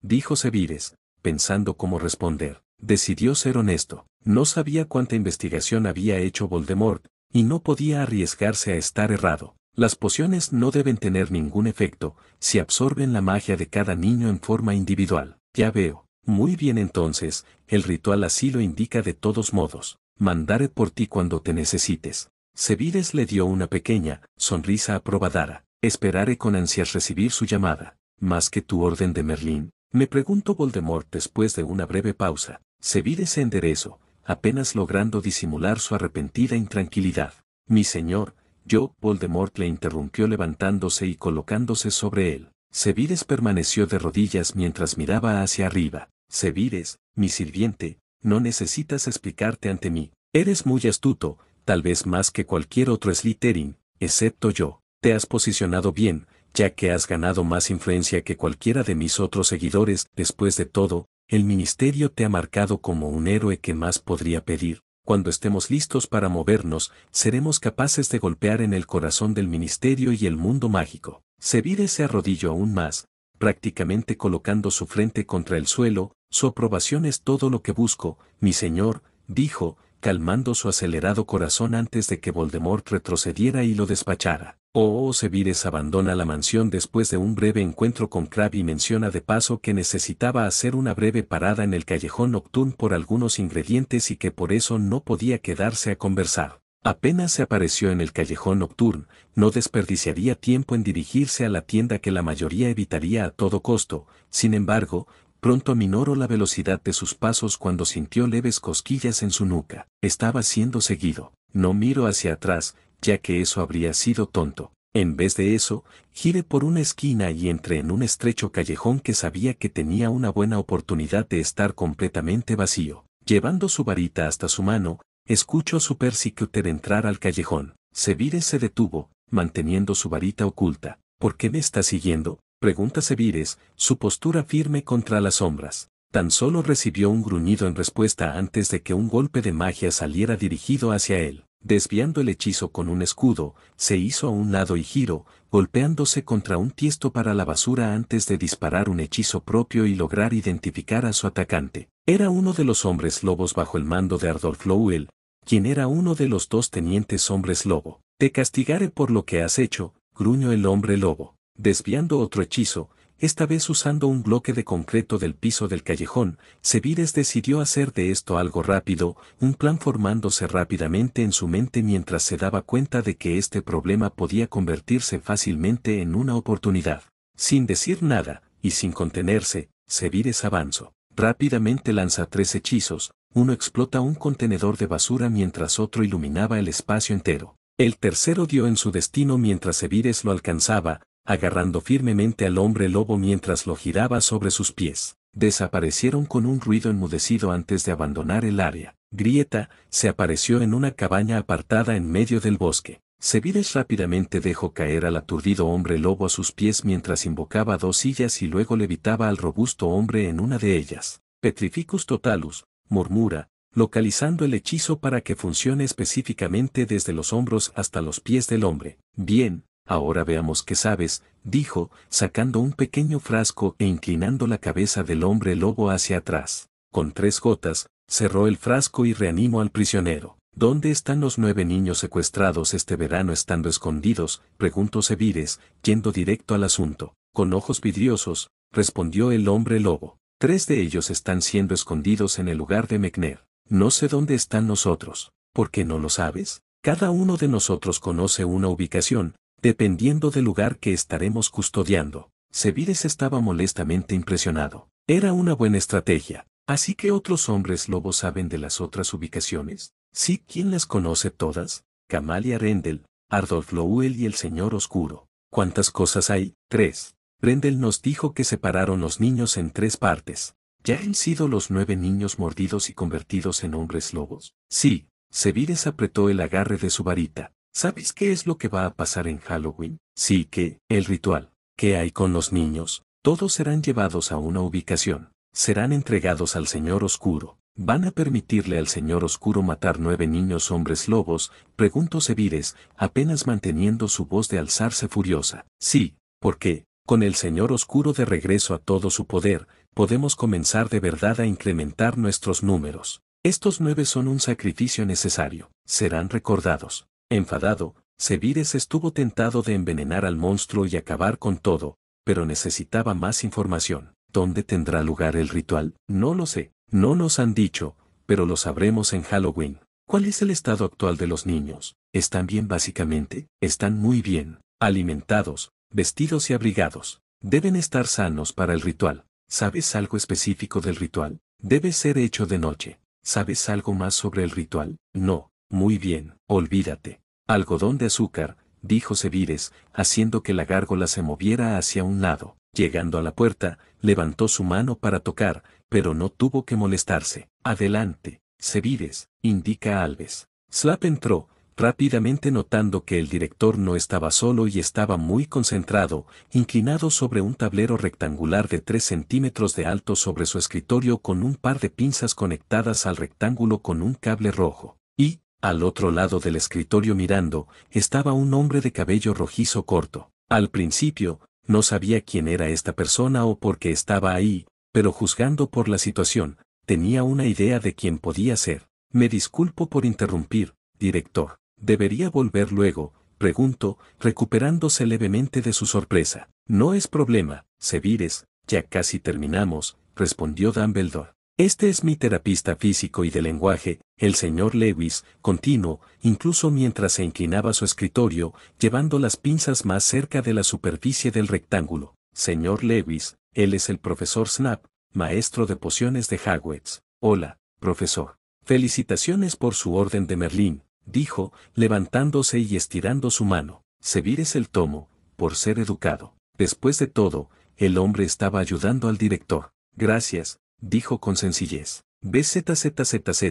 dijo Sevires, pensando cómo responder. Decidió ser honesto. No sabía cuánta investigación había hecho Voldemort, y no podía arriesgarse a estar errado. Las pociones no deben tener ningún efecto si absorben la magia de cada niño en forma individual. Ya veo. Muy bien entonces, el ritual así lo indica de todos modos. Mandaré por ti cuando te necesites. Sevires le dio una pequeña sonrisa aprobadara. Esperaré con ansias recibir su llamada más que tu orden de Merlín, me preguntó Voldemort después de una breve pausa. Sevires se enderezó, apenas logrando disimular su arrepentida intranquilidad. Mi señor, yo, Voldemort le interrumpió levantándose y colocándose sobre él. Sevides permaneció de rodillas mientras miraba hacia arriba. Sevires, mi sirviente, no necesitas explicarte ante mí. Eres muy astuto, tal vez más que cualquier otro Slytherin, excepto yo. Te has posicionado bien, ya que has ganado más influencia que cualquiera de mis otros seguidores, después de todo, el ministerio te ha marcado como un héroe que más podría pedir. Cuando estemos listos para movernos, seremos capaces de golpear en el corazón del ministerio y el mundo mágico. se Sevire ese arrodillo aún más, prácticamente colocando su frente contra el suelo, su aprobación es todo lo que busco, mi señor, dijo, calmando su acelerado corazón antes de que Voldemort retrocediera y lo despachara. Oh Sevires abandona la mansión después de un breve encuentro con Krab y menciona de paso que necesitaba hacer una breve parada en el callejón nocturno por algunos ingredientes y que por eso no podía quedarse a conversar. Apenas se apareció en el callejón nocturno, no desperdiciaría tiempo en dirigirse a la tienda que la mayoría evitaría a todo costo, sin embargo, Pronto aminoró la velocidad de sus pasos cuando sintió leves cosquillas en su nuca. Estaba siendo seguido. No miro hacia atrás, ya que eso habría sido tonto. En vez de eso, gire por una esquina y entré en un estrecho callejón que sabía que tenía una buena oportunidad de estar completamente vacío. Llevando su varita hasta su mano, escucho a su persecutor entrar al callejón. Sevire se detuvo, manteniendo su varita oculta. ¿Por qué me está siguiendo? pregunta Sevires, su postura firme contra las sombras. Tan solo recibió un gruñido en respuesta antes de que un golpe de magia saliera dirigido hacia él. Desviando el hechizo con un escudo, se hizo a un lado y giro, golpeándose contra un tiesto para la basura antes de disparar un hechizo propio y lograr identificar a su atacante. Era uno de los hombres lobos bajo el mando de Ardolf Lowell, quien era uno de los dos tenientes hombres lobo. Te castigaré por lo que has hecho, gruñó el hombre lobo. Desviando otro hechizo, esta vez usando un bloque de concreto del piso del callejón, Sevires decidió hacer de esto algo rápido, un plan formándose rápidamente en su mente mientras se daba cuenta de que este problema podía convertirse fácilmente en una oportunidad. Sin decir nada, y sin contenerse, Sevires avanzó. Rápidamente lanza tres hechizos, uno explota un contenedor de basura mientras otro iluminaba el espacio entero. El tercero dio en su destino mientras Sevires lo alcanzaba, agarrando firmemente al hombre lobo mientras lo giraba sobre sus pies. Desaparecieron con un ruido enmudecido antes de abandonar el área. Grieta se apareció en una cabaña apartada en medio del bosque. Sevides rápidamente dejó caer al aturdido hombre lobo a sus pies mientras invocaba dos sillas y luego levitaba al robusto hombre en una de ellas. Petrificus totalus, murmura, localizando el hechizo para que funcione específicamente desde los hombros hasta los pies del hombre. Bien, Ahora veamos qué sabes, dijo, sacando un pequeño frasco e inclinando la cabeza del hombre lobo hacia atrás. Con tres gotas, cerró el frasco y reanimó al prisionero. ¿Dónde están los nueve niños secuestrados este verano estando escondidos? preguntó Sevires, yendo directo al asunto. Con ojos vidriosos, respondió el hombre lobo. Tres de ellos están siendo escondidos en el lugar de Mecner. No sé dónde están nosotros. ¿Por qué no lo sabes? Cada uno de nosotros conoce una ubicación, Dependiendo del lugar que estaremos custodiando, Sevides estaba molestamente impresionado. Era una buena estrategia. Así que otros hombres lobos saben de las otras ubicaciones. Sí, ¿quién las conoce todas? Camalia Rendel, Ardolf Lowell y el Señor Oscuro. ¿Cuántas cosas hay? Tres. Rendel nos dijo que separaron los niños en tres partes. ¿Ya han sido los nueve niños mordidos y convertidos en hombres lobos? Sí. Sevides apretó el agarre de su varita. ¿Sabes qué es lo que va a pasar en Halloween? Sí que, el ritual, que hay con los niños, todos serán llevados a una ubicación, serán entregados al Señor Oscuro, ¿Van a permitirle al señor oscuro matar nueve niños hombres lobos? preguntó Sevires, apenas manteniendo su voz de alzarse furiosa. Sí, porque, con el señor oscuro de regreso a todo su poder, podemos comenzar de verdad a incrementar nuestros números. Estos nueve son un sacrificio necesario, serán recordados, Enfadado, Sevires estuvo tentado de envenenar al monstruo y acabar con todo, pero necesitaba más información. ¿Dónde tendrá lugar el ritual? No lo sé, no nos han dicho, pero lo sabremos en Halloween. ¿Cuál es el estado actual de los niños? ¿Están bien básicamente? Están muy bien, alimentados, vestidos y abrigados. Deben estar sanos para el ritual. ¿Sabes algo específico del ritual? Debe ser hecho de noche. ¿Sabes algo más sobre el ritual? No. Muy bien, olvídate. Algodón de azúcar, dijo Sevires, haciendo que la gárgola se moviera hacia un lado. Llegando a la puerta, levantó su mano para tocar, pero no tuvo que molestarse. Adelante, Sevires, indica Alves. Slap entró, rápidamente notando que el director no estaba solo y estaba muy concentrado, inclinado sobre un tablero rectangular de 3 centímetros de alto sobre su escritorio con un par de pinzas conectadas al rectángulo con un cable rojo. Y, al otro lado del escritorio mirando, estaba un hombre de cabello rojizo corto. Al principio, no sabía quién era esta persona o por qué estaba ahí, pero juzgando por la situación, tenía una idea de quién podía ser. Me disculpo por interrumpir, director. ¿Debería volver luego? Preguntó, recuperándose levemente de su sorpresa. No es problema, Sevires, ya casi terminamos, respondió Dumbledore. Este es mi terapista físico y de lenguaje, el señor Lewis, continuó, incluso mientras se inclinaba su escritorio, llevando las pinzas más cerca de la superficie del rectángulo. Señor Lewis, él es el profesor Snap, maestro de pociones de Hagwitz. Hola, profesor. Felicitaciones por su orden de Merlín, dijo, levantándose y estirando su mano. Se es el tomo, por ser educado. Después de todo, el hombre estaba ayudando al director. Gracias, dijo con sencillez. BZZZZ,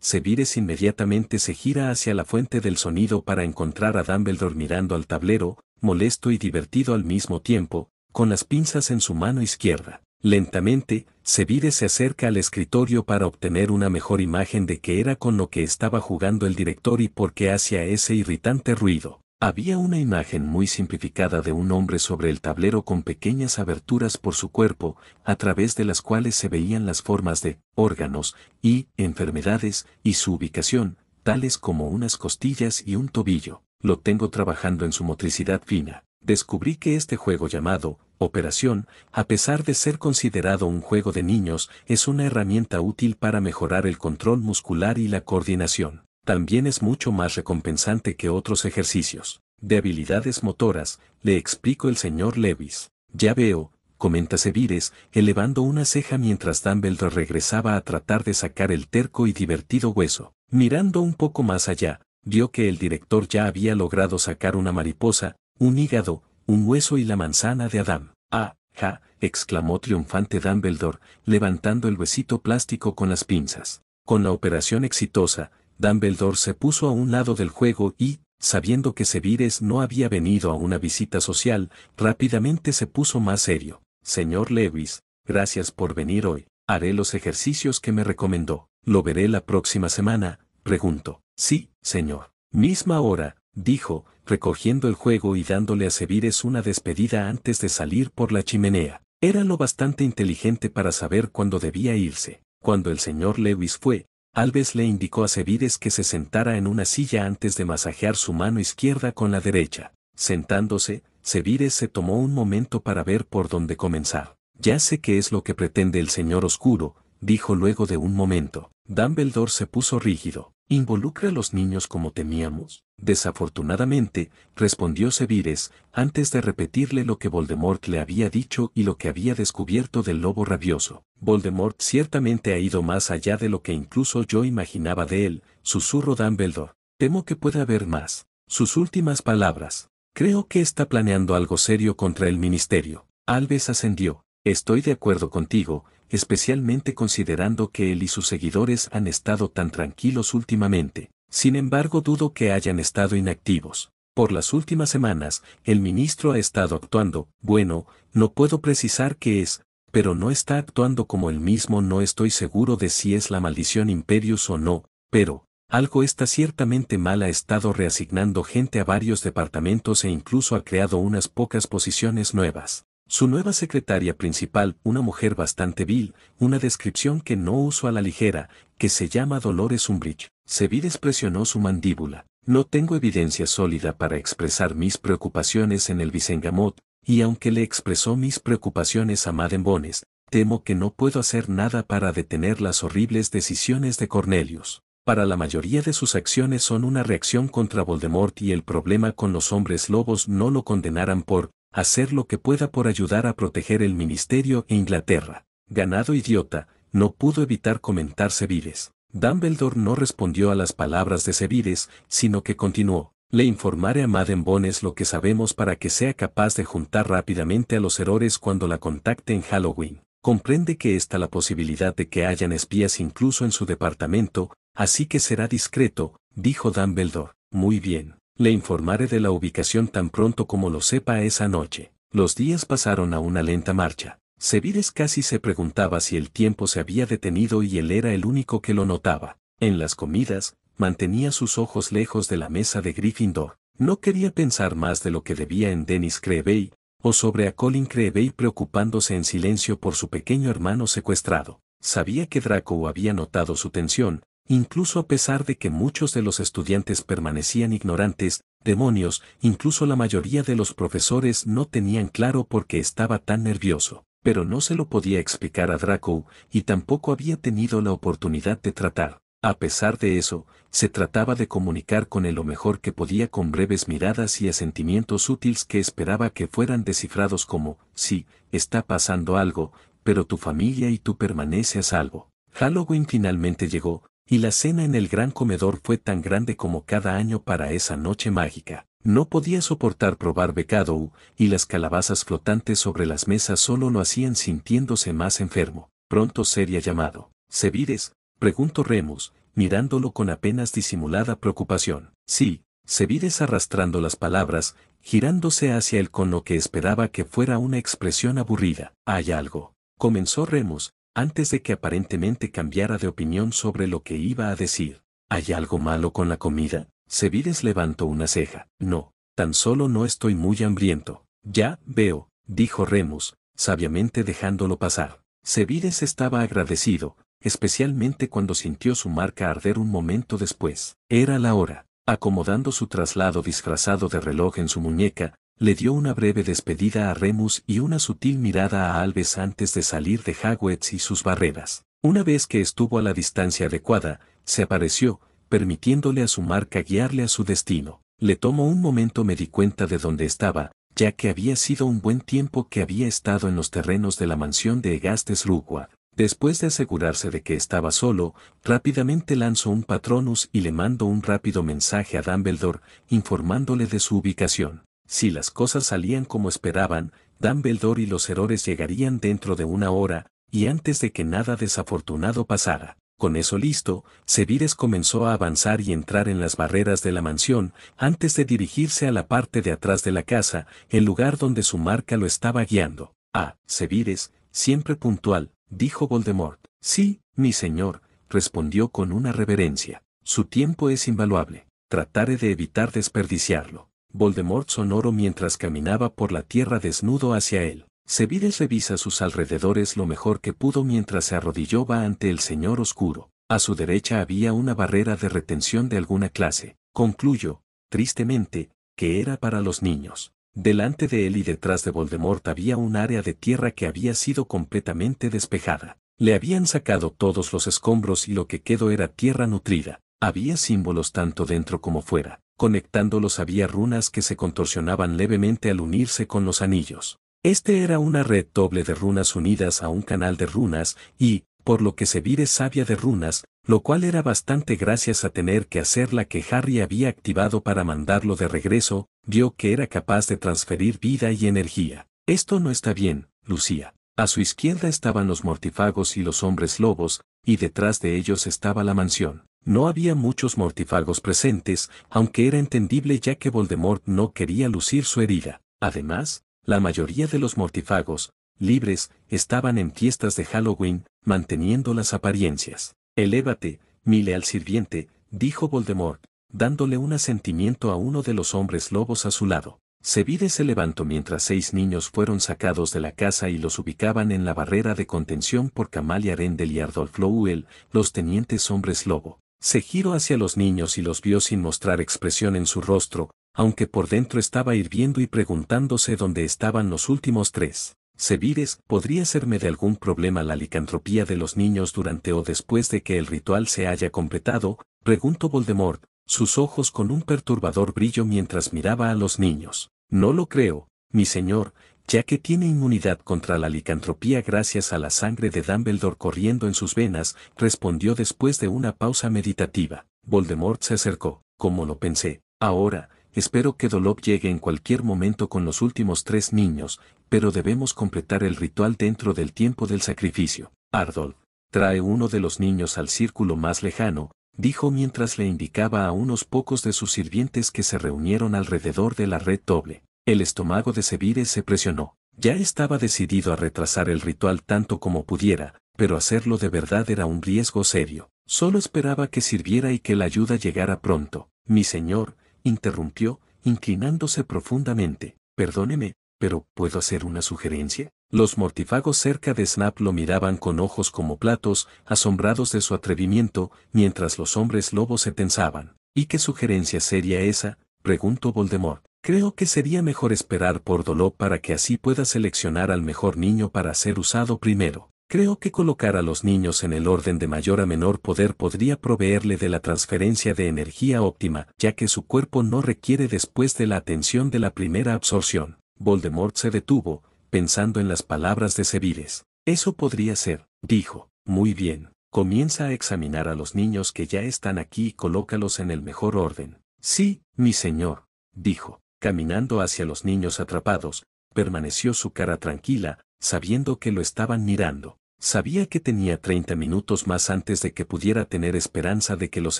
Sevires inmediatamente se gira hacia la fuente del sonido para encontrar a Dumbledore mirando al tablero, molesto y divertido al mismo tiempo, con las pinzas en su mano izquierda. Lentamente, Sevires se acerca al escritorio para obtener una mejor imagen de qué era con lo que estaba jugando el director y por qué hacía ese irritante ruido. Había una imagen muy simplificada de un hombre sobre el tablero con pequeñas aberturas por su cuerpo, a través de las cuales se veían las formas de órganos y enfermedades y su ubicación, tales como unas costillas y un tobillo. Lo tengo trabajando en su motricidad fina. Descubrí que este juego llamado Operación, a pesar de ser considerado un juego de niños, es una herramienta útil para mejorar el control muscular y la coordinación también es mucho más recompensante que otros ejercicios de habilidades motoras, le explico el señor Levis. Ya veo, comenta Sevires, elevando una ceja mientras Dumbledore regresaba a tratar de sacar el terco y divertido hueso. Mirando un poco más allá, vio que el director ya había logrado sacar una mariposa, un hígado, un hueso y la manzana de Adán. Ah, ja, exclamó triunfante Dumbledore, levantando el huesito plástico con las pinzas. Con la operación exitosa, Dumbledore se puso a un lado del juego y, sabiendo que Sevires no había venido a una visita social, rápidamente se puso más serio. Señor Lewis, gracias por venir hoy. Haré los ejercicios que me recomendó. ¿Lo veré la próxima semana? Preguntó. Sí, señor. Misma hora, dijo, recogiendo el juego y dándole a Sevires una despedida antes de salir por la chimenea. Era lo bastante inteligente para saber cuándo debía irse. Cuando el señor Lewis fue, Alves le indicó a Cebides que se sentara en una silla antes de masajear su mano izquierda con la derecha. Sentándose, Sevirez se tomó un momento para ver por dónde comenzar. Ya sé qué es lo que pretende el señor oscuro, dijo luego de un momento. Dumbledore se puso rígido. Involucra a los niños como temíamos. Desafortunadamente, respondió Sevires, antes de repetirle lo que Voldemort le había dicho y lo que había descubierto del lobo rabioso. Voldemort ciertamente ha ido más allá de lo que incluso yo imaginaba de él, susurró Dumbledore. Temo que pueda haber más. Sus últimas palabras. Creo que está planeando algo serio contra el ministerio. Alves ascendió. Estoy de acuerdo contigo, especialmente considerando que él y sus seguidores han estado tan tranquilos últimamente. Sin embargo, dudo que hayan estado inactivos. Por las últimas semanas, el ministro ha estado actuando, bueno, no puedo precisar qué es, pero no está actuando como él mismo, no estoy seguro de si es la maldición imperius o no, pero, algo está ciertamente mal ha estado reasignando gente a varios departamentos e incluso ha creado unas pocas posiciones nuevas. Su nueva secretaria principal, una mujer bastante vil, una descripción que no uso a la ligera, que se llama Dolores Umbridge. Sevides presionó su mandíbula. No tengo evidencia sólida para expresar mis preocupaciones en el Vicengamot, y aunque le expresó mis preocupaciones a Madden Bones, temo que no puedo hacer nada para detener las horribles decisiones de Cornelius. Para la mayoría de sus acciones son una reacción contra Voldemort y el problema con los hombres lobos no lo condenarán por hacer lo que pueda por ayudar a proteger el ministerio e Inglaterra. Ganado idiota, no pudo evitar comentar Seviles. Dumbledore no respondió a las palabras de Seviles, sino que continuó. Le informaré a Madden Bones lo que sabemos para que sea capaz de juntar rápidamente a los errores cuando la contacte en Halloween. Comprende que está la posibilidad de que hayan espías incluso en su departamento, así que será discreto, dijo Dumbledore. Muy bien. Le informaré de la ubicación tan pronto como lo sepa esa noche. Los días pasaron a una lenta marcha. Sevides casi se preguntaba si el tiempo se había detenido y él era el único que lo notaba. En las comidas, mantenía sus ojos lejos de la mesa de Gryffindor. No quería pensar más de lo que debía en Dennis Crevey, o sobre a Colin Crevey preocupándose en silencio por su pequeño hermano secuestrado. Sabía que Draco había notado su tensión, incluso a pesar de que muchos de los estudiantes permanecían ignorantes, demonios, incluso la mayoría de los profesores no tenían claro por qué estaba tan nervioso, pero no se lo podía explicar a Draco y tampoco había tenido la oportunidad de tratar. A pesar de eso, se trataba de comunicar con él lo mejor que podía con breves miradas y asentimientos útiles que esperaba que fueran descifrados como, sí, está pasando algo, pero tu familia y tú permaneces a salvo. Halloween finalmente llegó, y la cena en el gran comedor fue tan grande como cada año para esa noche mágica. No podía soportar probar becado y las calabazas flotantes sobre las mesas solo lo hacían sintiéndose más enfermo. Pronto sería llamado. vides? preguntó Remus, mirándolo con apenas disimulada preocupación. Sí, Sevides arrastrando las palabras, girándose hacia él con lo que esperaba que fuera una expresión aburrida. Hay algo. Comenzó Remus, antes de que aparentemente cambiara de opinión sobre lo que iba a decir. ¿Hay algo malo con la comida? Sevides levantó una ceja. No, tan solo no estoy muy hambriento. Ya, veo, dijo Remus, sabiamente dejándolo pasar. Sevides estaba agradecido, especialmente cuando sintió su marca arder un momento después. Era la hora. Acomodando su traslado disfrazado de reloj en su muñeca, le dio una breve despedida a Remus y una sutil mirada a Alves antes de salir de Hagwitz y sus barreras. Una vez que estuvo a la distancia adecuada, se apareció, permitiéndole a su marca guiarle a su destino. Le tomó un momento me di cuenta de dónde estaba, ya que había sido un buen tiempo que había estado en los terrenos de la mansión de Egastes Rugua. Después de asegurarse de que estaba solo, rápidamente lanzó un patronus y le mandó un rápido mensaje a Dumbledore, informándole de su ubicación. Si las cosas salían como esperaban, Dumbledore y los errores llegarían dentro de una hora, y antes de que nada desafortunado pasara. Con eso listo, Sevires comenzó a avanzar y entrar en las barreras de la mansión, antes de dirigirse a la parte de atrás de la casa, el lugar donde su marca lo estaba guiando. Ah, Sevires, siempre puntual, dijo Voldemort. Sí, mi señor, respondió con una reverencia. Su tiempo es invaluable. Trataré de evitar desperdiciarlo. Voldemort sonoro mientras caminaba por la tierra desnudo hacia él. Sevides revisa sus alrededores lo mejor que pudo mientras se arrodilló va ante el Señor Oscuro. A su derecha había una barrera de retención de alguna clase. Concluyo, tristemente, que era para los niños. Delante de él y detrás de Voldemort había un área de tierra que había sido completamente despejada. Le habían sacado todos los escombros y lo que quedó era tierra nutrida. Había símbolos tanto dentro como fuera conectándolos había runas que se contorsionaban levemente al unirse con los anillos. Este era una red doble de runas unidas a un canal de runas y, por lo que se vire sabia de runas, lo cual era bastante gracias a tener que hacer la que Harry había activado para mandarlo de regreso, vio que era capaz de transferir vida y energía. Esto no está bien, Lucía. A su izquierda estaban los mortífagos y los hombres lobos, y detrás de ellos estaba la mansión. No había muchos mortifagos presentes, aunque era entendible ya que Voldemort no quería lucir su herida. Además, la mayoría de los mortifagos, libres, estaban en fiestas de Halloween, manteniendo las apariencias. Elévate, mi leal sirviente, dijo Voldemort, dándole un asentimiento a uno de los hombres lobos a su lado. Sevide se levantó mientras seis niños fueron sacados de la casa y los ubicaban en la barrera de contención por Camalia Rendel y Ardolf Lowell, los tenientes hombres lobo. Se giró hacia los niños y los vio sin mostrar expresión en su rostro, aunque por dentro estaba hirviendo y preguntándose dónde estaban los últimos tres. sevires ¿podría serme de algún problema la licantropía de los niños durante o después de que el ritual se haya completado? Preguntó Voldemort, sus ojos con un perturbador brillo mientras miraba a los niños. No lo creo, mi señor, ya que tiene inmunidad contra la licantropía gracias a la sangre de Dumbledore corriendo en sus venas, respondió después de una pausa meditativa. Voldemort se acercó, como lo pensé. Ahora, espero que Dolop llegue en cualquier momento con los últimos tres niños, pero debemos completar el ritual dentro del tiempo del sacrificio. Ardol, trae uno de los niños al círculo más lejano, dijo mientras le indicaba a unos pocos de sus sirvientes que se reunieron alrededor de la red doble. El estómago de Sevire se presionó. Ya estaba decidido a retrasar el ritual tanto como pudiera, pero hacerlo de verdad era un riesgo serio. Solo esperaba que sirviera y que la ayuda llegara pronto. Mi señor, interrumpió, inclinándose profundamente. Perdóneme, pero ¿puedo hacer una sugerencia? Los mortifagos cerca de Snap lo miraban con ojos como platos, asombrados de su atrevimiento, mientras los hombres lobos se tensaban. ¿Y qué sugerencia sería esa? preguntó Voldemort. Creo que sería mejor esperar por dolor para que así pueda seleccionar al mejor niño para ser usado primero. Creo que colocar a los niños en el orden de mayor a menor poder podría proveerle de la transferencia de energía óptima, ya que su cuerpo no requiere después de la atención de la primera absorción. Voldemort se detuvo, pensando en las palabras de Seviles. Eso podría ser, dijo. Muy bien. Comienza a examinar a los niños que ya están aquí y colócalos en el mejor orden. Sí, mi señor, dijo caminando hacia los niños atrapados, permaneció su cara tranquila, sabiendo que lo estaban mirando. Sabía que tenía 30 minutos más antes de que pudiera tener esperanza de que los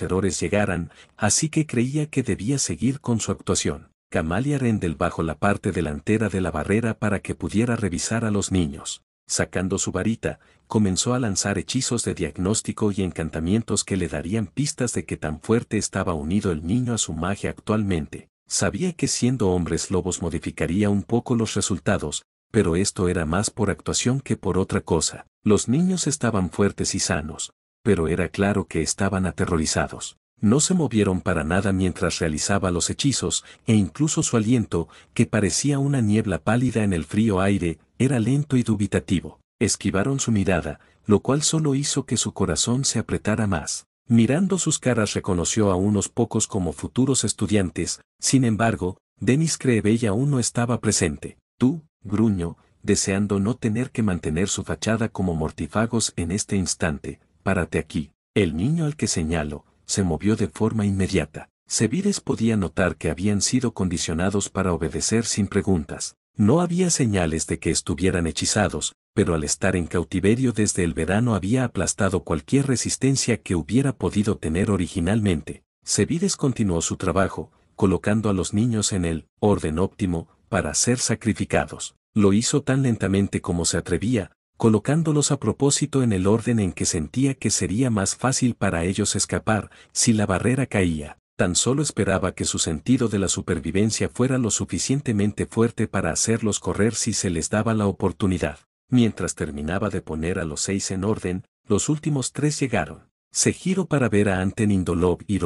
errores llegaran, así que creía que debía seguir con su actuación. Camalia Rendel bajo la parte delantera de la barrera para que pudiera revisar a los niños. Sacando su varita, comenzó a lanzar hechizos de diagnóstico y encantamientos que le darían pistas de que tan fuerte estaba unido el niño a su magia actualmente. Sabía que siendo hombres lobos modificaría un poco los resultados, pero esto era más por actuación que por otra cosa. Los niños estaban fuertes y sanos, pero era claro que estaban aterrorizados. No se movieron para nada mientras realizaba los hechizos, e incluso su aliento, que parecía una niebla pálida en el frío aire, era lento y dubitativo. Esquivaron su mirada, lo cual solo hizo que su corazón se apretara más. Mirando sus caras reconoció a unos pocos como futuros estudiantes, sin embargo, Denis cree ella aún no estaba presente. Tú, gruño, deseando no tener que mantener su fachada como mortífagos en este instante, párate aquí. El niño al que señalo, se movió de forma inmediata. Sevires podía notar que habían sido condicionados para obedecer sin preguntas. No había señales de que estuvieran hechizados, pero al estar en cautiverio desde el verano había aplastado cualquier resistencia que hubiera podido tener originalmente. Sevides continuó su trabajo, colocando a los niños en el orden óptimo para ser sacrificados. Lo hizo tan lentamente como se atrevía, colocándolos a propósito en el orden en que sentía que sería más fácil para ellos escapar si la barrera caía. Tan solo esperaba que su sentido de la supervivencia fuera lo suficientemente fuerte para hacerlos correr si se les daba la oportunidad. Mientras terminaba de poner a los seis en orden, los últimos tres llegaron. Se giró para ver a Antenin Dolov y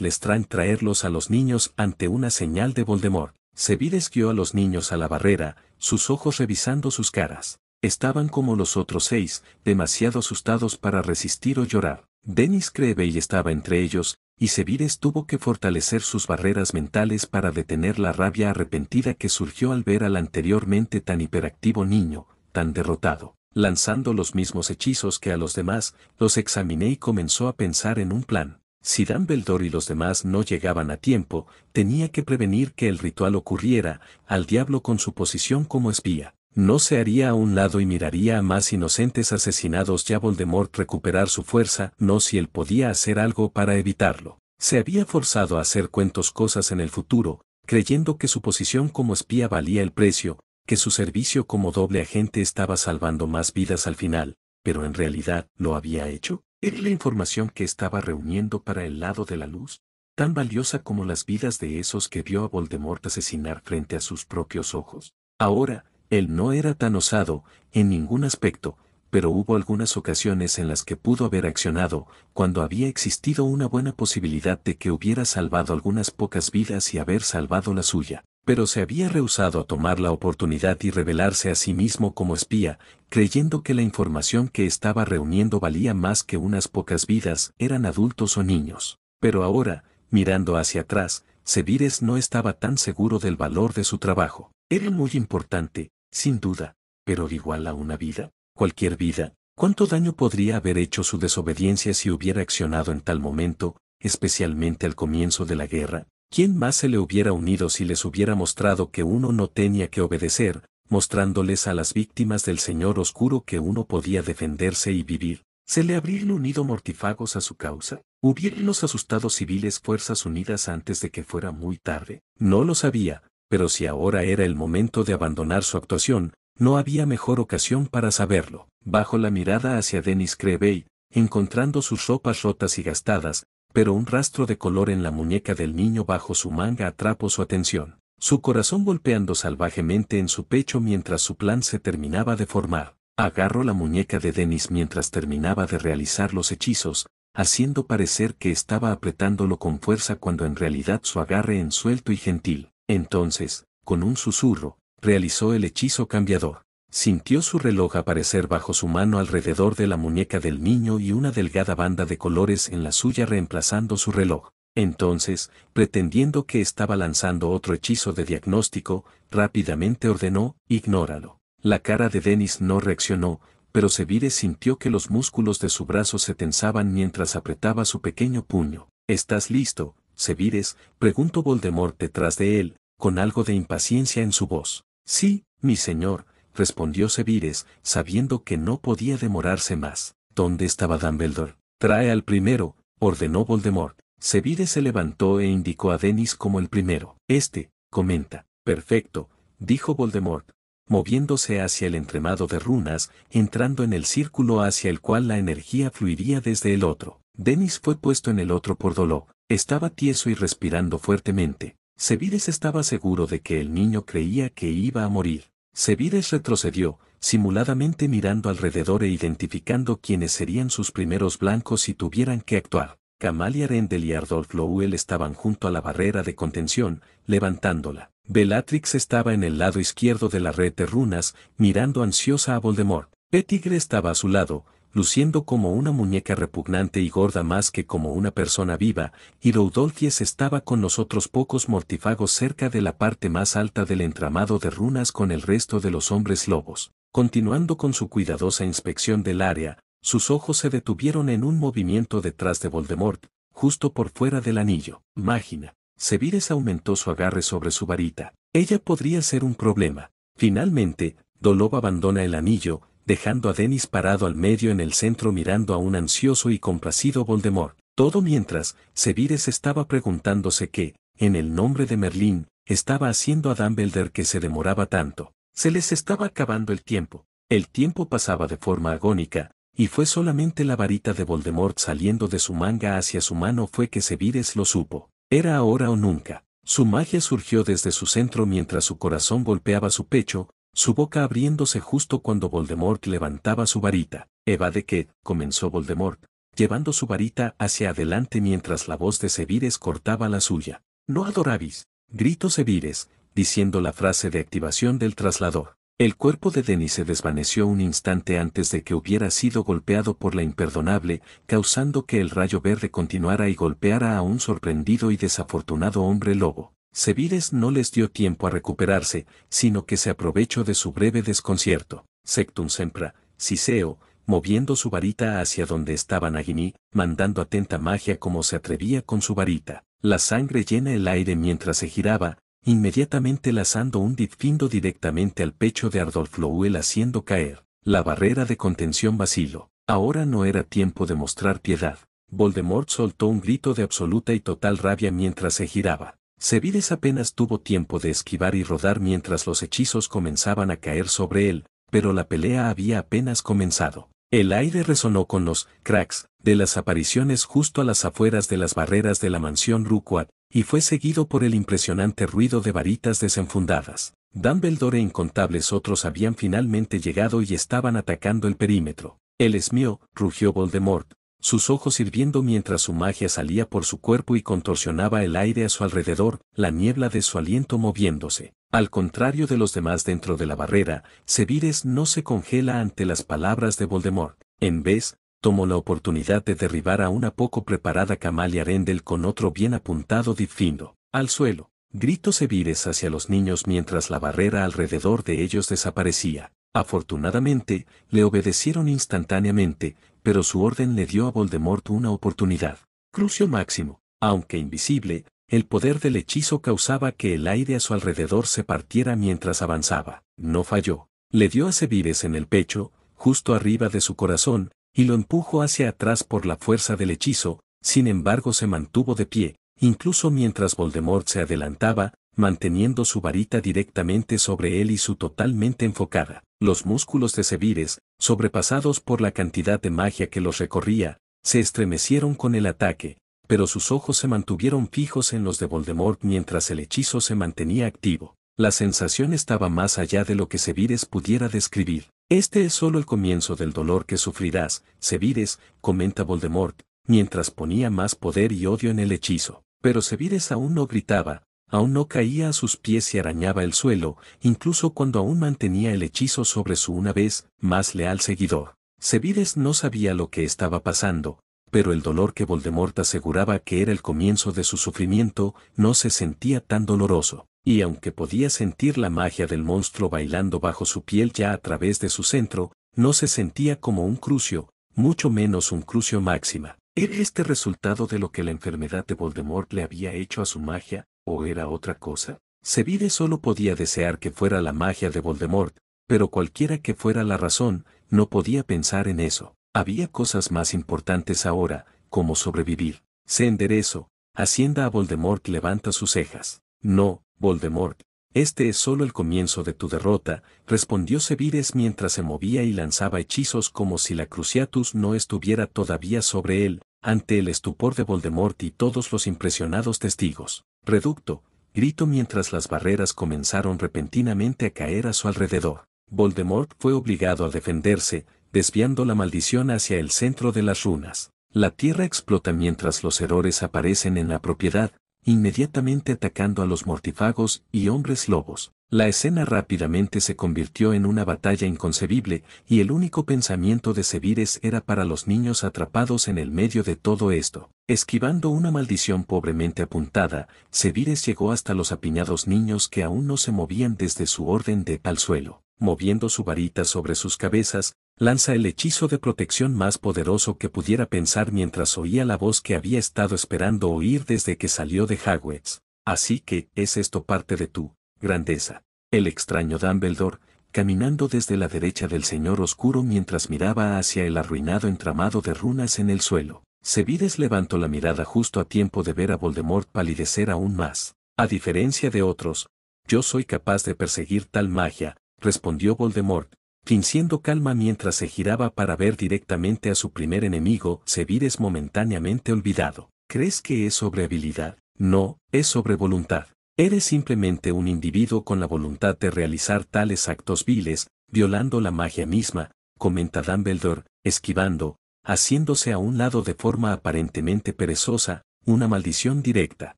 les traen traerlos a los niños ante una señal de Voldemort. Sevides guió a los niños a la barrera, sus ojos revisando sus caras. Estaban como los otros seis, demasiado asustados para resistir o llorar. Denis Creevey estaba entre ellos, y Sevires tuvo que fortalecer sus barreras mentales para detener la rabia arrepentida que surgió al ver al anteriormente tan hiperactivo niño, tan derrotado, lanzando los mismos hechizos que a los demás, los examiné y comenzó a pensar en un plan. Si Dumbledore y los demás no llegaban a tiempo, tenía que prevenir que el ritual ocurriera, al diablo con su posición como espía. No se haría a un lado y miraría a más inocentes asesinados ya Voldemort recuperar su fuerza, no si él podía hacer algo para evitarlo. Se había forzado a hacer cuentos cosas en el futuro, creyendo que su posición como espía valía el precio, que su servicio como doble agente estaba salvando más vidas al final, pero en realidad lo había hecho. ¿Era la información que estaba reuniendo para el lado de la luz? Tan valiosa como las vidas de esos que vio a Voldemort asesinar frente a sus propios ojos. Ahora, él no era tan osado, en ningún aspecto, pero hubo algunas ocasiones en las que pudo haber accionado, cuando había existido una buena posibilidad de que hubiera salvado algunas pocas vidas y haber salvado la suya. Pero se había rehusado a tomar la oportunidad y revelarse a sí mismo como espía, creyendo que la información que estaba reuniendo valía más que unas pocas vidas, eran adultos o niños. Pero ahora, mirando hacia atrás, Sevires no estaba tan seguro del valor de su trabajo. Era muy importante, sin duda, pero igual a una vida, cualquier vida. ¿Cuánto daño podría haber hecho su desobediencia si hubiera accionado en tal momento, especialmente al comienzo de la guerra? ¿Quién más se le hubiera unido si les hubiera mostrado que uno no tenía que obedecer, mostrándoles a las víctimas del Señor Oscuro que uno podía defenderse y vivir? ¿Se le habrían unido mortifagos a su causa? ¿Hubieran los asustados civiles fuerzas unidas antes de que fuera muy tarde? No lo sabía, pero si ahora era el momento de abandonar su actuación, no había mejor ocasión para saberlo. Bajo la mirada hacia Denis Crevey, encontrando sus ropas rotas y gastadas, pero un rastro de color en la muñeca del niño bajo su manga atrapó su atención, su corazón golpeando salvajemente en su pecho mientras su plan se terminaba de formar. Agarró la muñeca de Dennis mientras terminaba de realizar los hechizos, haciendo parecer que estaba apretándolo con fuerza cuando en realidad su agarre en suelto y gentil. Entonces, con un susurro, realizó el hechizo cambiador. Sintió su reloj aparecer bajo su mano alrededor de la muñeca del niño y una delgada banda de colores en la suya reemplazando su reloj. Entonces, pretendiendo que estaba lanzando otro hechizo de diagnóstico, rápidamente ordenó, ignóralo. La cara de Dennis no reaccionó, pero Sevire sintió que los músculos de su brazo se tensaban mientras apretaba su pequeño puño. ¿Estás listo, Sevires? preguntó Voldemort detrás de él, con algo de impaciencia en su voz. Sí, mi señor, respondió Sevires, sabiendo que no podía demorarse más. ¿Dónde estaba Dumbledore? Trae al primero, ordenó Voldemort. Sevires se levantó e indicó a Denis como el primero. Este, comenta. Perfecto, dijo Voldemort, moviéndose hacia el entremado de runas, entrando en el círculo hacia el cual la energía fluiría desde el otro. Denis fue puesto en el otro por dolor. Estaba tieso y respirando fuertemente. Sevires estaba seguro de que el niño creía que iba a morir. Sevides retrocedió, simuladamente mirando alrededor e identificando quiénes serían sus primeros blancos si tuvieran que actuar. Camalia Rendel y Ardolf Lowell estaban junto a la barrera de contención, levantándola. Bellatrix estaba en el lado izquierdo de la red de runas, mirando ansiosa a Voldemort. Pettigre estaba a su lado, luciendo como una muñeca repugnante y gorda más que como una persona viva, y Doudolfies estaba con nosotros pocos mortifagos cerca de la parte más alta del entramado de runas con el resto de los hombres lobos. Continuando con su cuidadosa inspección del área, sus ojos se detuvieron en un movimiento detrás de Voldemort, justo por fuera del anillo. Mágina. Sevires aumentó su agarre sobre su varita. Ella podría ser un problema. Finalmente, Dolobo abandona el anillo, dejando a Denis parado al medio en el centro mirando a un ansioso y complacido Voldemort. Todo mientras, Severus estaba preguntándose qué, en el nombre de Merlín, estaba haciendo a Dumbledore que se demoraba tanto. Se les estaba acabando el tiempo. El tiempo pasaba de forma agónica, y fue solamente la varita de Voldemort saliendo de su manga hacia su mano fue que Severus lo supo. Era ahora o nunca. Su magia surgió desde su centro mientras su corazón golpeaba su pecho, su boca abriéndose justo cuando Voldemort levantaba su varita. Evade que, comenzó Voldemort, llevando su varita hacia adelante mientras la voz de Sevires cortaba la suya. No adorabis, gritó Sevires, diciendo la frase de activación del traslador. El cuerpo de Denis se desvaneció un instante antes de que hubiera sido golpeado por la imperdonable, causando que el rayo verde continuara y golpeara a un sorprendido y desafortunado hombre lobo. Sevides no les dio tiempo a recuperarse, sino que se aprovechó de su breve desconcierto. Sectum Sempra, Siseo, moviendo su varita hacia donde estaba Nagini, mandando atenta magia como se atrevía con su varita. La sangre llena el aire mientras se giraba, inmediatamente lazando un difindo directamente al pecho de Ardolf Lowell haciendo caer la barrera de contención vacilo. Ahora no era tiempo de mostrar piedad. Voldemort soltó un grito de absoluta y total rabia mientras se giraba. Sevides apenas tuvo tiempo de esquivar y rodar mientras los hechizos comenzaban a caer sobre él, pero la pelea había apenas comenzado. El aire resonó con los cracks de las apariciones justo a las afueras de las barreras de la mansión Rukwad, y fue seguido por el impresionante ruido de varitas desenfundadas. Dumbledore e incontables otros habían finalmente llegado y estaban atacando el perímetro. El esmío, rugió Voldemort, sus ojos hirviendo mientras su magia salía por su cuerpo y contorsionaba el aire a su alrededor, la niebla de su aliento moviéndose. Al contrario de los demás dentro de la barrera, Sevires no se congela ante las palabras de Voldemort. En vez, tomó la oportunidad de derribar a una poco preparada Camalia Rendel con otro bien apuntado difindo. Al suelo, gritó Sevires hacia los niños mientras la barrera alrededor de ellos desaparecía. Afortunadamente, le obedecieron instantáneamente, pero su orden le dio a Voldemort una oportunidad. Crucio máximo, aunque invisible, el poder del hechizo causaba que el aire a su alrededor se partiera mientras avanzaba. No falló. Le dio a Sevives en el pecho, justo arriba de su corazón, y lo empujó hacia atrás por la fuerza del hechizo, sin embargo se mantuvo de pie, incluso mientras Voldemort se adelantaba, manteniendo su varita directamente sobre él y su totalmente enfocada. Los músculos de Sevires, sobrepasados por la cantidad de magia que los recorría, se estremecieron con el ataque, pero sus ojos se mantuvieron fijos en los de Voldemort mientras el hechizo se mantenía activo. La sensación estaba más allá de lo que Sevires pudiera describir. Este es solo el comienzo del dolor que sufrirás, Sevires, comenta Voldemort, mientras ponía más poder y odio en el hechizo. Pero Sevires aún no gritaba, aún no caía a sus pies y arañaba el suelo, incluso cuando aún mantenía el hechizo sobre su una vez más leal seguidor. Sevides no sabía lo que estaba pasando, pero el dolor que Voldemort aseguraba que era el comienzo de su sufrimiento no se sentía tan doloroso, y aunque podía sentir la magia del monstruo bailando bajo su piel ya a través de su centro, no se sentía como un crucio, mucho menos un crucio máxima. Era este resultado de lo que la enfermedad de Voldemort le había hecho a su magia, o era otra cosa. Sevide solo podía desear que fuera la magia de Voldemort, pero cualquiera que fuera la razón, no podía pensar en eso. Había cosas más importantes ahora, como sobrevivir. Se enderezo. Hacienda a Voldemort levanta sus cejas. No, Voldemort. Este es solo el comienzo de tu derrota, respondió Sevides mientras se movía y lanzaba hechizos como si la Cruciatus no estuviera todavía sobre él, ante el estupor de Voldemort y todos los impresionados testigos. Reducto, gritó mientras las barreras comenzaron repentinamente a caer a su alrededor. Voldemort fue obligado a defenderse, desviando la maldición hacia el centro de las runas. La tierra explota mientras los errores aparecen en la propiedad, inmediatamente atacando a los mortífagos y hombres lobos. La escena rápidamente se convirtió en una batalla inconcebible, y el único pensamiento de Sevires era para los niños atrapados en el medio de todo esto. Esquivando una maldición pobremente apuntada, Sevires llegó hasta los apiñados niños que aún no se movían desde su orden de al suelo. Moviendo su varita sobre sus cabezas, lanza el hechizo de protección más poderoso que pudiera pensar mientras oía la voz que había estado esperando oír desde que salió de Hagwitz. Así que, ¿es esto parte de tú grandeza. El extraño Dumbledore, caminando desde la derecha del señor oscuro mientras miraba hacia el arruinado entramado de runas en el suelo. Sevides levantó la mirada justo a tiempo de ver a Voldemort palidecer aún más. A diferencia de otros, yo soy capaz de perseguir tal magia, respondió Voldemort, fingiendo calma mientras se giraba para ver directamente a su primer enemigo, Sevides momentáneamente olvidado. ¿Crees que es sobre habilidad? No, es sobre voluntad. Eres simplemente un individuo con la voluntad de realizar tales actos viles, violando la magia misma, comenta Dumbledore, esquivando, haciéndose a un lado de forma aparentemente perezosa, una maldición directa.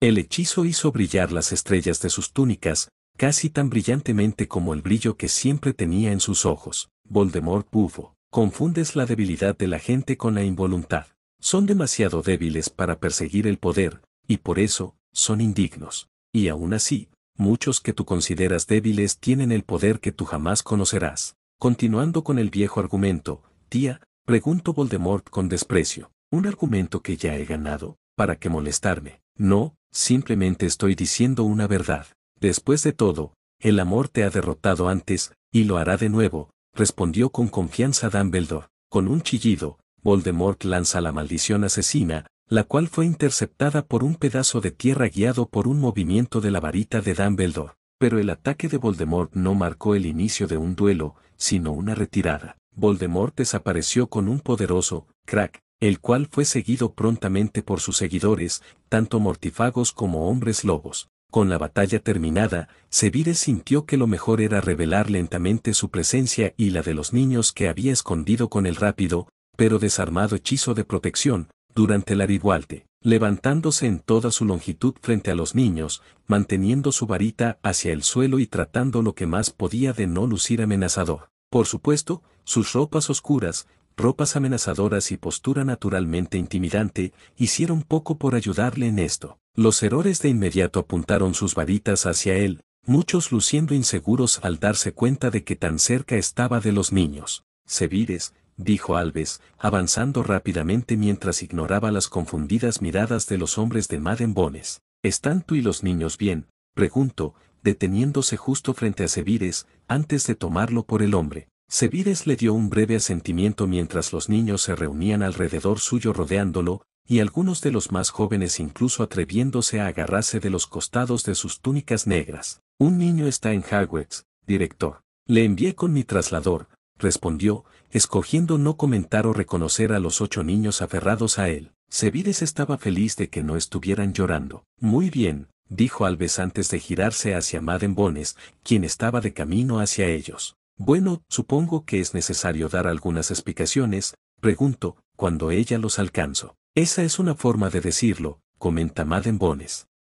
El hechizo hizo brillar las estrellas de sus túnicas, casi tan brillantemente como el brillo que siempre tenía en sus ojos. Voldemort bufó. confundes la debilidad de la gente con la involuntad. Son demasiado débiles para perseguir el poder, y por eso, son indignos. Y aún así, muchos que tú consideras débiles tienen el poder que tú jamás conocerás. Continuando con el viejo argumento, tía, preguntó Voldemort con desprecio, un argumento que ya he ganado, ¿para qué molestarme? No, simplemente estoy diciendo una verdad. Después de todo, el amor te ha derrotado antes, y lo hará de nuevo, respondió con confianza Dumbledore. Con un chillido, Voldemort lanza la maldición asesina, la cual fue interceptada por un pedazo de tierra guiado por un movimiento de la varita de Dumbledore, pero el ataque de Voldemort no marcó el inicio de un duelo, sino una retirada. Voldemort desapareció con un poderoso crack, el cual fue seguido prontamente por sus seguidores, tanto mortífagos como hombres lobos. Con la batalla terminada, Sevire sintió que lo mejor era revelar lentamente su presencia y la de los niños que había escondido con el rápido, pero desarmado hechizo de protección, durante la arigualte, levantándose en toda su longitud frente a los niños, manteniendo su varita hacia el suelo y tratando lo que más podía de no lucir amenazador. Por supuesto, sus ropas oscuras, ropas amenazadoras y postura naturalmente intimidante, hicieron poco por ayudarle en esto. Los errores de inmediato apuntaron sus varitas hacia él, muchos luciendo inseguros al darse cuenta de que tan cerca estaba de los niños. Sevires, dijo Alves, avanzando rápidamente mientras ignoraba las confundidas miradas de los hombres de Madenbones. ¿Están tú y los niños bien? preguntó, deteniéndose justo frente a Sevires, antes de tomarlo por el hombre. Sevires le dio un breve asentimiento mientras los niños se reunían alrededor suyo rodeándolo, y algunos de los más jóvenes incluso atreviéndose a agarrarse de los costados de sus túnicas negras. Un niño está en Hogwarts, director. Le envié con mi traslador, respondió, escogiendo no comentar o reconocer a los ocho niños aferrados a él. Sevides estaba feliz de que no estuvieran llorando. Muy bien, dijo Alves antes de girarse hacia Maden Bones, quien estaba de camino hacia ellos. Bueno, supongo que es necesario dar algunas explicaciones, pregunto, cuando ella los alcanzó. Esa es una forma de decirlo, comenta Maden Bones.